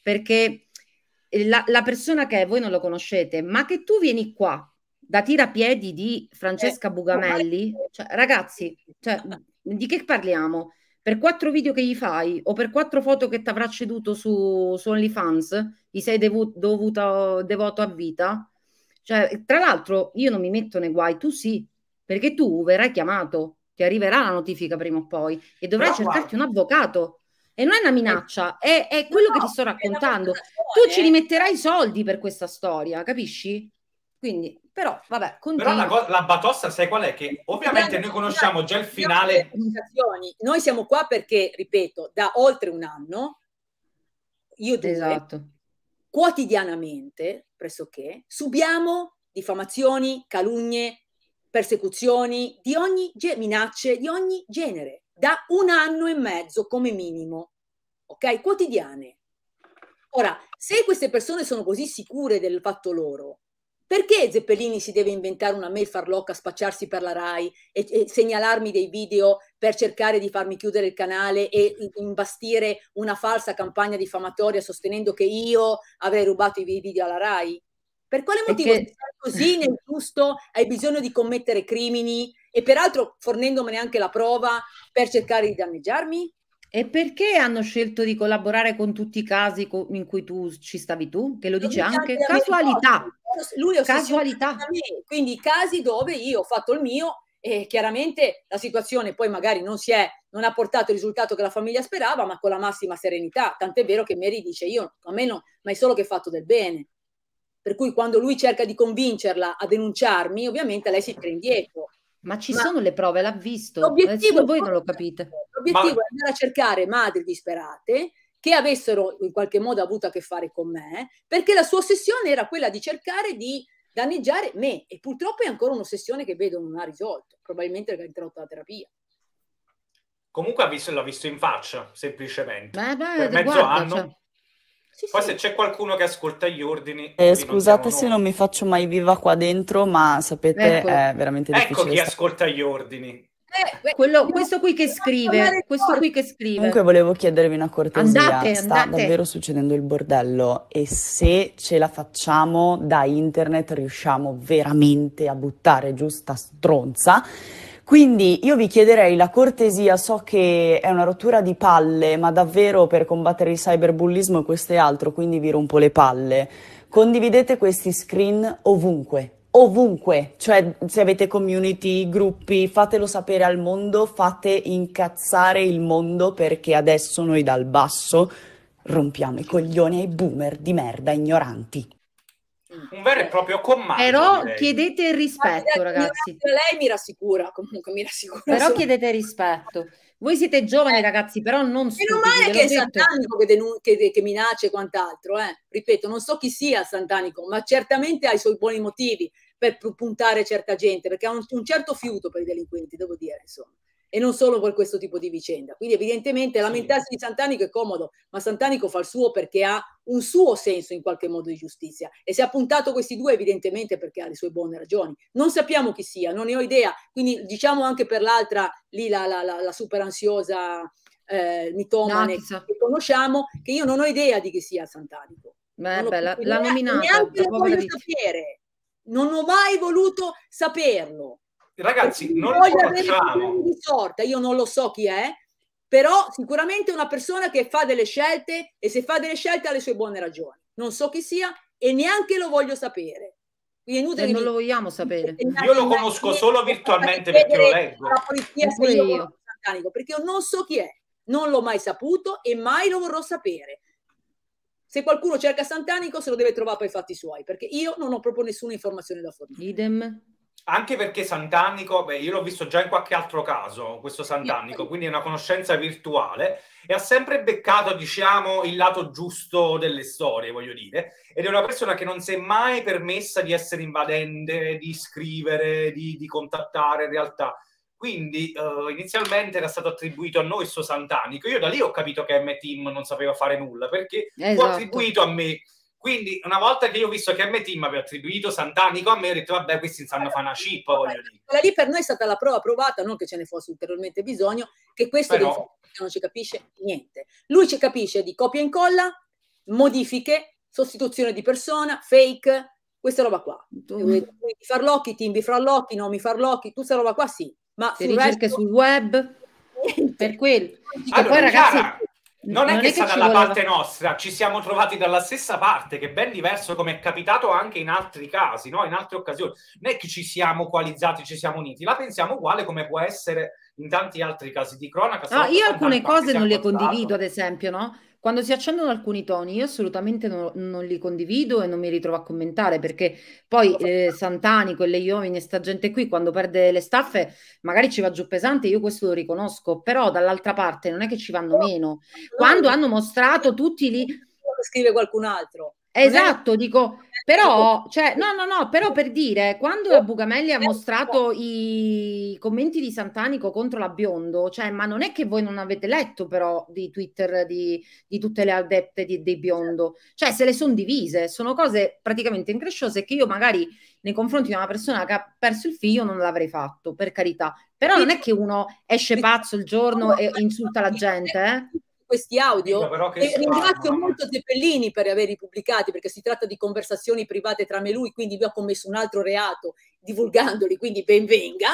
Perché eh, la, la, persona che voi non lo conoscete, ma che tu vieni qua da tirapiedi di Francesca eh, Bugamelli, cioè, ragazzi, cioè, di che parliamo? Per quattro video che gli fai o per quattro foto che ti avrà ceduto su, su OnlyFans, gli sei devu, dovuto, devoto a vita? Cioè, tra l'altro, io non mi metto nei guai, tu sì, perché tu verrai chiamato, ti arriverà la notifica prima o poi e dovrai Però cercarti guarda. un avvocato e non è una eh, minaccia, è, è quello no, che ti sto raccontando. Tu ci rimetterai i soldi per questa storia, capisci? Quindi, però, vabbè, continua. Però la, go- la batossa, sai qual è? Che ovviamente noi conosciamo già il finale. Noi siamo qua perché, ripeto, da oltre un anno, io due, esatto. quotidianamente, pressoché, subiamo diffamazioni, calunnie, persecuzioni, di ogni ge- minacce di ogni genere da un anno e mezzo come minimo, ok? Quotidiane. Ora, se queste persone sono così sicure del fatto loro, perché Zeppelini si deve inventare una mail farlocca, spacciarsi per la RAI e, e, segnalarmi dei video per cercare di farmi chiudere il canale e imbastire una falsa campagna diffamatoria sostenendo che io avrei rubato i video alla RAI? Per quale motivo perché... così nel giusto hai bisogno di commettere crimini e peraltro fornendomene anche la prova per cercare di danneggiarmi? E perché hanno scelto di collaborare con tutti i casi co- in cui tu ci stavi tu? Che lo dice anche casualità. Lui è casualità. Me, quindi casi dove io ho fatto il mio e chiaramente la situazione poi magari non si è non ha portato il risultato che la famiglia sperava, ma con la massima serenità, tant'è vero che Mary dice io a me no, ma è solo che ho fatto del bene. Per cui quando lui cerca di convincerla a denunciarmi, ovviamente lei si tira indietro ma ci ma sono le prove, l'ha visto. L'obiettivo, voi non lo capite. L'obiettivo ma... è andare a cercare madri disperate che avessero in qualche modo avuto a che fare con me, perché la sua ossessione era quella di cercare di danneggiare me e purtroppo è ancora un'ossessione che vedo non ha risolto, probabilmente perché ha interrotto la terapia. Comunque ha visto, l'ha visto in faccia, semplicemente. Beh, beh, per mezzo guarda, anno. Cioè, sì, Poi sì. se c'è qualcuno che ascolta gli ordini... Eh, scusate non se non mi faccio mai viva qua dentro, ma sapete, ecco. è veramente ecco difficile. Ecco chi stare. ascolta gli ordini. Eh, eh quello, questo qui che scrive, questo qui che scrive. Comunque volevo chiedervi una cortesia, andate, sta andate. davvero succedendo il bordello e se ce la facciamo da internet riusciamo veramente a buttare giù sta stronza. Quindi io vi chiederei la cortesia, so che è una rottura di palle, ma davvero per combattere il cyberbullismo e questo è altro, quindi vi rompo le palle. Condividete questi screen ovunque, ovunque, cioè se avete community, gruppi, fatelo sapere al mondo, fate incazzare il mondo perché adesso noi dal basso rompiamo i coglioni ai boomer di merda ignoranti. Mm. un vero e proprio comando. Però direi. chiedete rispetto, ragazzi. lei mi rassicura, comunque mi rassicura. Però sono... chiedete rispetto. Voi siete giovani, eh. ragazzi, però non so Meno male che è Santanico che, denun- che, che minaccia e quant'altro, eh. Ripeto, non so chi sia Santanico, ma certamente ha i suoi buoni motivi per puntare certa gente, perché ha un, un certo fiuto per i delinquenti, devo dire, insomma e non solo per questo tipo di vicenda. Quindi evidentemente lamentarsi di Santanico è comodo, ma Santanico fa il suo perché ha un suo senso in qualche modo di giustizia e se ha puntato questi due evidentemente perché ha le sue buone ragioni. Non sappiamo chi sia, non ne ho idea, quindi diciamo anche per l'altra, lì la, la, la, la super ansiosa eh, mitomane no, che conosciamo, che io non ho idea di chi sia Santanico. Beh, beh, l'ha nominato. Neanche lo voglio sapere, non ho mai voluto saperlo ragazzi, non lo facciamo. sorta, io non lo so chi è, però sicuramente è una persona che fa delle scelte e se fa delle scelte ha le sue buone ragioni. Non so chi sia e neanche lo voglio sapere. Quindi è inutile che non mi... lo vogliamo sapere. Io lo conosco solo virtualmente perché lo leggo. La polizia io, perché io non so chi è, non l'ho mai saputo e mai lo vorrò sapere. Se qualcuno cerca Santanico se lo deve trovare per i fatti suoi, perché io non ho proprio nessuna informazione da fornire. Idem. Anche perché Sant'Annico, beh, io l'ho visto già in qualche altro caso, questo Sant'Annico, quindi è una conoscenza virtuale, e ha sempre beccato, diciamo, il lato giusto delle storie, voglio dire, ed è una persona che non si è mai permessa di essere invadente, di scrivere, di, di contattare in realtà. Quindi uh, inizialmente era stato attribuito a noi sto Sant'Anico. Io da lì ho capito che M-Team non sapeva fare nulla perché esatto. fu attribuito a me. Quindi, una volta che io ho visto che a M-Team aveva attribuito Sant'Anico a me, ho detto, vabbè, questi sanno fare una cippa, Quella lì per noi è stata la prova provata, non che ce ne fosse ulteriormente bisogno, che questo Però... non ci capisce niente. Lui ci capisce di copia e incolla, modifiche, sostituzione di persona, fake, questa roba qua. Mm. Farlocchi, timbi farlocchi, nomi farlocchi, tutta questa roba qua sì. Ma Se sul ricerche resto... sul web, per quello. Allora, poi ragazzi... Chiara non, non è, è che sta dalla parte nostra, ci siamo trovati dalla stessa parte, che è ben diverso come è capitato anche in altri casi, no? in altre occasioni. Non è che ci siamo coalizzati, ci siamo uniti, la pensiamo uguale come può essere in tanti altri casi di cronaca. No, io alcune cose non le condivido, ad esempio, no? Quando si accendono alcuni toni io assolutamente no, non li condivido e non mi ritrovo a commentare perché poi eh, Santani, quelle Iovine, sta gente qui quando perde le staffe magari ci va giù pesante, io questo lo riconosco, però dall'altra parte non è che ci vanno meno. Quando hanno mostrato tutti lì... Scrive qualcun altro. Esatto, dico, però, cioè, no, no, no, però per dire, quando la Bugamelli ha mostrato i commenti di Santanico contro la Biondo, cioè, ma non è che voi non avete letto però di Twitter di, di tutte le adepte di, dei Biondo, cioè se le sono divise, sono cose praticamente incresciose che io magari nei confronti di una persona che ha perso il figlio non l'avrei fatto, per carità, però non è che uno esce pazzo il giorno e insulta la gente, eh? questi audio. E ringrazio molto Zeppellini per averli pubblicati, perché si tratta di conversazioni private tra me e lui, quindi lui ha commesso un altro reato divulgandoli, quindi benvenga.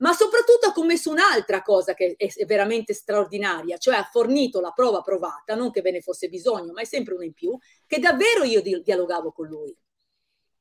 Ma soprattutto ha commesso un'altra cosa che è veramente straordinaria, cioè ha fornito la prova provata, non che ve ne fosse bisogno, ma è sempre una in più, che davvero io dialogavo con lui,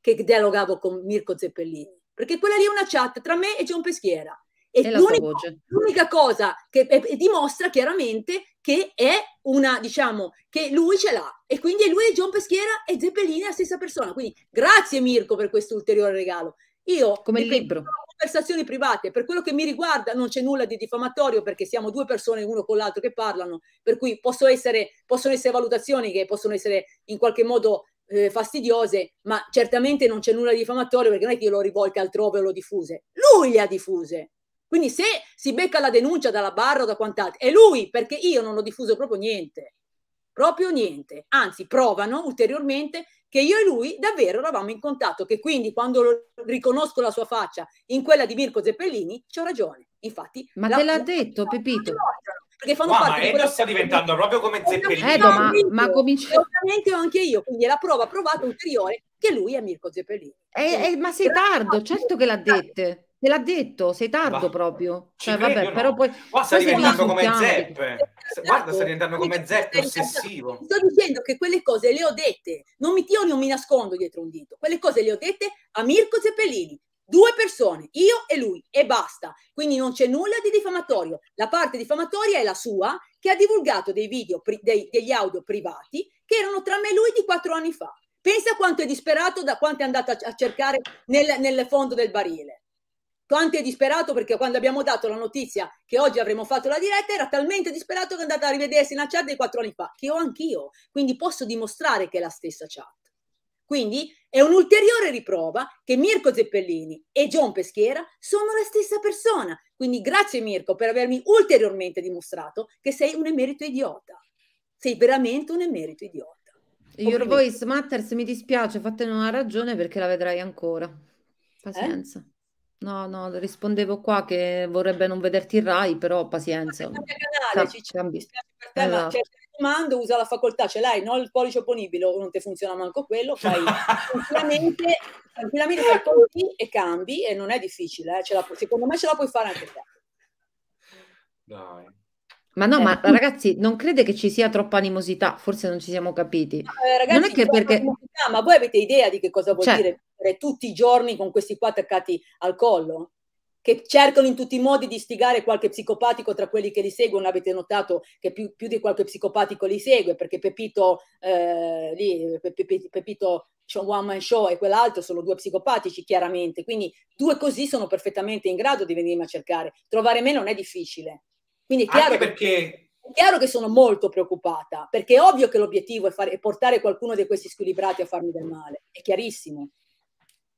che dialogavo con Mirko Zeppellini, perché quella lì è una chat tra me e John Peschiera. E l'unica, l'unica, cosa che è, è, dimostra chiaramente che è una, diciamo, che lui ce l'ha. E quindi è lui, John Peschiera e Zeppelin è la stessa persona. Quindi grazie Mirko per questo ulteriore regalo. Io, come il libro. Conversazioni private, per quello che mi riguarda non c'è nulla di diffamatorio perché siamo due persone uno con l'altro che parlano, per cui essere, possono essere valutazioni che possono essere in qualche modo eh, fastidiose, ma certamente non c'è nulla di diffamatorio perché non è che io l'ho rivolta altrove o l'ho diffuse. Lui le ha diffuse, quindi se si becca la denuncia dalla barra o da quant'altro, è lui perché io non ho diffuso proprio niente, proprio niente. Anzi, provano ulteriormente che io e lui davvero eravamo in contatto, che quindi quando riconosco la sua faccia in quella di Mirko Zeppellini, c'ho ragione. Infatti, ma te l'ha detto Pepito? Perché fanno wow, parte ma Edo sta diventando di... proprio come Zeppellini. Edo, ma, ma cominci... Ovviamente anche io, quindi è la prova provata ulteriore che lui è Mirko Zeppellini. Eh, eh, ma sei tardo, certo che l'ha detta. Te l'ha detto, sei tardo Va. proprio. cioè, credo, vabbè, no. però poi, Qua sta diventando come zeppe. Guarda, sta diventando come zeppe ossessivo. Sto dicendo che quelle cose le ho dette. Non mi, tiro, non mi nascondo dietro un dito. Quelle cose le ho dette a Mirko Zeppelini. Due persone, io e lui, e basta. Quindi non c'è nulla di diffamatorio. La parte diffamatoria è la sua, che ha divulgato dei video, dei, degli audio privati, che erano tra me e lui di quattro anni fa. Pensa quanto è disperato, da quanto è andato a, cercare nel, nel fondo del barile. Quanto è disperato perché quando abbiamo dato la notizia che oggi avremmo fatto la diretta era talmente disperato che è andata a rivedersi una chat di quattro anni fa, che ho anch'io, quindi posso dimostrare che è la stessa chat. Quindi è un'ulteriore riprova che Mirko Zeppellini e John Peschiera sono la stessa persona. Quindi grazie Mirko per avermi ulteriormente dimostrato che sei un emerito idiota. Sei veramente un emerito idiota. Your voice matters, mi dispiace, fatene una ragione perché la vedrai ancora. Pazienza. Eh? No, no, rispondevo qua che vorrebbe non vederti il Rai, però pazienza. Cambia canale, Cicci, mi spiace per te, esatto. cioè, mi raccomando, usa la facoltà, ce l'hai, non il pollice opponibile, o non ti funziona manco quello, fai tranquillamente, tranquillamente fai così e cambi, e non è difficile, eh, la, secondo me ce la puoi fare anche te. Dai. Ma no, eh, ma ragazzi, non crede che ci sia troppa animosità, forse non ci siamo capiti. No, eh, ragazzi, non è che perché... ma voi avete idea di che cosa vuol cioè... dire vivere tutti i giorni con questi qua attaccati al collo? Che cercano in tutti i modi di istigare qualche psicopatico tra quelli che li seguono. Avete notato che più, più di qualche psicopatico li segue, perché Pepito, eh, lì, Pepito One Man Show e quell'altro sono due psicopatici, chiaramente. Quindi due così sono perfettamente in grado di venirmi a cercare. Trovare me non è difficile quindi è chiaro, perché... è chiaro, che sono molto preoccupata, perché è ovvio che l'obiettivo è, fare, è portare qualcuno di questi squilibrati a farmi del male, è chiarissimo.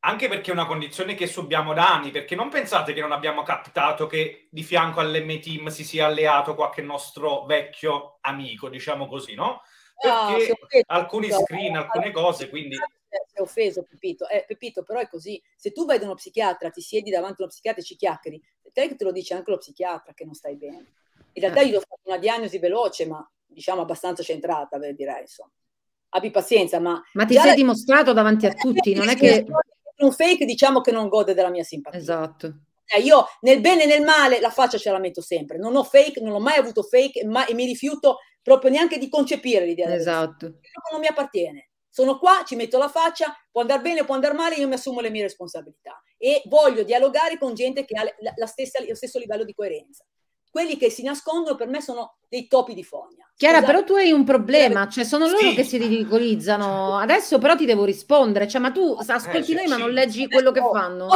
Anche perché è una condizione che subiamo da anni, perché non pensate che non abbiamo captato che di fianco all'M-Team si sia alleato qualche nostro vecchio amico, diciamo così, no? Ah, perché ah, alcuni screen, alcune cose, quindi Sei offeso Pepito. Eh, Pepito, però è così. Se tu vai da uno psichiatra, ti siedi davanti a uno psichiatra e ci chiacchieri, te lo dice anche lo psichiatra che non stai bene. In realtà eh. io ho fatto una diagnosi veloce, ma diciamo abbastanza centrata, beh, direi insomma. Abbi pazienza, ma... Ma ti sei la... dimostrato davanti a eh, tutti, non è che... Un fake diciamo che non gode della mia simpatia. Esatto. Eh, io nel bene e nel male la faccia ce la metto sempre. Non ho fake, non ho mai avuto fake ma, e mi rifiuto proprio neanche di concepire l'idea. Esatto. Non mi appartiene. Sono qua, ci metto la faccia, può andare bene, può andare male, io mi assumo le mie responsabilità e voglio dialogare con gente che ha la stessa, lo stesso livello di coerenza quelli che si nascondono per me sono dei topi di fogna. Chiara, esatto. però tu hai un problema, cioè sono loro che si ridicolizzano. Certo. Adesso però ti devo rispondere, cioè, ma tu eh, ascolti eh, noi sì. ma non leggi quello che fanno.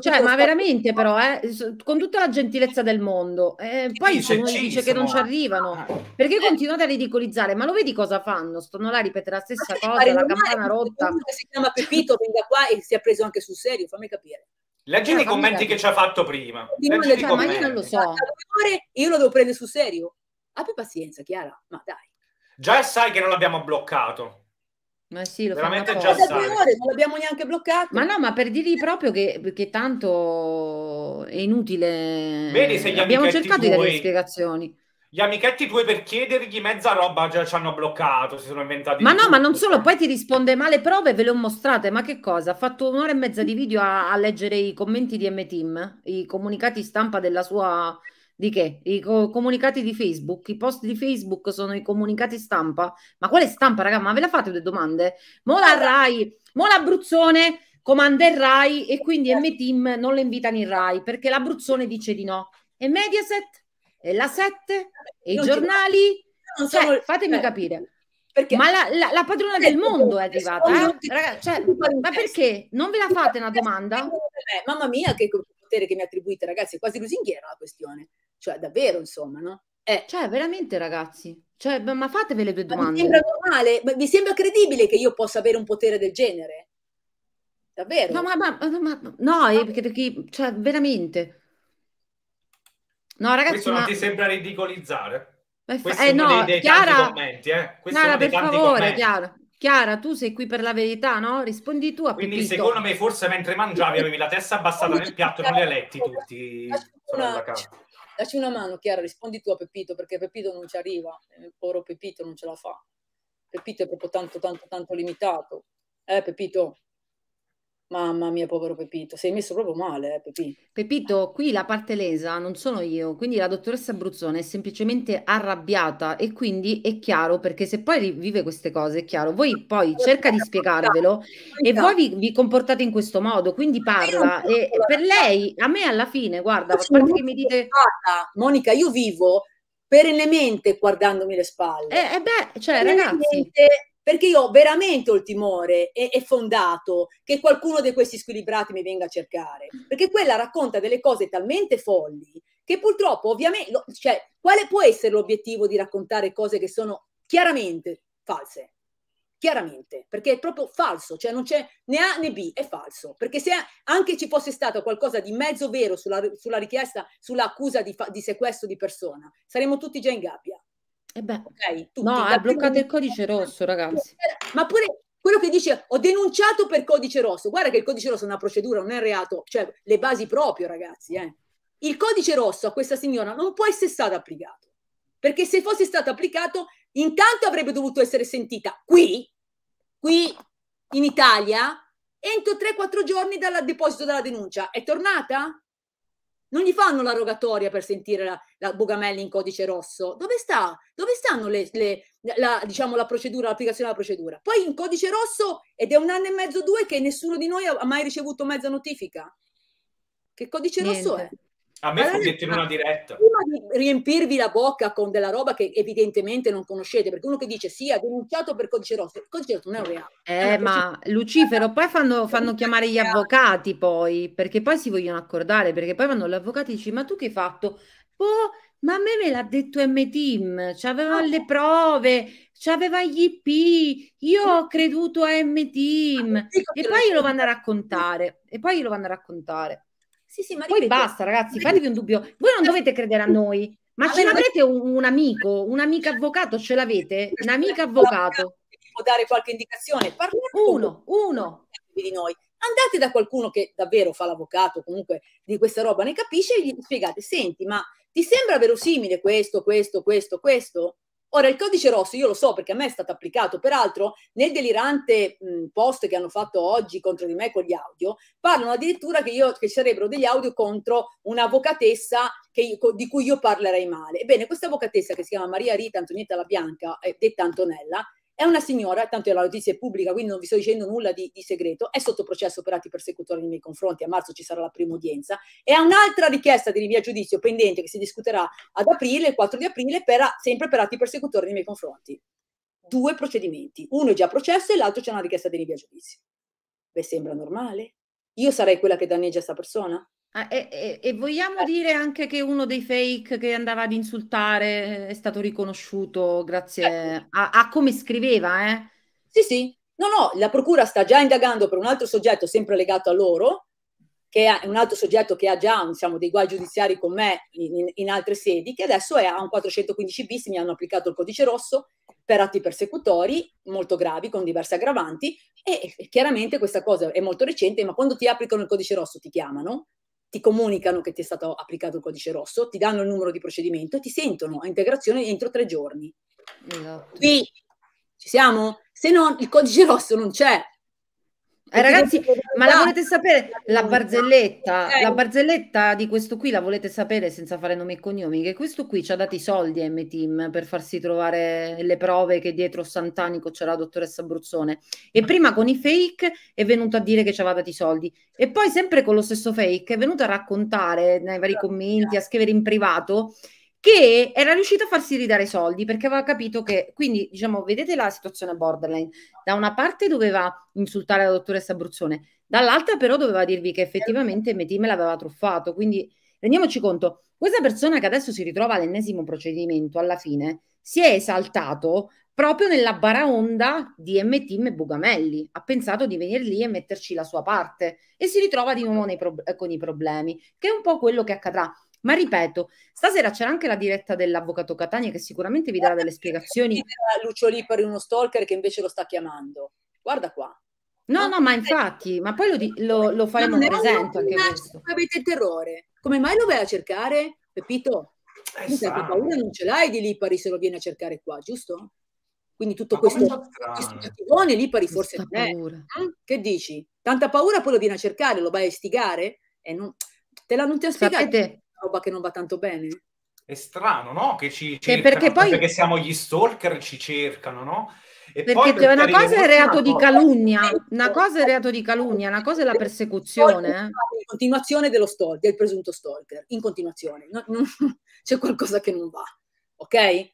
Cioè, ma veramente però, eh, con tutta la gentilezza del mondo. Eh, poi dice, uno dice che non ci arrivano. Ah. Perché continuate a ridicolizzare? Ma lo vedi cosa fanno? Stanno là a ripetere la stessa cosa, la campana rotta. Uno che si chiama Pepito venga qua e si è preso anche sul serio, fammi capire. Leggere eh, i commenti che ci ha fatto prima. Leggere cioè, ma io non lo so. Io lo devo prendere sul serio. Abbi pazienza, Chiara, ma dai. Già sai che non l'abbiamo bloccato. Ma sì, lo Veramente già sai. ore, non l'abbiamo neanche bloccato. Ma no, ma per dirgli proprio che, che tanto è inutile. Vedi se gli abbiamo cercato di dare spiegazioni gli amichetti tuoi per chiedergli mezza roba già ci hanno bloccato, si sono inventati. Ma no, ma non solo, poi ti risponde male prove ve le ho mostrate, ma che cosa? Ha fatto un'ora e mezza di video a, a leggere i commenti di M-Team, i comunicati stampa della sua... Di che? I co- comunicati di Facebook, i post di Facebook sono i comunicati stampa. Ma quale stampa, raga? Ma ve la fate le domande? Mola Rai, Mola Abruzzone comanda il Rai e quindi M-Team non le invitano in Rai perché l'Abruzzone dice di no. E Mediaset? la 7, e i giornali. Ci... Cioè, fatemi cioè, capire. Perché? Ma la, la, la padrona del certo, mondo è arrivata, eh? Ragazzi, cioè, ma perché? Non ve la fate una domanda? Mamma mia, che potere che mi attribuite, ragazzi, è quasi lusinghiera la questione. Cioè, davvero, insomma, no? Eh. Cioè, veramente, ragazzi. Cioè, ma fatevele due domande. Mi sembra normale, ma mi sembra credibile che io possa avere un potere del genere. Davvero? No, ma, ma, ma no, perché, perché, cioè, veramente. No, ragazzi, Questo non ti sembra ridicolizzare? Fa... Questo eh, no, dei, dei Chiara... Commenti, eh? Chiara per favore, Chiara. Chiara, tu sei qui per la verità, no? Rispondi tu a Quindi Pipito. secondo me forse mentre mangiavi avevi la testa abbassata nel piatto e non li hai letti tutti. Una, dacci una mano, Chiara, rispondi tu a Pepito perché Pepito non ci arriva, il povero Pepito non ce la fa. Pepito è proprio tanto, tanto, tanto limitato. Eh, Pepito? Mamma mia, povero Pepito, sei messo proprio male, eh, Pepito. Pepito, qui la parte lesa non sono io, quindi la dottoressa Bruzzone è semplicemente arrabbiata e quindi è chiaro, perché se poi vive queste cose, è chiaro, voi poi cerca di spiegarvelo e voi vi, vi comportate in questo modo, quindi parla. E per lei, a me alla fine, guarda, a parte che mi dite... Monica, io vivo perennemente guardandomi le spalle. Eh, eh beh, cioè, ragazzi perché io veramente ho il timore e, fondato che qualcuno di questi squilibrati mi venga a cercare, perché quella racconta delle cose talmente folli che purtroppo ovviamente, cioè, quale può essere l'obiettivo di raccontare cose che sono chiaramente false? Chiaramente, perché è proprio falso, cioè non c'è né A né B, è falso, perché se anche ci fosse stato qualcosa di mezzo vero sulla, sulla richiesta, sull'accusa di, di sequestro di persona, saremmo tutti già in gabbia e beh, okay, tutti, no, ha bloccato il codice rosso, ragazzi. Ma pure quello che dice ho denunciato per codice rosso. Guarda che il codice rosso è una procedura, non è un reato, cioè le basi proprio, ragazzi. Eh. Il codice rosso a questa signora non può essere stato applicato, perché se fosse stato applicato, intanto avrebbe dovuto essere sentita qui, qui in Italia, entro 3-4 giorni dal deposito della denuncia. È tornata? Non gli fanno la rogatoria per sentire la, la Bogamelli in codice rosso. Dove sta? Dove stanno le, le, la, diciamo, la procedura, l'applicazione della procedura? Poi in codice rosso, ed è un anno e mezzo, due, che nessuno di noi ha mai ricevuto mezza notifica. Che codice Niente. rosso è? A me fuggetti in una diretta. Prima di riempirvi la bocca con della roba che evidentemente non conoscete, perché uno che dice sì, ha denunciato per codice rosso, il codice rosso non è un reale. Eh, ma codice... Lucifero, poi fanno, fanno chiamare gli avvocati poi, perché poi si vogliono accordare, perché poi vanno gli avvocati e dici ma tu che hai fatto? Oh, ma a me me l'ha detto M-Team, c'aveva ah. le prove, c'aveva gli IP, io ho creduto a M-Team. Ah, e poi glielo vanno a raccontare, e poi glielo vanno a raccontare. Sì, sì, ma Poi ripeto, basta, ragazzi, fatevi un dubbio. Voi non dovete credere a noi, ma Vabbè, ce l'avrete un, un amico, un amico avvocato, ce l'avete? Un amico avvocato. Può dare qualche indicazione. Parlate uno, uno di noi. Andate da qualcuno che davvero fa l'avvocato, comunque di questa roba ne capisce e gli spiegate, senti, ma ti sembra verosimile questo, questo, questo, questo? Ora, il codice rosso, io lo so perché a me è stato applicato, peraltro nel delirante mh, post che hanno fatto oggi contro di me con gli audio, parlano addirittura che, io, che sarebbero degli audio contro un'avvocatessa che, di cui io parlerei male. Ebbene, questa avvocatessa che si chiama Maria Rita Antonietta La Bianca, eh, detta Antonella, è una signora, tanto la notizia è pubblica, quindi non vi sto dicendo nulla di, di segreto, è sotto processo per atti persecutori nei miei confronti, a marzo ci sarà la prima udienza, e ha un'altra richiesta di rinvio a giudizio pendente che si discuterà ad aprile, il 4 di aprile, per, sempre per atti persecutori nei miei confronti. Due procedimenti, uno è già processo e l'altro c'è una richiesta di rinvio a giudizio. Beh, sembra normale? Io sarei quella che danneggia questa persona? Ah, e, e, e, vogliamo dire anche che uno dei fake che andava ad insultare eh, è stato riconosciuto grazie eh, a, a come scriveva, eh? Sì, sì. No, no, la procura sta già indagando per un altro soggetto sempre legato a loro, che è un altro soggetto che ha già diciamo, dei guai giudiziari con me in, in altre sedi, che adesso è a un 415 bis, mi hanno applicato il codice rosso per atti persecutori molto gravi, con diverse aggravanti, e, e chiaramente questa cosa è molto recente, ma quando ti applicano il codice rosso ti chiamano ti comunicano che ti è stato applicato il codice rosso, ti danno il numero di procedimento e ti sentono a integrazione entro tre giorni. Esatto. Qui ci siamo? Se no, il codice rosso non c'è. Eh, ragazzi, ma la volete sapere la eh, barzelletta? Eh. La barzelletta di questo qui la volete sapere senza fare nomi e cognomi? Che questo qui ci ha dato i soldi a M-Team per farsi trovare le prove che dietro Santanico c'era la dottoressa Bruzzone. E prima con i fake è venuto a dire che ci aveva dato i soldi. E poi sempre con lo stesso fake è venuto a raccontare nei vari commenti, a scrivere in privato che era riuscito a farsi ridare i soldi perché aveva capito che, quindi diciamo, vedete la situazione borderline, da una parte doveva insultare la dottoressa Bruzzone, dall'altra però doveva dirvi che effettivamente certo. Metime l'aveva truffato, quindi rendiamoci conto, questa persona che adesso si ritrova all'ennesimo procedimento alla fine si è esaltato proprio nella baraonda di m e Bugamelli, ha pensato di venire lì e metterci la sua parte e si ritrova di nuovo pro- eh, con i problemi, che è un po' quello che accadrà. Ma ripeto, stasera c'era anche la diretta dell'avvocato Catania che sicuramente vi darà delle spiegazioni. Lucio Lipari, uno stalker che invece lo sta chiamando. Guarda qua. No, no, ma infatti, ma poi lo, di, lo, lo faremo no, presente anche questo. Avete terrore. Come mai lo vai a cercare, Pepito? Esatto. Eh, paura non ce l'hai di Lipari se lo viene a cercare qua, giusto? Quindi tutto ma questo cattivone Lipari forse non è. Eh? Che dici? Tanta paura poi lo viene a cercare, lo vai a istigare? E non... Te la non ti ha spiegato. Sapete, roba che non va tanto bene. È strano, no? Che ci cercano, perché, cioè, poi... perché siamo gli stalker, ci cercano, no? E perché per una cosa è reato di calunnia, una cosa è reato di calunnia, una cosa è la persecuzione. Eh. In continuazione dello stalker, del presunto stalker, in continuazione. No, no, c'è qualcosa che non va, ok?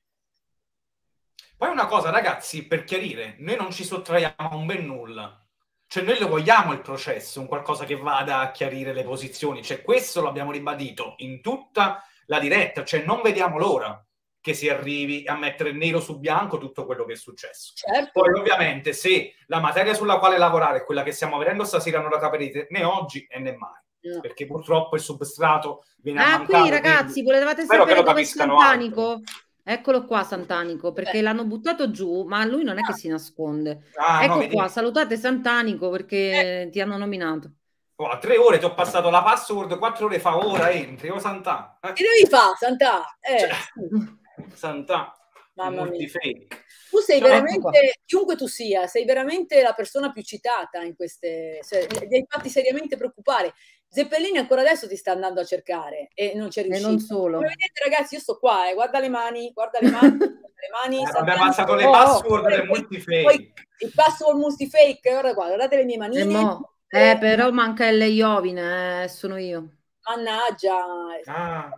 Poi una cosa, ragazzi, per chiarire, noi non ci sottraiamo a un bel nulla. Cioè noi lo vogliamo il processo, un qualcosa che vada a chiarire le posizioni, cioè questo l'abbiamo ribadito in tutta la diretta, cioè non vediamo l'ora che si arrivi a mettere nero su bianco tutto quello che è successo. Certo. Poi ovviamente se la materia sulla quale lavorare è quella che stiamo avendo stasera non la capirete né oggi né mai. No. Perché purtroppo il substrato viene ah, a mancare. Ah, qui ragazzi, quindi... volevate sapere dove sta il Altro. Eccolo qua Santanico, perché l'hanno buttato giù, ma lui non è che ah. si nasconde. Ah, ecco no, qua, salutate Santanico perché eh. ti hanno nominato. Oh, a tre ore ti ho passato la password, quattro ore fa ora entri, oh Santà. Eh. E lui fa, Santà. Eh. Cioè, Santà. Mamma mia. Tu sei no, ecco veramente, chiunque tu sia, sei veramente la persona più citata in queste... Cioè, devi farti seriamente preoccupare. Zeppellini ancora adesso ti sta andando a cercare e non c'è riuscito. E non solo. Vedete, ragazzi, io sto qua, eh, guarda le mani, guarda le mani. le mani eh, abbiamo passato le password oh, del multifake. Poi, il password multifake, guarda qua, guardate le mie manine. Eh, mo, eh, però manca le Iovine, eh, sono io. Mannaggia. Ah,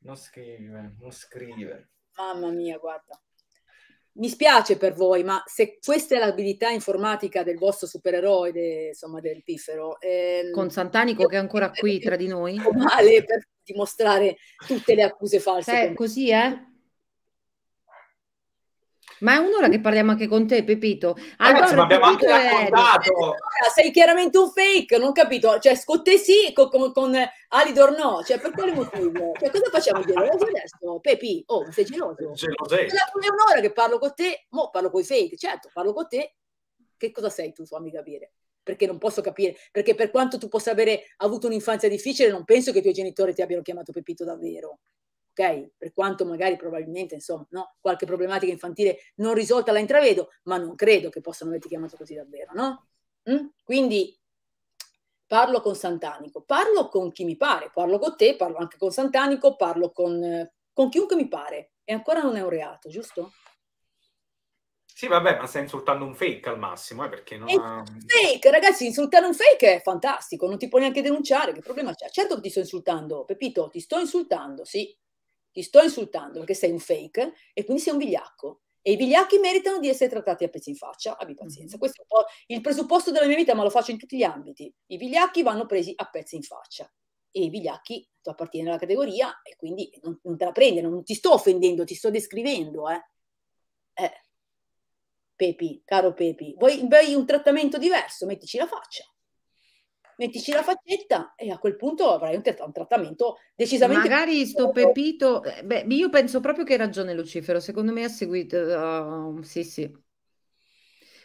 non scrive, non scrive. Mamma mia, guarda mi spiace per voi, ma se questa è l'abilità informatica del vostro supereroe, de, insomma, del piffero... Ehm, Con Santanico che è ancora qui tra di noi. Male per dimostrare tutte le accuse false. Eh, così, eh? Ma è un'ora che parliamo anche con te, Pepito. Allora, Ragazzi, ma abbiamo anche raccontato. Allora, sei chiaramente un fake, non capito. Cioè, Scotte sì, con, con, con Alidor no. Cioè, per quale motivo? Cioè, cosa facciamo di adesso? Pepi, oh, sei geloso. Geloso. È cioè, un'ora che parlo con te, mo parlo con i fake. Certo, parlo con te. Che cosa sei tu, fammi capire? perché non posso capire, perché per quanto tu possa avere avuto un'infanzia difficile, non penso che i tuoi genitori ti abbiano chiamato Pepito davvero ok? Per quanto magari probabilmente, insomma, no? qualche problematica infantile non risolta la intravedo, ma non credo che possano averti chiamato così davvero, no? Mm? Quindi parlo con Santanico, parlo con chi mi pare, parlo con te, parlo anche con Santanico, parlo con, con chiunque mi pare, e ancora non è un reato, giusto? Sì, vabbè, ma stai insultando un fake al massimo, eh, perché non... Ha... Fake, ragazzi, insultare un fake è fantastico, non ti puoi neanche denunciare, che problema c'è? Certo che ti sto insultando, Pepito, ti sto insultando, sì, ti sto insultando perché sei un fake e quindi sei un vigliacco. E i vigliacchi meritano di essere trattati a pezzi in faccia, abbi mhm. pazienza. Questo è un po' il presupposto della mia vita, ma lo faccio in tutti gli ambiti. I vigliacchi vanno presi a pezzi in faccia. E i vigliacchi, tu appartieni alla categoria e quindi non, non te la prendi, non ti sto offendendo, ti sto descrivendo. Eh. Eh. Pepi, caro Pepi, vuoi, vuoi un trattamento diverso? Mettici la faccia mettici la faccetta e a quel punto avrai un, t- un trattamento decisamente magari sto Pepito eh, beh, io penso proprio che hai ragione Lucifero secondo me ha seguito uh, sì sì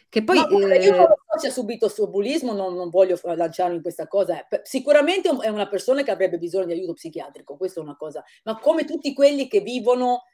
che poi no, eh... io non so se ha subito il suo bullismo non, non, voglio lanciarmi in questa cosa eh. sicuramente è una persona che avrebbe bisogno di aiuto psichiatrico questa è una cosa ma come tutti quelli che vivono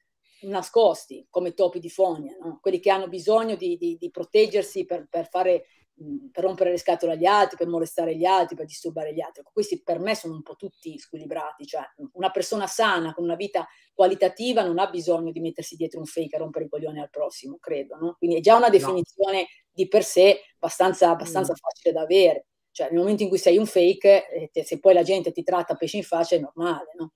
nascosti come topi di fogna no? quelli che hanno bisogno di, di, di proteggersi per, per fare Mm, per rompere le scatole agli altri, per molestare gli altri, per disturbare gli altri. Ecco, questi per me sono un po' tutti squilibrati, cioè mm, una persona sana con una vita qualitativa non ha bisogno di mettersi dietro un fake e rompere i coglioni al prossimo, credo, no? Quindi è già una definizione no. di per sé abbastanza, abbastanza mm. facile da avere. Cioè nel momento in cui sei un fake, eh, se poi la gente ti tratta pesce in faccia è normale, no?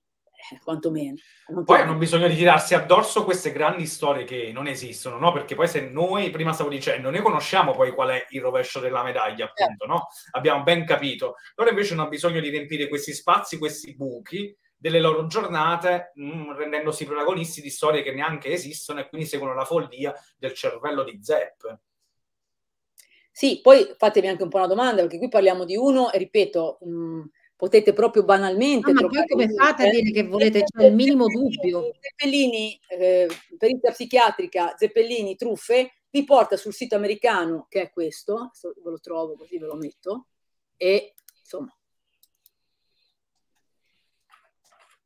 eh, quantomeno. Non poi non bisogna ritirarsi addosso queste grandi storie che non esistono, no? Perché poi se noi, prima stavo dicendo, cioè, noi conosciamo poi qual è il rovescio della medaglia, certo. appunto, eh. no? Abbiamo ben capito. Loro invece hanno bisogno di riempire questi spazi, questi buchi delle loro giornate, mh, mm, rendendosi protagonisti di storie che neanche esistono e quindi seguono la follia del cervello di Zepp. Sì, poi fatevi anche un po' una domanda, perché qui parliamo di uno, e ripeto, mh, mm, potete proprio banalmente... No, ah, ma poi come fate a eh. dire che volete, c'è il minimo dubbio. Zeppellini, eh, perizia psichiatrica, Zeppellini, truffe, vi porta sul sito americano, che è questo, ve lo trovo così ve lo metto, e insomma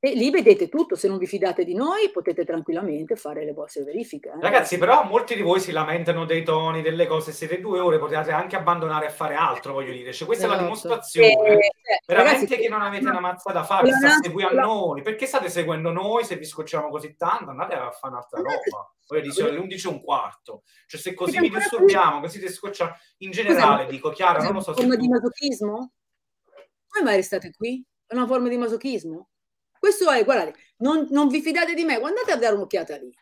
E lì vedete tutto, se non vi fidate di noi potete tranquillamente fare le vostre verifiche. Eh? Ragazzi, però molti di voi si lamentano dei toni, delle cose, siete due ore, potete anche abbandonare a fare altro, voglio dire. Cioè, questa esatto. è la esatto. dimostrazione eh, eh veramente ragazzi, che non avete una mazza da fare, sta seguendo la... noi. Perché state seguendo noi se vi scocciamo così tanto? Andate a fare un'altra esatto. roba. Poi di solito alle 11 e un quarto. Cioè, se così vi disturbiamo, così ti scocciamo... In generale, Cos'è? dico, Chiara, non lo so... Una forma di masochismo? Come mai restate qui? È una forma di masochismo? Questo è, guardate, non, non vi fidate di me, andate a dare un'occhiata lì.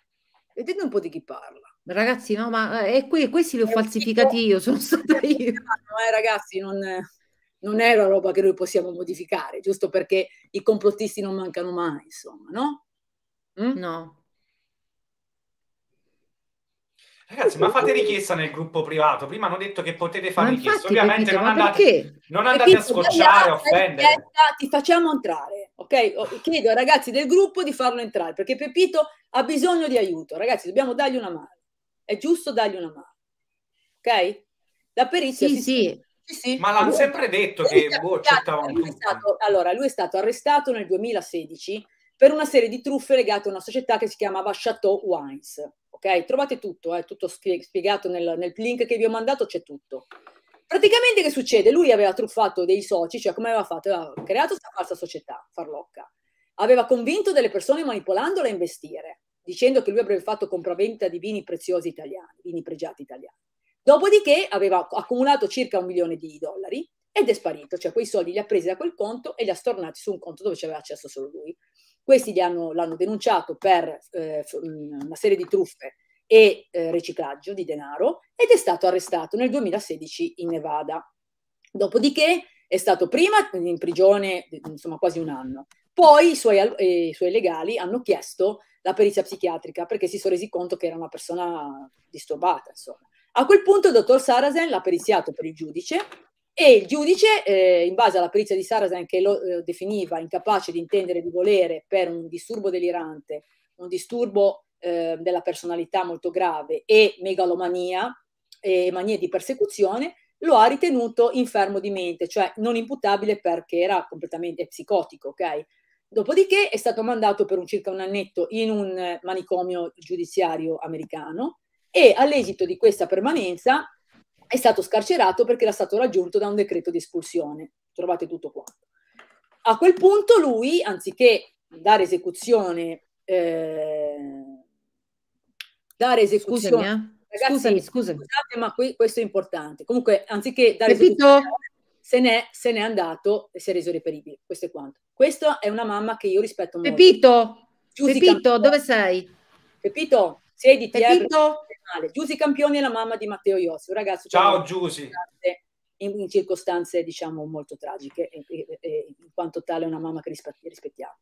Vedete un po' di chi parla. Ragazzi, no, ma eh, que- questi li ho è falsificati tipo... io, sono stata io. eh, ragazzi, non, non è una roba che noi possiamo modificare, giusto perché i complottisti non mancano mai, insomma, no? Mm? No, Ragazzi, ma fate richiesta nel gruppo privato. Prima hanno detto che potete fare richiesta. Ovviamente non, andate, non andate, a scocciare, a offendere. ti facciamo entrare, ok? Oh, chiedo ai ragazzi del gruppo di farlo entrare, perché Pepito ha bisogno di aiuto. Ragazzi, dobbiamo dargli una mano. È giusto dargli una mano, ok? La perizia... Sì, si sì. Sì, sì. Ma l'hanno sempre detto che boh, accettavano lui stato, Allora, lui è stato arrestato nel 2016 per una serie di truffe legate a una società che si chiamava Chateau Wines. Ok? Trovate tutto, è eh, tutto spiegato nel, nel link che vi ho mandato, c'è tutto. Praticamente che succede? Lui aveva truffato dei soci, cioè come aveva fatto? Aveva creato questa falsa società, farlocca. Aveva convinto delle persone manipolandole a investire, dicendo che lui avrebbe fatto compravendita di vini preziosi italiani, vini pregiati italiani. Dopodiché aveva accumulato circa un milione di dollari ed è sparito, cioè quei soldi li ha presi da quel conto e li ha stornati su un conto dove c'aveva accesso solo lui. Questi hanno, l'hanno denunciato per eh, mm, una serie di truffe e eh, riciclaggio di denaro ed è stato arrestato nel 2016 in Nevada. Dopodiché è stato prima in prigione, insomma quasi un anno, poi i suoi, eh, i suoi legali hanno chiesto la perizia psichiatrica perché si sono resi conto che era una persona disturbata, insomma. A quel punto il dottor Sarazen l'ha periziato per il giudice e il giudice, eh, in base alla perizia di Sarasen che lo eh, definiva incapace di intendere di volere per un disturbo delirante, un disturbo eh, della personalità molto grave e megalomania e manie di persecuzione, lo ha ritenuto infermo di mente, cioè non imputabile perché era completamente psicotico, ok? Dopodiché è stato mandato per un circa un annetto in un manicomio giudiziario americano e all'esito di questa permanenza è stato scarcerato perché era stato raggiunto da un decreto di espulsione. Trovate tutto qua. A quel punto lui, anziché dare esecuzione, eh, dare esecuzione... Scusami, eh. Ragazzi, scusami, Scusate, ma qui, questo è importante. Comunque, anziché dare Repito. esecuzione, se n'è, se n'è andato e si è reso reperibile. Questo è quanto. Questa è una mamma che io rispetto molto. Pepito, Giudica Pepito, dove sei? Pepito, Siedi, di Pepito. Giusy Campioni è la mamma di Matteo Iossi, un ragazzo. Ciao Giusy. In, in, circostanze diciamo molto tragiche e, e, e, in quanto tale una mamma che rispettiamo.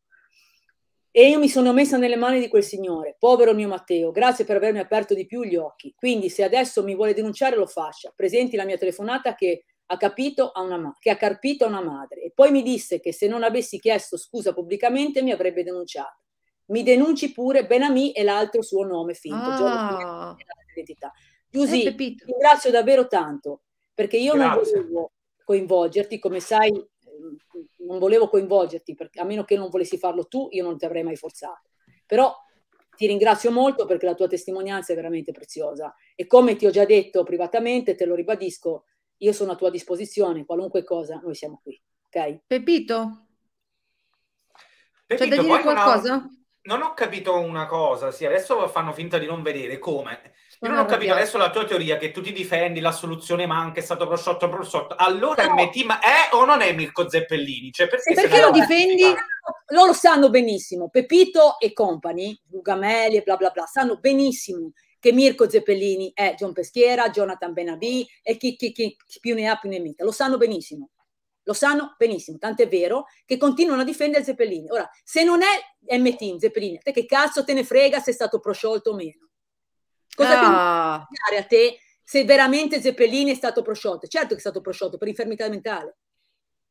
E io mi sono messa nelle mani di quel signore, povero mio Matteo, grazie per avermi aperto di più gli occhi. Quindi se adesso mi vuole denunciare lo faccia, presenti la mia telefonata che ha, capito a una, che ha carpito a una madre. E poi mi disse che se non avessi chiesto scusa pubblicamente mi avrebbe denunciato mi denunci pure Benami e l'altro suo nome finto, ah. Giorgio Identità. Giusy, ti ringrazio davvero tanto, perché io Grazie. non volevo coinvolgerti, come sai, mm, non volevo coinvolgerti, perché, a meno che non volessi farlo tu, io non ti avrei mai forzato. Però ti ringrazio molto perché la tua testimonianza è veramente preziosa e come ti ho già detto privatamente, te lo ribadisco, io sono a tua disposizione, qualunque cosa, noi siamo qui. Ok? Pepito? Pepito C'è da dire qualcosa? Una non ho capito una cosa, sì, adesso fanno finta di non vedere come. Io non, ho capito adesso la tua teoria che tu ti difendi, la soluzione manca, è stato prosciotto, prosciotto. Allora no. MT ma è eh, o non è Mirko Zeppellini? Cioè, perché, perché lo difendi? Attività? Loro sanno benissimo, Pepito e compagni, Gugamelli e bla bla bla, sanno benissimo che Mirko Zeppellini è John Peschiera, Jonathan Benabì e chi, chi, chi, chi più ne ha più ne metta. Lo sanno benissimo. Lo sanno benissimo, tant'è vero che continuano a difendere Zeppelini. Ora, se non è MT Zeppelini, te che cazzo te ne frega se è stato prosciolto o meno? Cosa ah. dire a te se veramente Zeppelini è stato prosciolto? Certo che è stato prosciolto per infermità mentale.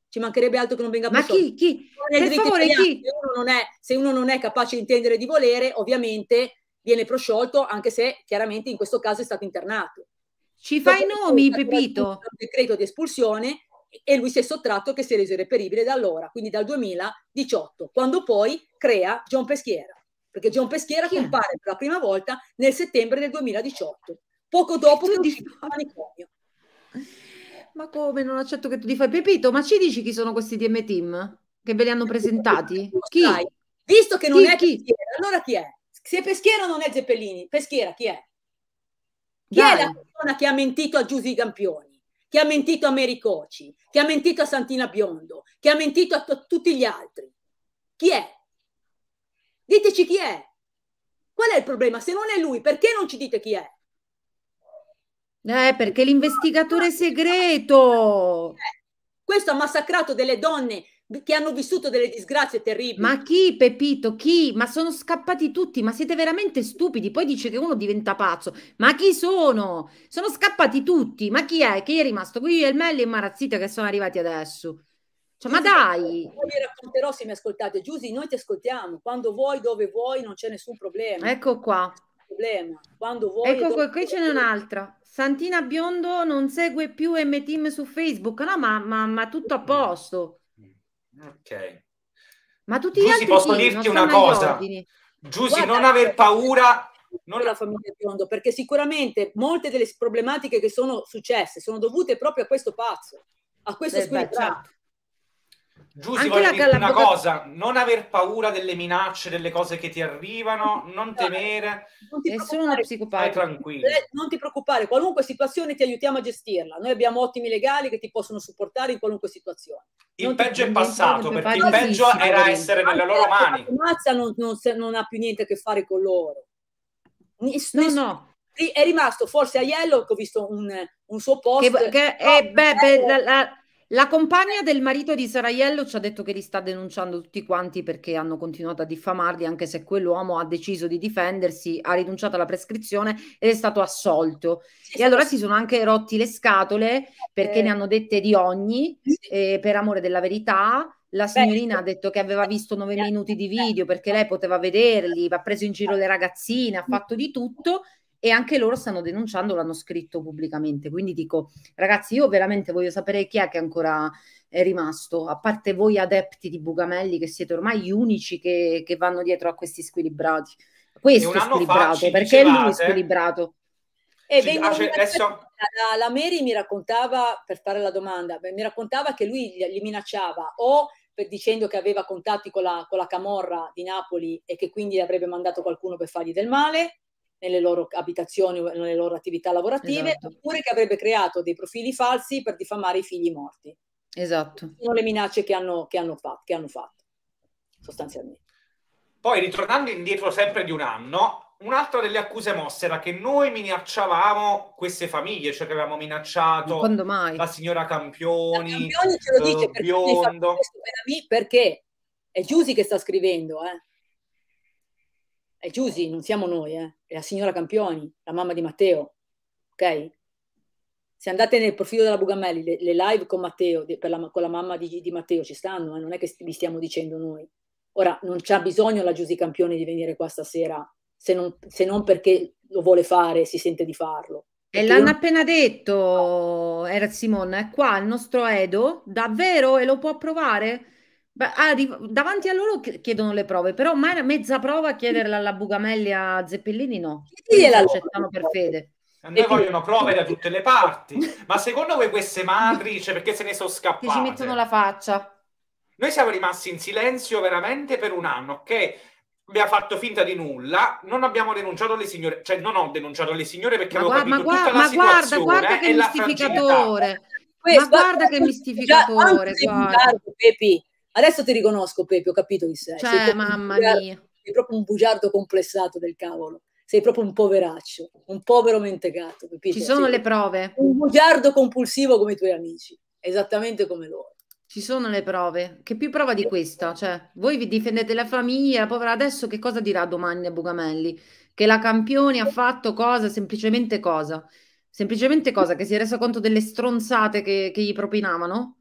Ci mancherebbe altro che non venga prosciolto. Ma chi? chi? Per favore, chi? Se uno, è, se uno non è capace di intendere di volere, ovviamente viene prosciolto, anche se chiaramente in questo caso è stato internato. Ci fai i nomi, Pepito? Il decreto di espulsione e lui si è sottratto che si è reso irreperibile da allora, quindi dal 2018, quando poi crea John Peschiera, perché John Peschiera yeah. compare per la prima volta nel settembre del 2018, poco dopo che uscì Manicomio. Ma come? Non accetto che tu ti fai Pepito, ma ci dici chi sono questi DM Team? Che ve li hanno presentati? Chi? Visto che non chi, è chi? Peschiera, allora chi è? Se Peschiera non è Zeppellini, Peschiera chi è? Chi Dai. è la persona che ha mentito a Giusy Campioni? che ha mentito a Mary Coci, che ha mentito a Santina Biondo, che ha mentito a t- tutti gli altri. Chi è? Diteci chi è. Qual è il problema? Se non è lui, perché non ci dite chi è? Eh, perché l'investigatore segreto. Eh, questo ha massacrato delle donne che hanno vissuto delle disgrazie terribili. Ma chi, Pepito, chi? Ma sono scappati tutti, ma siete veramente stupidi. Poi dice che uno diventa pazzo. Ma chi sono? Sono scappati tutti. Ma chi è? Chi è rimasto? Qui il Elmelli e Marazzita che sono arrivati adesso. Cioè, ma dai! Poi vi racconterò se mi ascoltate. Giusy, noi ti ascoltiamo. Quando vuoi, dove vuoi, non c'è nessun problema. Ecco qua. Problema. Quando vuoi, ecco qua, qui ce n'è un'altra. Santina Biondo non segue più M-Team su Facebook. No, ma, ma, ma tutto a posto. Ok. Ma tutti Giussi, gli altri posso sì, dirti una cosa. Giussi, non aver eh, paura non la famiglia biondo, perché sicuramente molte delle problematiche che sono successe sono dovute proprio a questo pazzo, a questo eh squilibrato. Certo. Giusto, voglio dirti una cosa, non aver paura delle minacce, delle cose che ti arrivano, non temere. Non ti Nessuno è psicopatico. Eh, non ti preoccupare, qualunque situazione ti aiutiamo a gestirla. Noi abbiamo ottimi legali che ti possono supportare in qualunque situazione. Il non peggio è passato, perché il peggio era essere nelle loro mani. La mazza non, non, non, ha più niente a che fare con loro. Ness, no, no è rimasto forse Aiello che ho visto un, un suo posto. che, che, no, eh, beh, beh, la, la, la compagna del marito di Saraiello ci ha detto che li sta denunciando tutti quanti perché hanno continuato a diffamarli, anche se quell'uomo ha deciso di difendersi, ha rinunciato alla prescrizione ed è stato assolto. Sì, e allora sì. si sono anche rotti le scatole perché eh. ne hanno dette di ogni, eh, per amore della verità. La signorina Beh, ha detto che aveva eh, visto nove eh, minuti di eh. video perché lei poteva vederli, ha preso in giro le ragazzine, ha fatto di tutto e anche loro stanno denunciando, l'hanno scritto pubblicamente. Quindi dico, ragazzi, io veramente voglio sapere chi è che ancora è rimasto, a parte voi adepti di Bugamelli che siete ormai gli unici che, che vanno dietro a questi squilibrati. Questo è squilibrato, perché dicevate... è squilibrato. E ci, ah, cioè, adesso... la, la Mary mi raccontava, per fare la domanda, beh, mi raccontava che lui gli, gli minacciava o per, dicendo che aveva contatti con la, con la Camorra di Napoli e che quindi avrebbe mandato qualcuno per fargli del male, nelle loro abitazioni o nelle loro attività lavorative, esatto. oppure che avrebbe creato dei profili falsi per diffamare i figli morti. Esatto. Sono le minacce che hanno, che hanno, fatto, che hanno fatto, sostanzialmente. Poi, ritornando indietro sempre di un anno, un'altra delle accuse mosse era che noi minacciavamo queste famiglie, cioè che avevamo minacciato la signora Campioni, la Campioni ce lo dice uh, perché Biondo. Perché, è Giusy che sta scrivendo, eh? è Giusy, non siamo noi, eh? è la signora Campioni, la mamma di Matteo, ok? Se andate nel profilo della Bugamelli, le, le live con Matteo, de, la, con la mamma di, di Matteo ci stanno, eh? non è che vi stiamo dicendo noi. Ora, non c'ha bisogno la Giusy Campioni di venire qua stasera, se non, se non perché lo vuole fare, si sente di farlo. E l'hanno io... appena detto, era Simone, eh, è qua il nostro Edo, davvero? E lo può provare? Ah, davanti a loro chiedono le prove, però mai una mezza prova a chiederla alla Bugamelli a Zeppellini no. Chiedigliela accettano per fede. A noi vogliono prove da tutte le parti. Ma secondo voi queste madri, cioè perché se ne sono scappate? Che ci mettono la faccia. Noi siamo rimasti in silenzio veramente per un anno, ok? Abbiamo fatto finta di nulla, non abbiamo denunciato le signore, cioè non ho denunciato le signore perché ma avevo guarda, capito ma tutta ma la guarda, guarda che mistificatore. ma guarda che mistificatore, guarda. Pepi, Adesso ti riconosco, Pepe, ho capito chi sei. Cioè, sei mamma mia. Sei proprio un bugiardo complessato del cavolo. Sei proprio un poveraccio, un povero mentecato. Capito? Ci sono sei le prove. Un bugiardo compulsivo come i tuoi amici, esattamente come loro. Ci sono le prove. Che più prova di questa? Cioè, voi vi difendete la famiglia, la povera adesso che cosa dirà domani a Bugamelli? Che la campione ha fatto cosa, semplicemente cosa? Semplicemente cosa? Che si è resa conto delle stronzate che, che gli propinavano?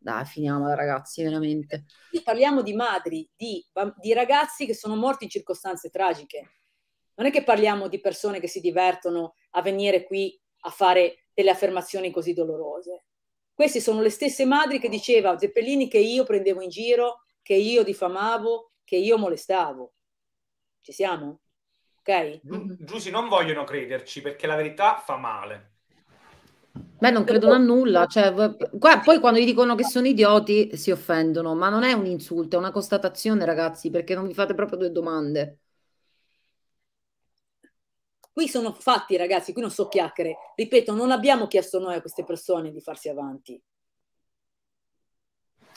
Dai, finiamola ragazzi, veramente. Qui parliamo di madri, di, di ragazzi che sono morti in circostanze tragiche. Non è che parliamo di persone che si divertono a venire qui a fare delle affermazioni così dolorose. Queste sono le stesse madri che diceva Zeppelini che io prendevo in giro, che io diffamavo, che io molestavo. Ci siamo? Ok? Mm-hmm. Giussi non vogliono crederci perché la verità fa male. Beh, non credono a nulla, cioè, qua, poi quando gli dicono che sono idioti si offendono, ma non è un insulto, è una constatazione, ragazzi, perché non vi fate proprio due domande. Qui sono fatti, ragazzi, qui non so chiacchiere. Ripeto, non abbiamo chiesto noi a queste persone di farsi avanti.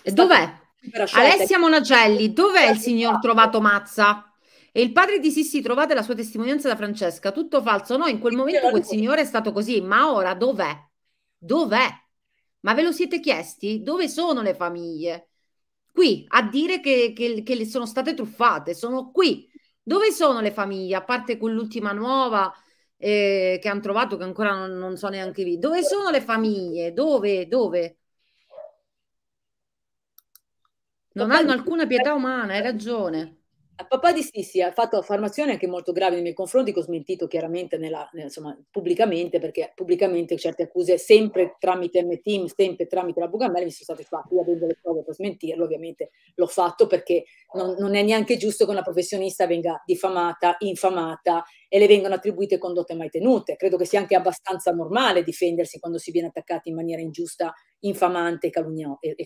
E dov'è? Alessia Monacelli, dov'è il signor trovato Mazza? E il padre di Sissi trovate la sua testimonianza da Francesca, tutto falso. No, in quel momento quel signore è stato così, ma ora dov'è? Dov'è? Ma ve lo siete chiesti? Dove sono le famiglie? Qui a dire che, che, che sono state truffate, sono qui. Dove sono le famiglie? A parte quell'ultima nuova eh, che hanno trovato che ancora non, non so neanche lì. Dove sono le famiglie? Dove? Dove? Non hanno alcuna pietà umana, hai ragione papà di Sissi ha fatto affermazioni anche molto gravi nei miei confronti, che ho smentito chiaramente nella, insomma, pubblicamente, perché pubblicamente certe accuse, sempre tramite M-Team, sempre tramite la Bugamella, mi sono state fatte. Io avendo le prove per smentirlo, ovviamente l'ho fatto perché non, non, è neanche giusto che una professionista venga diffamata, infamata e le vengano attribuite condotte mai tenute. Credo che sia anche abbastanza normale difendersi quando si viene attaccati in maniera ingiusta, infamante e, calunio- e, e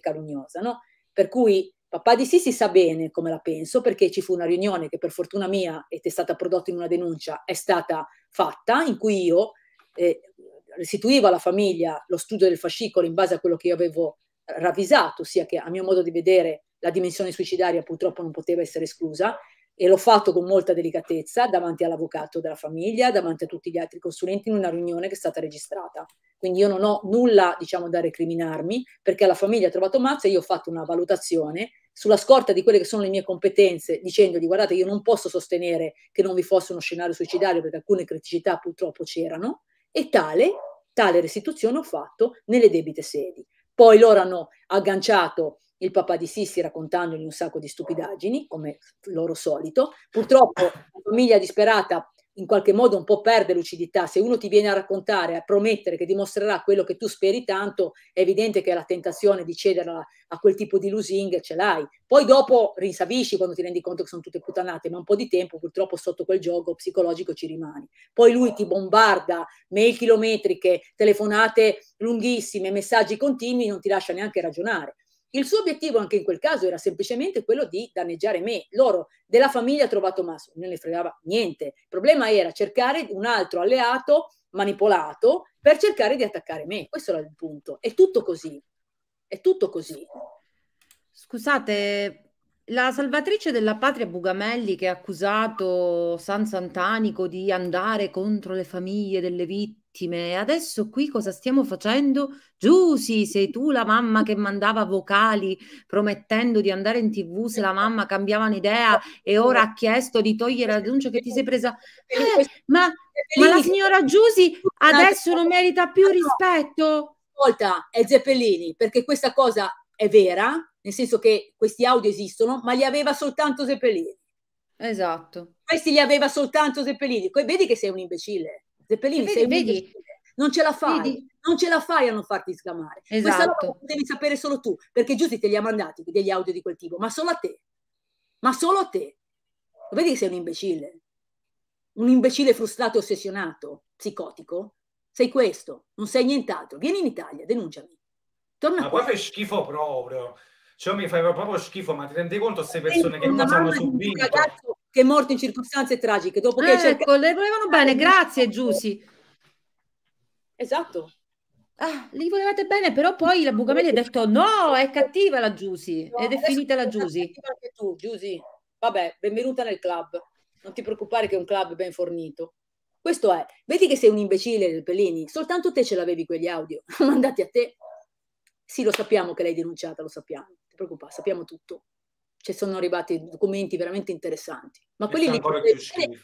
No? Per cui Papà di sì si sa bene come la penso perché ci fu una riunione che per fortuna mia ed è stata prodotta in una denuncia, è stata fatta in cui io eh, restituivo alla famiglia lo studio del fascicolo in base a quello che io avevo ravvisato, ossia che a mio modo di vedere la dimensione suicidaria purtroppo non poteva essere esclusa e l'ho fatto con molta delicatezza davanti all'avvocato della famiglia, davanti a tutti gli altri consulenti in una riunione che è stata registrata. Quindi io non ho nulla, diciamo, da recriminarmi perché la famiglia ha trovato Mazza e io ho fatto una valutazione sulla scorta di quelle che sono le mie competenze, dicendogli guardate io non posso sostenere che non vi fosse uno scenario suicidario perché alcune criticità purtroppo c'erano e tale, tale restituzione ho fatto nelle debite sedi. Poi loro hanno agganciato il papà di Sissi raccontandogli un sacco di stupidaggini, come loro solito. Purtroppo la famiglia disperata in qualche modo un po' perde lucidità. Se uno ti viene a raccontare, a promettere che dimostrerà quello che tu speri tanto, è evidente che la tentazione di cedere a, quel tipo di lusing ce l'hai. Poi dopo rinsavisci quando ti rendi conto che sono tutte puttanate, ma un po' di tempo purtroppo sotto quel gioco psicologico ci rimani. Poi lui ti bombarda mail chilometriche, telefonate lunghissime, messaggi continui, non ti lascia neanche ragionare. Il suo obiettivo anche in quel caso era semplicemente quello di danneggiare me. Loro della famiglia trovato Masso, non ne fregava niente. Il problema era cercare un altro alleato manipolato per cercare di attaccare me. Questo era il punto. È tutto così. È tutto così. Scusate, la salvatrice della patria Bugamelli che ha accusato San Santanico di andare contro le famiglie delle vittime vittime. adesso qui cosa stiamo facendo? Giusi, sei tu la mamma che mandava vocali promettendo di andare in tv se la mamma cambiava idea e ora ha chiesto di togliere la denuncia che ti sei presa. Eh, ma, ma la signora Giusi adesso non merita più rispetto? Volta è Zeppellini, perché questa cosa è vera, nel senso che questi audio esistono, ma li aveva soltanto Zeppellini. Esatto. Questi li aveva soltanto Zeppelini. Vedi che sei un imbecille. Zeppelini, vedi, vedi, non ce la fai, vedi. non ce la fai a non farti sgamare. Esatto. devi sapere solo tu, perché Giussi te li ha mandati degli audio di quel tipo, ma solo a te, ma solo a te. Vedi che sei un imbecille, un imbecille frustrato ossessionato, psicotico, sei questo, non sei nient'altro. Vieni in Italia, denunciami. Torna ma qua. proprio schifo proprio. Cioè mi fai proprio schifo, ma ti rendi conto queste persone che cosa hanno subito? che è morto in circostanze tragiche. Dopo che eh, cercato... Ecco, le volevano bene, ah, grazie ecco. Giussi. Esatto. Ah, li volevate bene, però poi la Bugamelli ha detto no, è cattiva la Giussi no, ed è finita la Giussi. Anche tu, Giussi. Vabbè, benvenuta nel club. Non ti preoccupare che è un club ben fornito. Questo è. Vedi che sei un imbecille del Pellini, soltanto te ce l'avevi quegli audio, mandati a te. Sì, lo sappiamo che l'hai denunciata, lo sappiamo. Non ti preoccupare, sappiamo tutto ci sono arrivati documenti veramente interessanti. Ma Mi quelli li puoi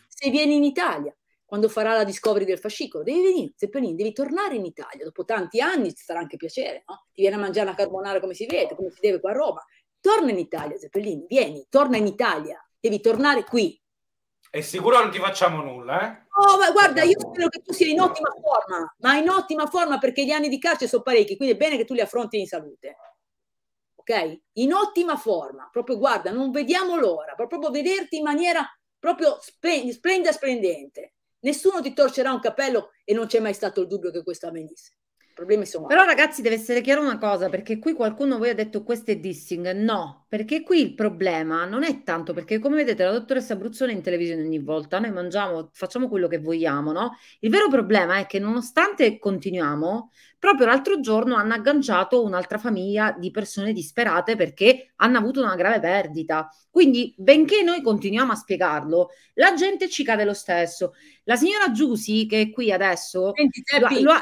se vieni in Italia, quando farà la discovery del fascicolo. Devi venire, Zeppelin, devi tornare in Italia. Dopo tanti anni ti sarà anche piacere, no? Ti viene a mangiare una carbonara come si vede, come si deve qua a Roma. Torna in Italia, Zeppelin, vieni, torna in Italia. Devi tornare qui. E sicuro non ti facciamo nulla, eh? No, ma guarda, io spero che tu sia in ottima forma, ma in ottima forma perché gli anni di carcere sono parecchi, quindi è bene che tu li affronti in salute ok? In ottima forma, proprio guarda, non vediamo l'ora, proprio vederti in maniera proprio splendida, splendente. Nessuno ti torcerà un capello e non c'è mai stato il dubbio che questo avvenisse problemi sono. Però ragazzi deve essere chiara una cosa, perché qui qualcuno voi ha detto questo è dissing, no, perché qui il problema non è tanto, perché come vedete la dottoressa è in televisione ogni volta, noi mangiamo, facciamo quello che vogliamo, no? Il vero problema è che nonostante continuiamo, proprio l'altro giorno hanno agganciato un'altra famiglia di persone disperate perché hanno avuto una grave perdita. Quindi, benché noi continuiamo a spiegarlo, la gente ci cade lo stesso. La signora Giusi, che è qui adesso, Senti, Teppi, lo ha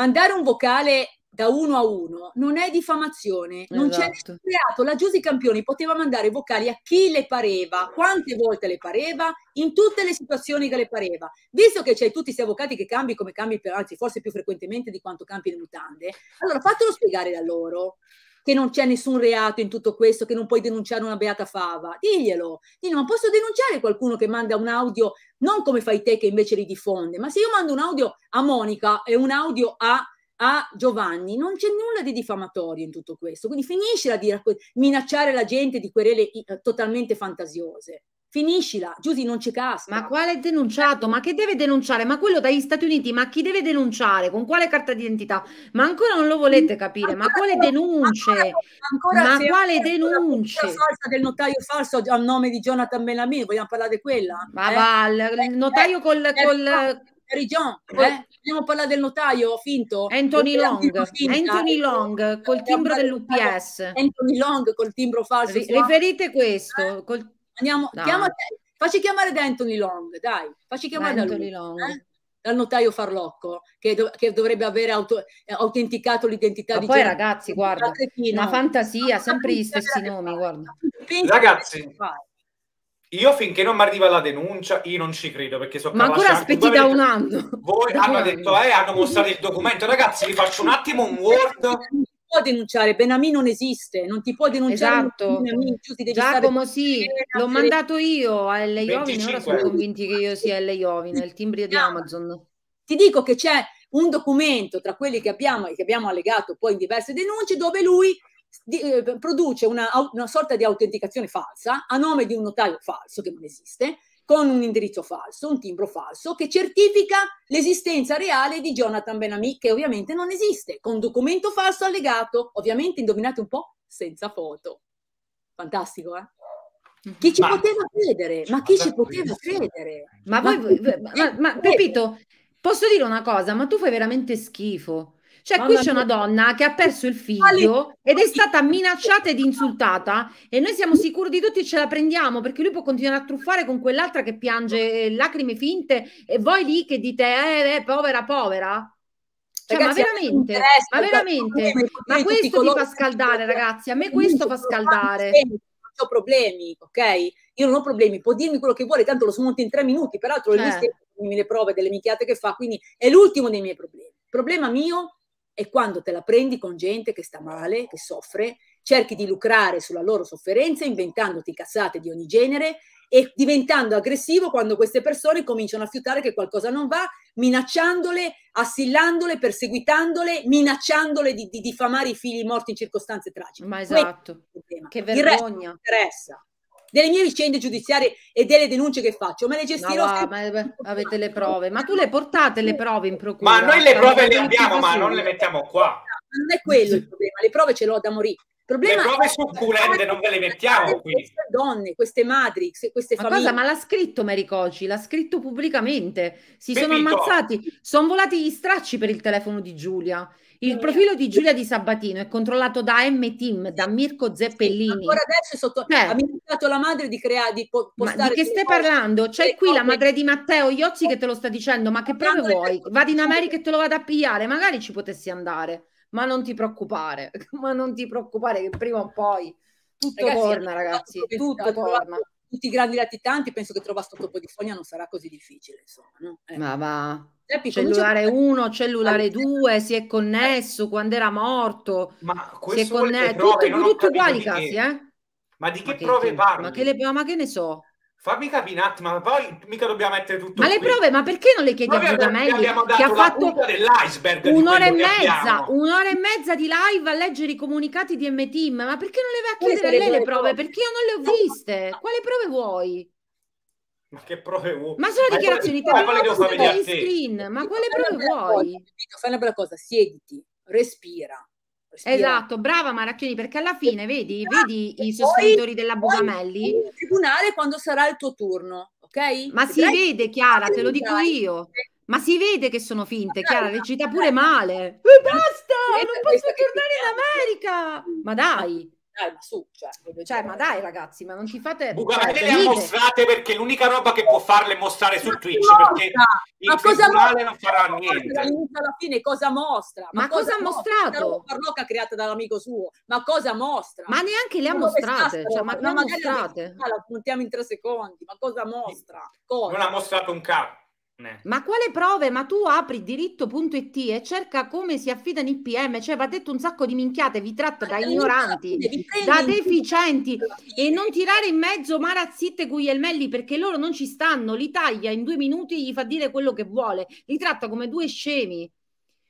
mandare un vocale da uno a uno non è diffamazione, esatto. non c'è esatto. nessun La Giusy Campioni poteva mandare vocali a chi le pareva, quante volte le pareva, in tutte le situazioni che le pareva. Visto che c'è tutti questi avvocati che cambi come cambi, per, anzi forse più frequentemente di quanto cambi le mutande, allora fatelo spiegare da loro che non c'è nessun reato in tutto questo, che non puoi denunciare una beata fava. Diglielo, Dì, non posso denunciare qualcuno che manda un audio non come fai te che invece li diffonde, ma se io mando un audio a Monica e un audio a, a Giovanni, non c'è nulla di diffamatorio in tutto questo, quindi finiscila di minacciare la gente di querele eh, totalmente fantasiose. Finiscila, Giusy non ci casca. Ma quale denunciato? Ma che deve denunciare? Ma quello dagli Stati Uniti, ma chi deve denunciare? Con quale carta d'identità? Ma ancora non lo volete capire, ma quale denunce? Ancora, ancora ma quale denunce? La falsa del notaio falso a nome di Jonathan Melami, vogliamo parlare di quella? Ma eh? va, il eh, notaio eh, col... Eh, col eh, eh? vogliamo parlare del notaio finto? Anthony Long, finta, Anthony Long col timbro dell'UPS. Anthony Long col timbro falso. Riferite questo, col Andiamo, chiamate, facci chiamare da Anthony Long, dai, facci chiamare da, Anthony Long. eh? dal notaio Farlocco, che, dov- che dovrebbe avere auto- eh, autenticato l'identità ma di... Poi ragazzi, guarda, una fantasia, ma sempre gli stessi nomi, guarda. Ragazzi... Io finché non mi arriva la denuncia, io non ci credo perché sono Ma ancora aspetti da un anno. Voi da hanno anno. eh, hanno mostrato il documento. Ragazzi, vi faccio un attimo un Word può denunciare, Benami non esiste, non ti può denunciare. Esatto. Benami, Giacomo sì, l'ho mandato io a alle Iovine, ora sono convinti che io sia alle Iovine, il timbrio di Amazon. Ti dico che c'è un documento tra quelli che abbiamo e che abbiamo allegato poi in diverse denunce dove lui di, eh, produce una, una sorta di autenticazione falsa a nome di un notaio falso che non esiste con un indirizzo falso, un timbro falso, che certifica l'esistenza reale di Jonathan Benami, che ovviamente non esiste, con documento falso allegato, ovviamente, indovinate un po', senza foto. Fantastico, eh? Mhm. Chi ci ma, poteva credere? Ma chi ci poteva credere? Ma, voi, ma, ma, eh, ma Pepito, eh. posso dire una cosa? Ma tu fai veramente schifo. Cioè, Mamma qui c'è una donna che ha perso il figlio ed è stata minacciata ed insultata e noi siamo sicuri di tutti ce la prendiamo perché lui può continuare a truffare con quell'altra che piange eh, lacrime finte e voi lì che dite, eh, eh povera, povera. Cioè, ragazzi, ma cioè, veramente, ma veramente, ma questo mi fa scaldare, cioè, ragazzi, a me questo fa scaldare. Non ho problemi, ok? Io non ho problemi, può dirmi quello che vuole, tanto lo smonto in tre minuti, peraltro cioè. Certo. le prove delle minchiate che fa, quindi è l'ultimo dei miei problemi. Problema mio è quando te la prendi con gente che sta male, che soffre, cerchi di lucrare sulla loro sofferenza inventandoti cassate di ogni genere e diventando aggressivo quando queste persone cominciano a fiutare che qualcosa non va, minacciandole, assillandole, perseguitandole, minacciandole di, di diffamare i figli morti in circostanze tragiche. Ma esatto, che vergogna. interessa delle mie vicende giudiziarie e delle denunce che faccio, me le gestirò. No, ma avete le prove, ma tu le portate le prove in procura? Ma noi le prove le abbiamo, ma non le mettiamo qua. No, non è quello il problema, le prove ce l'ho da morire. le prove succulente non ve le mettiamo ah, qui. Queste donne, queste madri, queste ma famiglie. Cosa, ma l'ha scritto Mary l'ha scritto pubblicamente. Si Bevito. sono ammazzati, sono volati gli stracci per il telefono di Giulia. Il profilo di Giulia di Sabatino è controllato da M Team, da Mirko Zeppellini. ancora adesso sotto... eh. ha minacciato la madre di creare di po- Ma di che stai parlando? C'è eh, qui la madre di Matteo Iozzi che te lo sta dicendo, ma che prove vuoi? Vado in America e te lo vado a pigliare, magari ci potessi andare, ma non ti preoccupare, ma non ti preoccupare che prima o poi tutto ragazzi, torna, ragazzi, tutto torna tutti i grandi latitanti, penso che trovare sto topo di fogna non sarà così difficile, insomma. No? Eh. Ma va. Seppi, cellulare 1, a... cellulare 2, si è connesso eh. quando era morto. Ma questo si è connesso. Tutti, tutti uguali i casi, eh? Ma di che ma prove che, parli? Ma che, le, ma che ne so? Fammi capire un attimo, ma poi mica dobbiamo mettere tutto. Ma qui. le prove, ma perché non le chiedi Noi a Giudamelli? Che ha fatto un'ora e mezza, un'ora e mezza di live a leggere i comunicati di MTIM. Ma perché non le vai a chiedere a lei le prove? Perché io non le ho viste. Quali prove vuoi? Ma che prove vuoi? Ma sono ma dichiarazioni di screen. Ma quale prove vuoi? Fai una bella cosa, siediti, respira, Esatto, brava Maracchioni, perché alla fine vedi, esatto. vedi i sostenitori della Bugamelli. In tribunale quando sarà il tuo turno, ok? Ma si vede, Chiara, te lo dico io. Ma si vede che sono finte, Chiara, recita pure male. E basta, non posso tornare in America. Ma dai dai, ma su, cioè, cioè ma dai ragazzi, ma non ci fate... Bugarelli cioè, le ha mostrate perché l'unica roba che può farle mostrare su Twitch, perché ma il cosa mostra? non farà niente. Dall'inizio alla fine cosa mostra? Ma, ma cosa, ha mostrato? La parlocca creata dall'amico suo, ma cosa mostra? Ma neanche le ha mostrate, cioè, ma non mostrate. La puntiamo in tre secondi, ma cosa mostra? Cosa? Non ha mostrato un cazzo. Eh. Ma quale prove? Ma tu apri diritto.it e cerca come si affidano i PM, cioè va detto un sacco di minchiate, vi tratta da ignoranti, da deficienti e non tirare in mezzo Marazzitte e Guglielmelli perché loro non ci stanno, li taglia in due minuti e gli fa dire quello che vuole, li tratta come due scemi.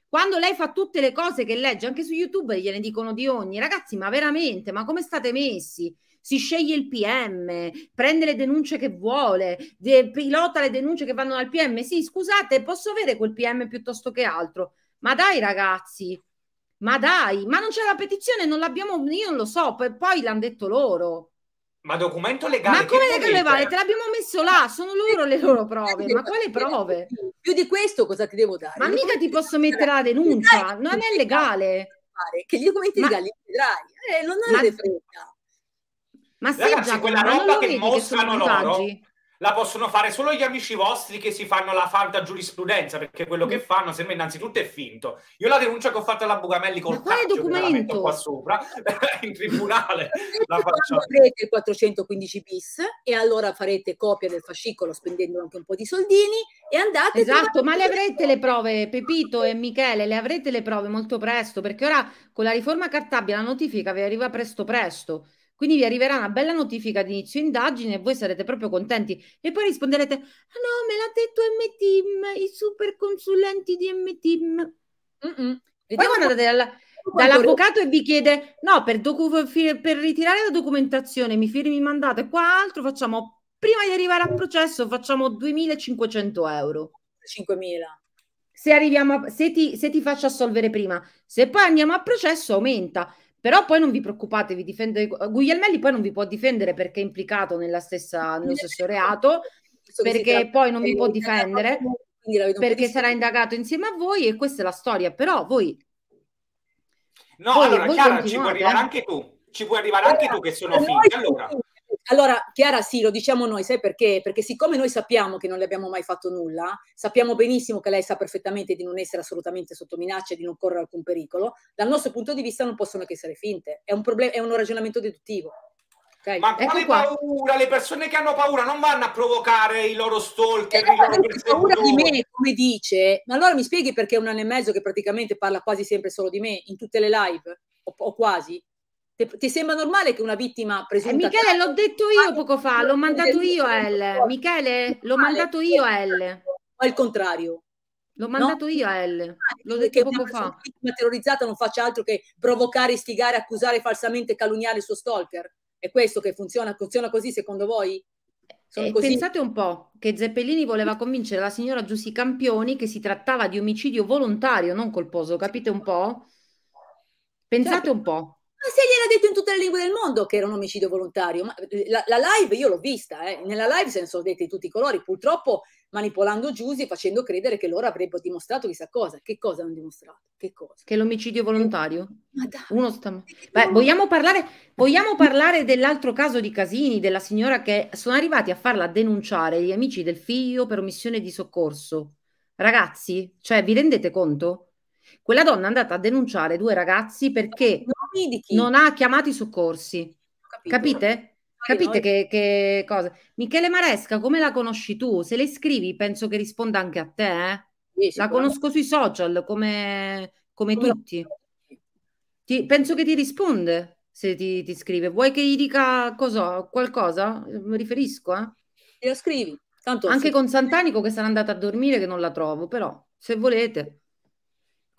Quando lei fa tutte le cose che legge, anche su YouTube gliene dicono di ogni, ragazzi, ma veramente, ma come state messi? si sceglie il PM, prende le denunce che vuole, de- pilota le denunce che vanno dal PM. Sì, scusate, posso avere quel PM piuttosto che altro? Ma dai ragazzi, ma dai, ma non c'è la petizione, non l'abbiamo, io non lo so, poi, poi l'hanno detto loro. Ma documento legale. Ma come legale legale? Te l'abbiamo messo là, sono loro le loro prove. Ma quale prove? Più di questo cosa ti devo dare? Ma Io mica ti posso mettere la denuncia, non è legale. Che gli documenti ma, legali vedrai, eh, non è ma, fretta. Ma se Ragazzi, Giacomo, quella roba che mostrano che loro la possono fare solo gli amici vostri che si fanno la fanta giurisprudenza, perché quello mm. che fanno sembra innanzitutto è finto. Io la denuncia che ho fatto alla Bugamelli con quale documento qua sopra in tribunale. la faccio. Avrete il 415 bis e allora farete copia del fascicolo spendendo anche un po' di soldini e andate... Esatto, ma le avrete le prove, Pepito e Michele, le avrete le prove molto presto, perché ora con la riforma Cartabia la notifica vi arriva presto presto. Quindi vi arriverà una bella notifica di inizio indagine e voi sarete proprio contenti. E poi risponderete, ah no, me l'ha detto MTIM, i super consulenti di MTIM. mm E poi quando andate dalla, dall'avvocato e vi chiede, no, per, docu- per ritirare la documentazione mi firmi il mandato e qua altro facciamo, prima di arrivare al processo facciamo 2.500 euro. 5.000 se arriviamo a, se ti, se ti faccio assolvere prima, se poi andiamo a processo aumenta. Però poi non vi preoccupate, vi difende Guglielmelli poi non vi può difendere perché è implicato stessa, nello stesso reato, perché poi non vi può difendere perché sarà indagato insieme a voi e questa è la storia, però voi No, voi, allora voi Chiara, ci puoi arrivare eh. anche tu. Ci puoi arrivare anche tu che sono figli. Allora, allora, Chiara, sì, lo diciamo noi, sai perché? Perché siccome noi sappiamo che non le abbiamo mai fatto nulla, sappiamo benissimo che lei sa perfettamente di non essere assolutamente sotto minaccia, di non correre alcun pericolo, dal nostro punto di vista non possono che essere finte. È un, problem- è un ragionamento deduttivo. Okay. Ma ecco quale qua. paura? Le persone che hanno paura non vanno a provocare i loro stalker. Eh, i loro paura di me, come dice. Ma allora mi spieghi perché è un anno e mezzo che praticamente parla quasi sempre solo di me in tutte le live, o, o quasi? Ti sembra normale che una vittima eh, presunta... Eh, Michele, l'ho detto io poco fa, l'ho mandato io a L. Michele, l'ho mandato io a L. O il contrario. L'ho mandato no? io a L. L'ho detto poco fa. Una vittima terrorizzata non faccia altro che provocare, istigare, accusare falsamente calunniare il suo stalker. È questo che funziona? Funziona così secondo voi? Eh, pensate un po' che Zeppellini voleva convincere la signora Giussi Campioni che si trattava di omicidio volontario, non colposo, capite un po'? Pensate certo. un po'. Ma se gliel'ha detto in tutte le lingue del mondo che era un omicidio volontario, ma eh, la, la live io l'ho vista, eh. nella live se ne sono dette di tutti i colori, purtroppo manipolando Giusy e facendo credere che loro avrebbero dimostrato chissà cosa. Che cosa hanno dimostrato? Che cosa? Che l'omicidio volontario? Ma dai. Uno sta... Beh, vogliamo parlare, vogliamo parlare dell'altro caso di Casini, della signora che sono arrivati a farla denunciare gli amici del figlio per omissione di soccorso. Ragazzi, cioè vi rendete conto? Quella donna è andata a denunciare due ragazzi perché non ha chiamato i soccorsi. Capite? Capite che, che, cosa? Michele Maresca, come la conosci tu? Se le scrivi, penso che risponda anche a te. Eh? Sì, la conosco sui social come, come tutti. Ti, penso che ti risponde se ti, ti scrive. Vuoi che gli dica cosa, qualcosa? Mi riferisco. Eh? Lo scrivi. Tanto anche sì. con Santanico che sarà andata a dormire, che non la trovo, però se volete.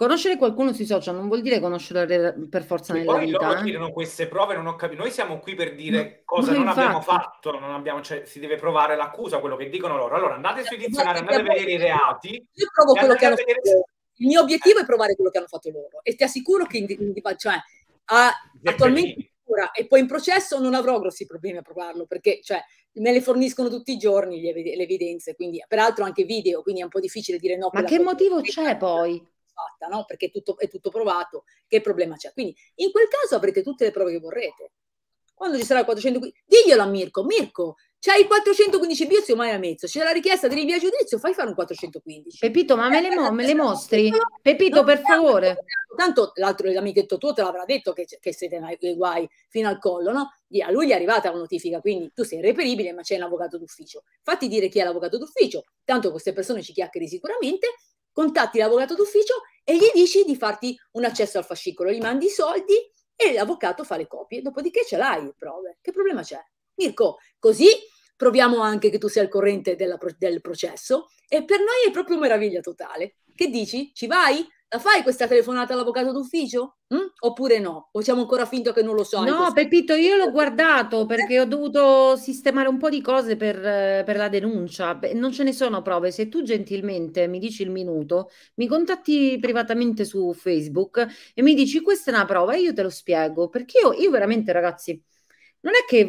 Conoscere qualcuno sui social non vuol dire conoscere per forza e nella poi vita. Poi tirano queste prove, non ho capito. Noi siamo qui per dire no, cosa non infatti. abbiamo fatto, non abbiamo, cioè, si deve provare l'accusa, quello che dicono loro. Allora andate sui cioè, dizionari, andate a vedere i reati. Io provo quello che hanno vedere... fatto Il mio obiettivo è provare quello che hanno fatto loro e ti assicuro che in, in, cioè, a, attualmente e poi in processo non avrò grossi problemi a provarlo perché cioè, me le forniscono tutti i giorni le, le evidenze, quindi peraltro anche video, quindi è un po' difficile dire no. Ma che motivo c'è poi? fatta, no? perché è tutto, è tutto provato, che problema c'è? Quindi in quel caso avrete tutte le prove che vorrete. Quando ci sarà il 415, diglielo a Mirko, Mirko, c'hai il 415 bis o mai a mezzo, c'è la richiesta di rinvio a giudizio, fai fare un 415. Pepito, ma me le, eh, mo- me le mostri? Pepito, per favore. Tanto l'altro l'amichetto tuo te l'avrà detto che, che siete nei guai fino al collo, no? A lui gli è arrivata la notifica, quindi tu sei irreperibile, ma c'è un avvocato d'ufficio. Fatti dire chi è l'avvocato d'ufficio, tanto queste persone ci chiacchieri sicuramente contatti l'avvocato d'ufficio e gli dici di farti un accesso al fascicolo, gli mandi i soldi e l'avvocato fa le copie, dopodiché ce l'hai le prove. Che problema c'è? Mirko, così proviamo anche che tu sia al corrente della, del processo e per noi è proprio meraviglia totale. Che dici? Ci vai? La eh, fai questa telefonata all'avvocato d'ufficio? Mm? Oppure no? O siamo ancora finto che non lo so? No, Pepito, io l'ho eh. guardato perché ho dovuto sistemare un po' di cose per, eh, per, la denuncia. Non ce ne sono prove. Se tu gentilmente mi dici il minuto, mi contatti privatamente su Facebook e mi dici questa è una prova e io te lo spiego. Perché io, io veramente, ragazzi, non è che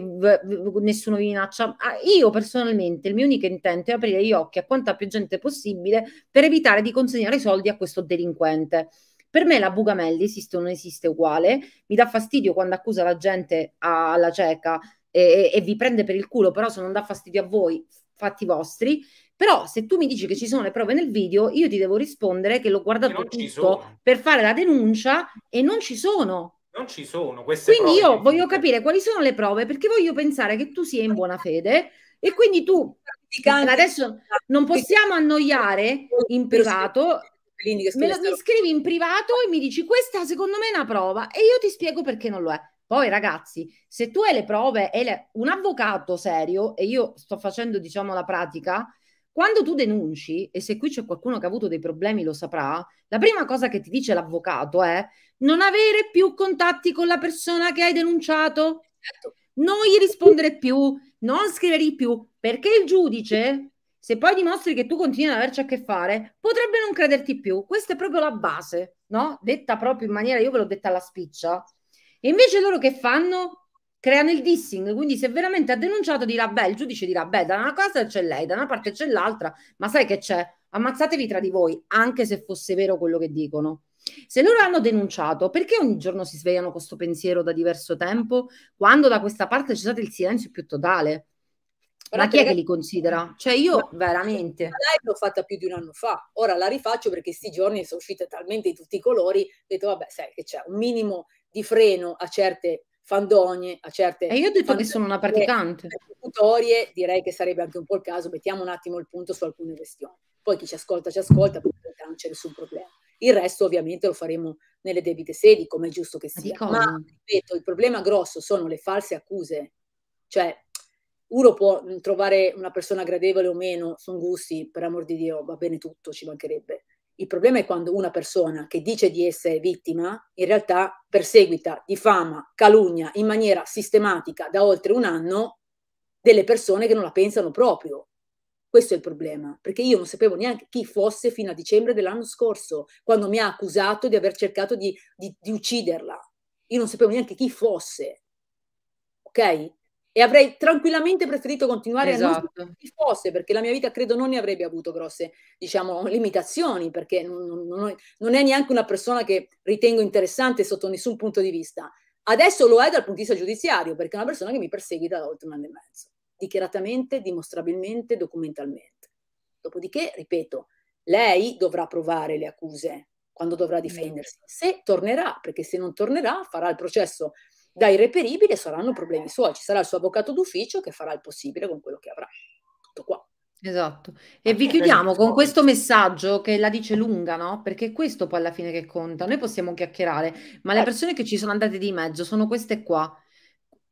nessuno vi minaccia. Io personalmente il mio unico intento è aprire gli occhi a quanta più gente possibile per evitare di consegnare i soldi a questo delinquente. Per me la Bugamelli esiste o non esiste uguale, mi dà fastidio quando accusa la gente alla cieca e, e vi prende per il culo, però se non dà fastidio a voi, fatti vostri. Però se tu mi dici che ci sono le prove nel video, io ti devo rispondere che l'ho guardato tutto per fare la denuncia e non ci sono. Non ci sono queste Quindi io voglio capire quali sono le prove, perché voglio pensare che tu sia in buona fede e quindi tu adesso non possiamo annoiare in privato. Me lo, mi scrivi in privato e mi dici questa secondo me è una prova e io ti spiego perché non lo è. Poi ragazzi, se tu hai le prove e le... un avvocato serio, e io sto facendo diciamo la pratica, quando tu denunci, e se qui c'è qualcuno che ha avuto dei problemi lo saprà, la prima cosa che ti dice l'avvocato è non avere più contatti con la persona che hai denunciato, certo. non gli rispondere più, non scrivere più, perché il giudice, se poi dimostri che tu continui ad averci a che fare, potrebbe non crederti più. Questa è proprio la base, no? Detta proprio in maniera, io ve l'ho detta alla spiccia. E invece loro che fanno? Creano il dissing, quindi se veramente ha denunciato dirà, beh, il giudice dirà, beh, da una cosa c'è lei, da una parte c'è l'altra, ma sai che c'è? Ammazzatevi tra di voi, anche se fosse vero quello che dicono. Se loro hanno denunciato, perché ogni giorno si svegliano con questo pensiero da diverso tempo, quando da questa parte c'è stato il silenzio più totale? Ma chi è che li considera? Cioè io Ma veramente... La l'ho fatta più di un anno fa, ora la rifaccio perché sti giorni sono uscite talmente di tutti i colori, ho detto vabbè sai che c'è un minimo di freno a certe fandonie, a certe... E io ho detto che sono una praticante. Tutorie, direi che sarebbe anche un po' il caso, mettiamo un attimo il punto su alcune questioni. Poi chi ci ascolta ci ascolta, perché non c'è nessun problema. Il resto ovviamente lo faremo nelle debite sedi, come è giusto che sia. Ma ripeto, il problema grosso sono le false accuse. Cioè, uno può trovare una persona gradevole o meno, sono gusti, per amor di Dio, va bene tutto, ci mancherebbe. Il problema è quando una persona che dice di essere vittima in realtà perseguita, difama, calunnia in maniera sistematica da oltre un anno delle persone che non la pensano proprio. Questo è il problema, perché io non sapevo neanche chi fosse fino a dicembre dell'anno scorso, quando mi ha accusato di aver cercato di, di, di ucciderla. Io non sapevo neanche chi fosse. Ok? e avrei tranquillamente preferito continuare esatto. a non sapere esatto. chi fosse, perché la mia vita credo non ne avrebbe avuto grosse, diciamo, limitazioni, perché non, non, non, è neanche una persona che ritengo interessante sotto nessun punto di vista. Adesso lo è dal punto di vista giudiziario, perché è una persona che mi perseguita da oltre un anno e mezzo dichiaratamente, dimostrabilmente, documentalmente. Dopodiché, ripeto, lei dovrà provare le accuse quando dovrà difendersi. Se tornerà, perché se non tornerà farà il processo da irreperibile, saranno problemi suoi, ci sarà il suo avvocato d'ufficio che farà il possibile con quello che avrà. Tutto qua. Esatto. E vi chiudiamo con questo messaggio che la dice lunga, no? Perché è questo poi alla fine che conta. Noi possiamo chiacchierare, ma le eh. persone che ci sono andate di mezzo sono queste qua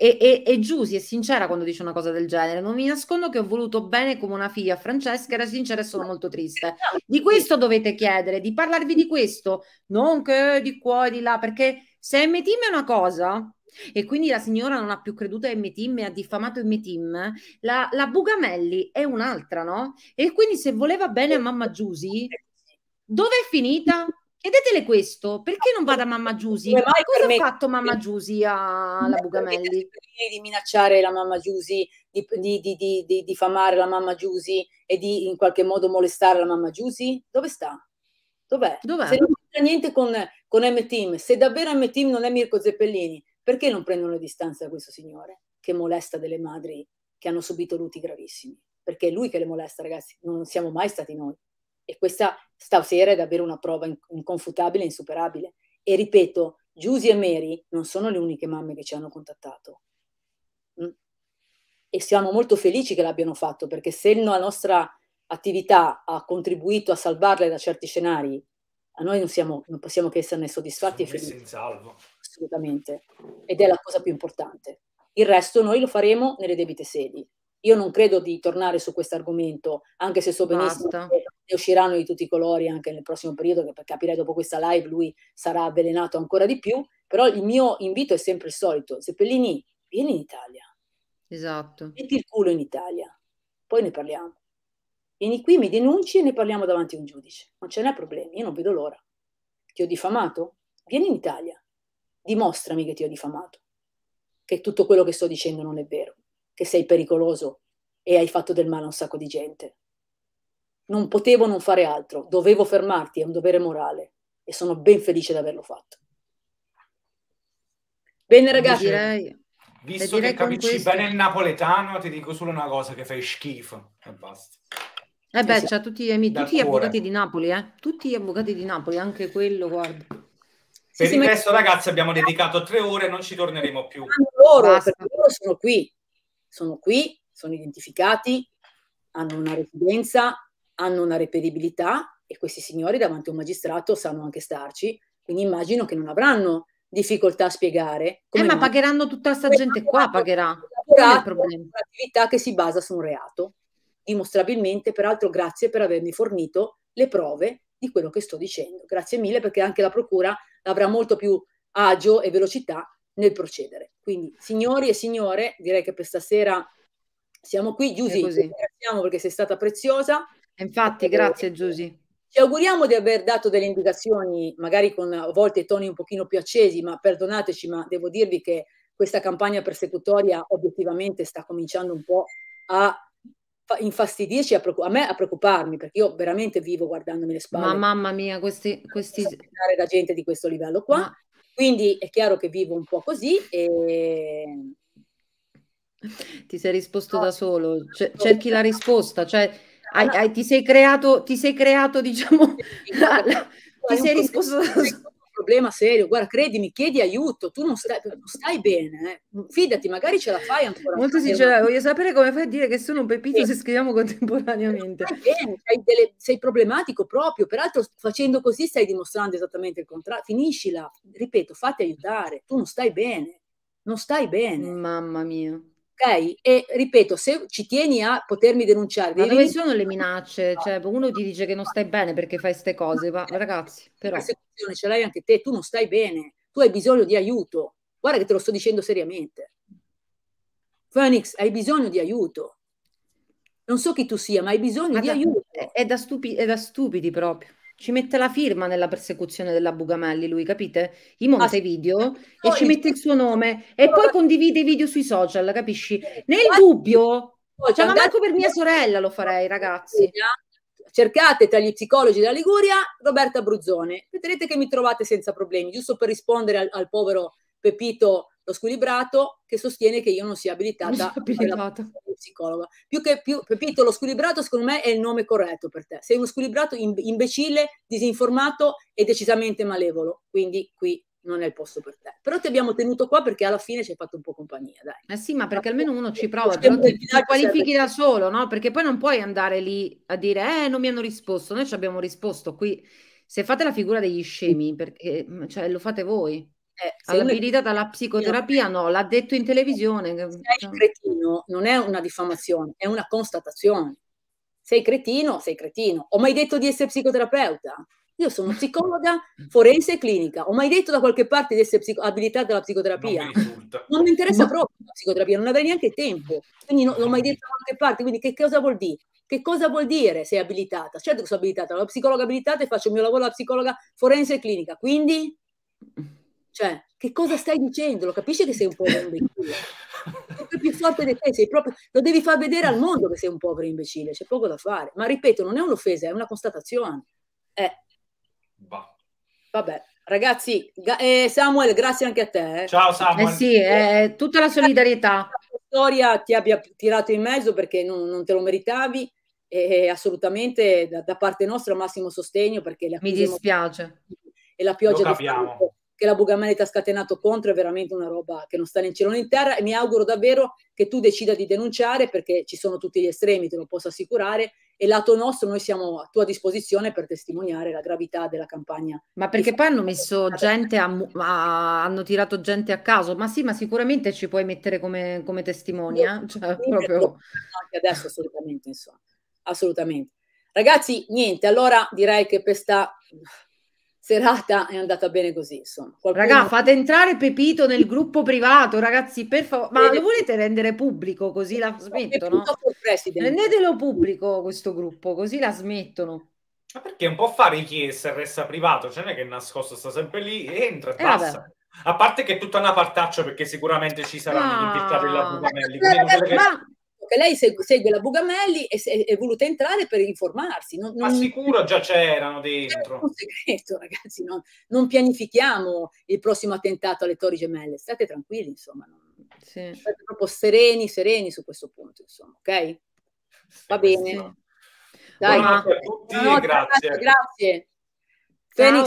e, e, e Giusy è sincera quando dice una cosa del genere. Non vi nascondo che ho voluto bene come una figlia Francesca, era sincera e sono molto triste. Di questo dovete chiedere, di parlarvi di questo, non che di qua e di là, perché se M Team è una cosa e quindi la signora non ha più creduto a M Team e ha diffamato M Team, la, la Bugamelli è un'altra, no? E quindi se voleva bene a mamma Giusy, dove è finita? Chiedetele questo, perché non vada mamma Giusi? Come Cosa ha fatto mamma Giusi alla Bugamelli? Di minacciare la mamma Giusi, di, di, di, di, diffamare la mamma Giusi e di in qualche modo molestare la mamma Giusi? Dove sta? Dov'è? Dov'è? Se non c'entra niente con, con M-Team, se davvero M-Team non è Mirko Zeppellini, perché non prendono le distanze da questo signore che molesta delle madri che hanno subito lutti gravissimi? Perché è lui che le molesta, ragazzi, non siamo mai stati noi. E questa stasera è davvero una prova inconfutabile insuperabile. E ripeto, Giusy e Mary non sono le uniche mamme che ci hanno contattato. Mm. E siamo molto felici che l'abbiano fatto, perché se la nostra attività ha contribuito a salvarle da certi scenari, a noi non, siamo, non possiamo che esserne soddisfatti sono e felici. salvo. Assolutamente. Ed è la cosa più importante. Il resto noi lo faremo nelle debite sedi. Io non credo di tornare su questo argomento, anche se so benissimo Basta. che ne usciranno di tutti i colori anche nel prossimo periodo, che per capire dopo questa live lui sarà avvelenato ancora di più, però il mio invito è sempre il solito, Seppellini, vieni in Italia. Esatto. Metti il culo in Italia, poi ne parliamo. Vieni qui, mi denunci e ne parliamo davanti a un giudice. Non ce n'è problemi, io non vedo l'ora. Ti ho diffamato? Vieni in Italia, dimostrami che ti ho diffamato, che tutto quello che sto dicendo non è vero che sei pericoloso e hai fatto del male a un sacco di gente. Non potevo non fare altro, dovevo fermarti, è un dovere morale e sono ben felice di averlo fatto. Bene ragazzi. Direi... Visto che capisci questo... bene il napoletano, ti dico solo una cosa, che fai schifo e basta. Eh beh, c'ha tutti, tutti gli avvocati di Napoli, eh? Tutti gli avvocati di Napoli, anche quello, guarda. Per sì, il resto, ma... ragazzi, abbiamo dedicato tre ore, non ci torneremo più. Loro, loro sono qui, sono qui, sono identificati, hanno una residenza, hanno una reperibilità e questi signori davanti a un magistrato sanno anche starci, quindi immagino che non avranno difficoltà a spiegare. Come eh, ma pagheranno tutta questa gente qua, pagherà. Un'attività che si basa su un reato, dimostrabilmente, peraltro grazie per avermi fornito le prove di quello che sto dicendo. Grazie mille perché anche la Procura avrà molto più agio e velocità nel procedere. Quindi, signori e signore, direi che per stasera siamo qui. Giusy, ti ringraziamo perché sei stata preziosa. Infatti, grazie Giusy. Ci auguriamo di aver dato delle indicazioni, magari con a volte toni un pochino più accesi, ma perdonateci, ma devo dirvi che questa campagna persecutoria obiettivamente sta cominciando un po' a infastidirci, a, preoccup- a me a preoccuparmi, perché io veramente vivo guardandomi le spalle. Ma mamma mia, questi... questi... da gente di questo livello qua. Ma quindi è chiaro che vivo un po' così e... Ti sei risposto no, da solo, C- cerchi la risposta, cioè hai, hai, ti sei creato, ti sei creato, diciamo, la, la, ti sei risposto da solo problema serio, guarda, credimi, chiedi aiuto, tu non stai, non stai bene, eh. fidati, magari ce la fai ancora. Molto sincera, voglio sapere come fai a dire che sono un pepito sì. se scriviamo contemporaneamente. Bene, delle, sei problematico proprio, peraltro facendo così stai dimostrando esattamente il contrario, finiscila, ripeto, fatti aiutare, tu non stai bene, non stai bene. Mamma mia ok? E ripeto, se ci tieni a potermi denunciare... Ma dove sono le minacce? Cioè, uno ti dice che non stai bene perché fai queste cose, ma eh, ragazzi, però... La situazione ce l'hai anche te, tu non stai bene, tu hai bisogno di aiuto. Guarda che te lo sto dicendo seriamente. Phoenix, hai bisogno di aiuto. Non so chi tu sia, ma hai bisogno ma di da, aiuto. È da, stupi- è da stupidi proprio ci mette la firma nella persecuzione della Bugamelli, lui, capite? Gli monta ah, i video e ci mette il suo nome e poi condivide i video sui social, capisci? Nel dubbio, cioè, ma manco per mia sorella lo farei, ragazzi. Cercate tra gli psicologi della Liguria Roberta Bruzzone, vedrete che mi trovate senza problemi, giusto per rispondere al, al povero Pepito lo squilibrato che sostiene che io non sia abilitata alla psicologa. Più che più, Pepito, lo squilibrato secondo me è il nome corretto per te. Sei uno squilibrato imbecille, disinformato e decisamente malevolo. Quindi qui non è il posto per te. Però ti abbiamo tenuto qua perché alla fine ci hai fatto un po' compagnia, dai. Eh sì, ma perché almeno uno ci prova, però ti, ti qualifichi da solo, no? Perché poi non puoi andare lì a dire "Eh, non mi hanno risposto". Noi ci abbiamo risposto qui. Se fate la figura degli scemi, perché mm, cioè, lo fate voi. Eh, all'abilitata alla psicoterapia no, l'ha detto in televisione. Sei cretino, non è una diffamazione, è una constatazione. Sei cretino, sei cretino. Ho mai detto di essere psicoterapeuta? Io sono psicologa forense e clinica. Ho mai detto da qualche parte di essere psico- abilitata alla psicoterapia? Non mi, non mi interessa Ma... proprio la psicoterapia, non avrei neanche tempo. Quindi non, l'ho mai detto da qualche parte. Quindi che cosa vuol dire? Che cosa vuol dire sei abilitata? Certo che sono abilitata, la psicologa abilitata e faccio il mio lavoro da psicologa forense e clinica. Quindi cioè, che cosa stai dicendo? Lo capisci che sei un povero imbecille? Sei più forte di te, proprio... lo devi far vedere al mondo che sei un povero imbecille, c'è poco da fare. Ma ripeto, non è un'offesa, è una constatazione. Eh. Bah. Vabbè. Ragazzi, eh, Samuel, grazie anche a te. Eh. Ciao Samuel. Eh sì, eh, tutta la solidarietà. La storia ti abbia tirato in mezzo perché non, non te lo meritavi e assolutamente da, da, parte nostra massimo sostegno perché mi dispiace. E la pioggia lo capiamo. Di che la Bugamelit ha scatenato contro è veramente una roba che non sta né in cielo né in terra e mi auguro davvero che tu decida di denunciare perché ci sono tutti gli estremi, te lo posso assicurare, e lato nostro noi siamo a tua disposizione per testimoniare la gravità della campagna. Ma perché poi hanno messo gente, a, a, hanno tirato gente a caso, ma sì, ma sicuramente ci puoi mettere come, come testimonia. Eh? Cioè, proprio... Anche adesso assolutamente, insomma, assolutamente. Ragazzi, niente, allora direi che per questa serata è andata bene così, insomma. Qualcuno... Raga, fate entrare Pepito nel gruppo privato, ragazzi, per favore. Ma lo volete rendere pubblico così la smettono? Rendetelo pubblico questo gruppo, così la smettono. Ma perché un po' fare chi se resta privato, ce cioè n'è che è nascosto sta sempre lì, entra e eh, passa. Vabbè. A parte che è tutta una partaccia perché sicuramente ci saranno ah, gli infiltrati della ah, Bucanelli. Ma, che lei segue, segue la Bugamelli e se, è voluta entrare per informarsi. Non, non... Ma sicuro già c'erano dentro. È eh, un segreto, ragazzi, non, non, pianifichiamo il prossimo attentato alle Torri Gemelle, state tranquilli, insomma. Sì. State proprio sereni, sereni su questo punto, insomma, ok? Va bene. Sì. Dai, Buonanotte a tutti Buonanotte, grazie. Ragazzi, grazie. Felix,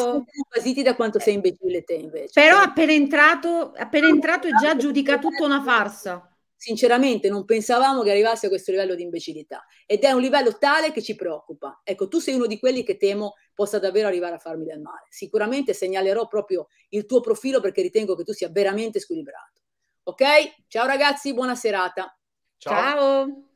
tu da quanto sei imbecille te invece. Però appena entrato, appena entrato è già giudica tutta una farsa sinceramente non pensavamo che arrivasse a questo livello di imbecillità ed è un livello tale che ci preoccupa. Ecco, tu sei uno di quelli che temo possa davvero arrivare a farmi del male. Sicuramente segnalerò proprio il tuo profilo perché ritengo che tu sia veramente squilibrato. Ok? Ciao ragazzi, buona serata. Ciao. Ciao.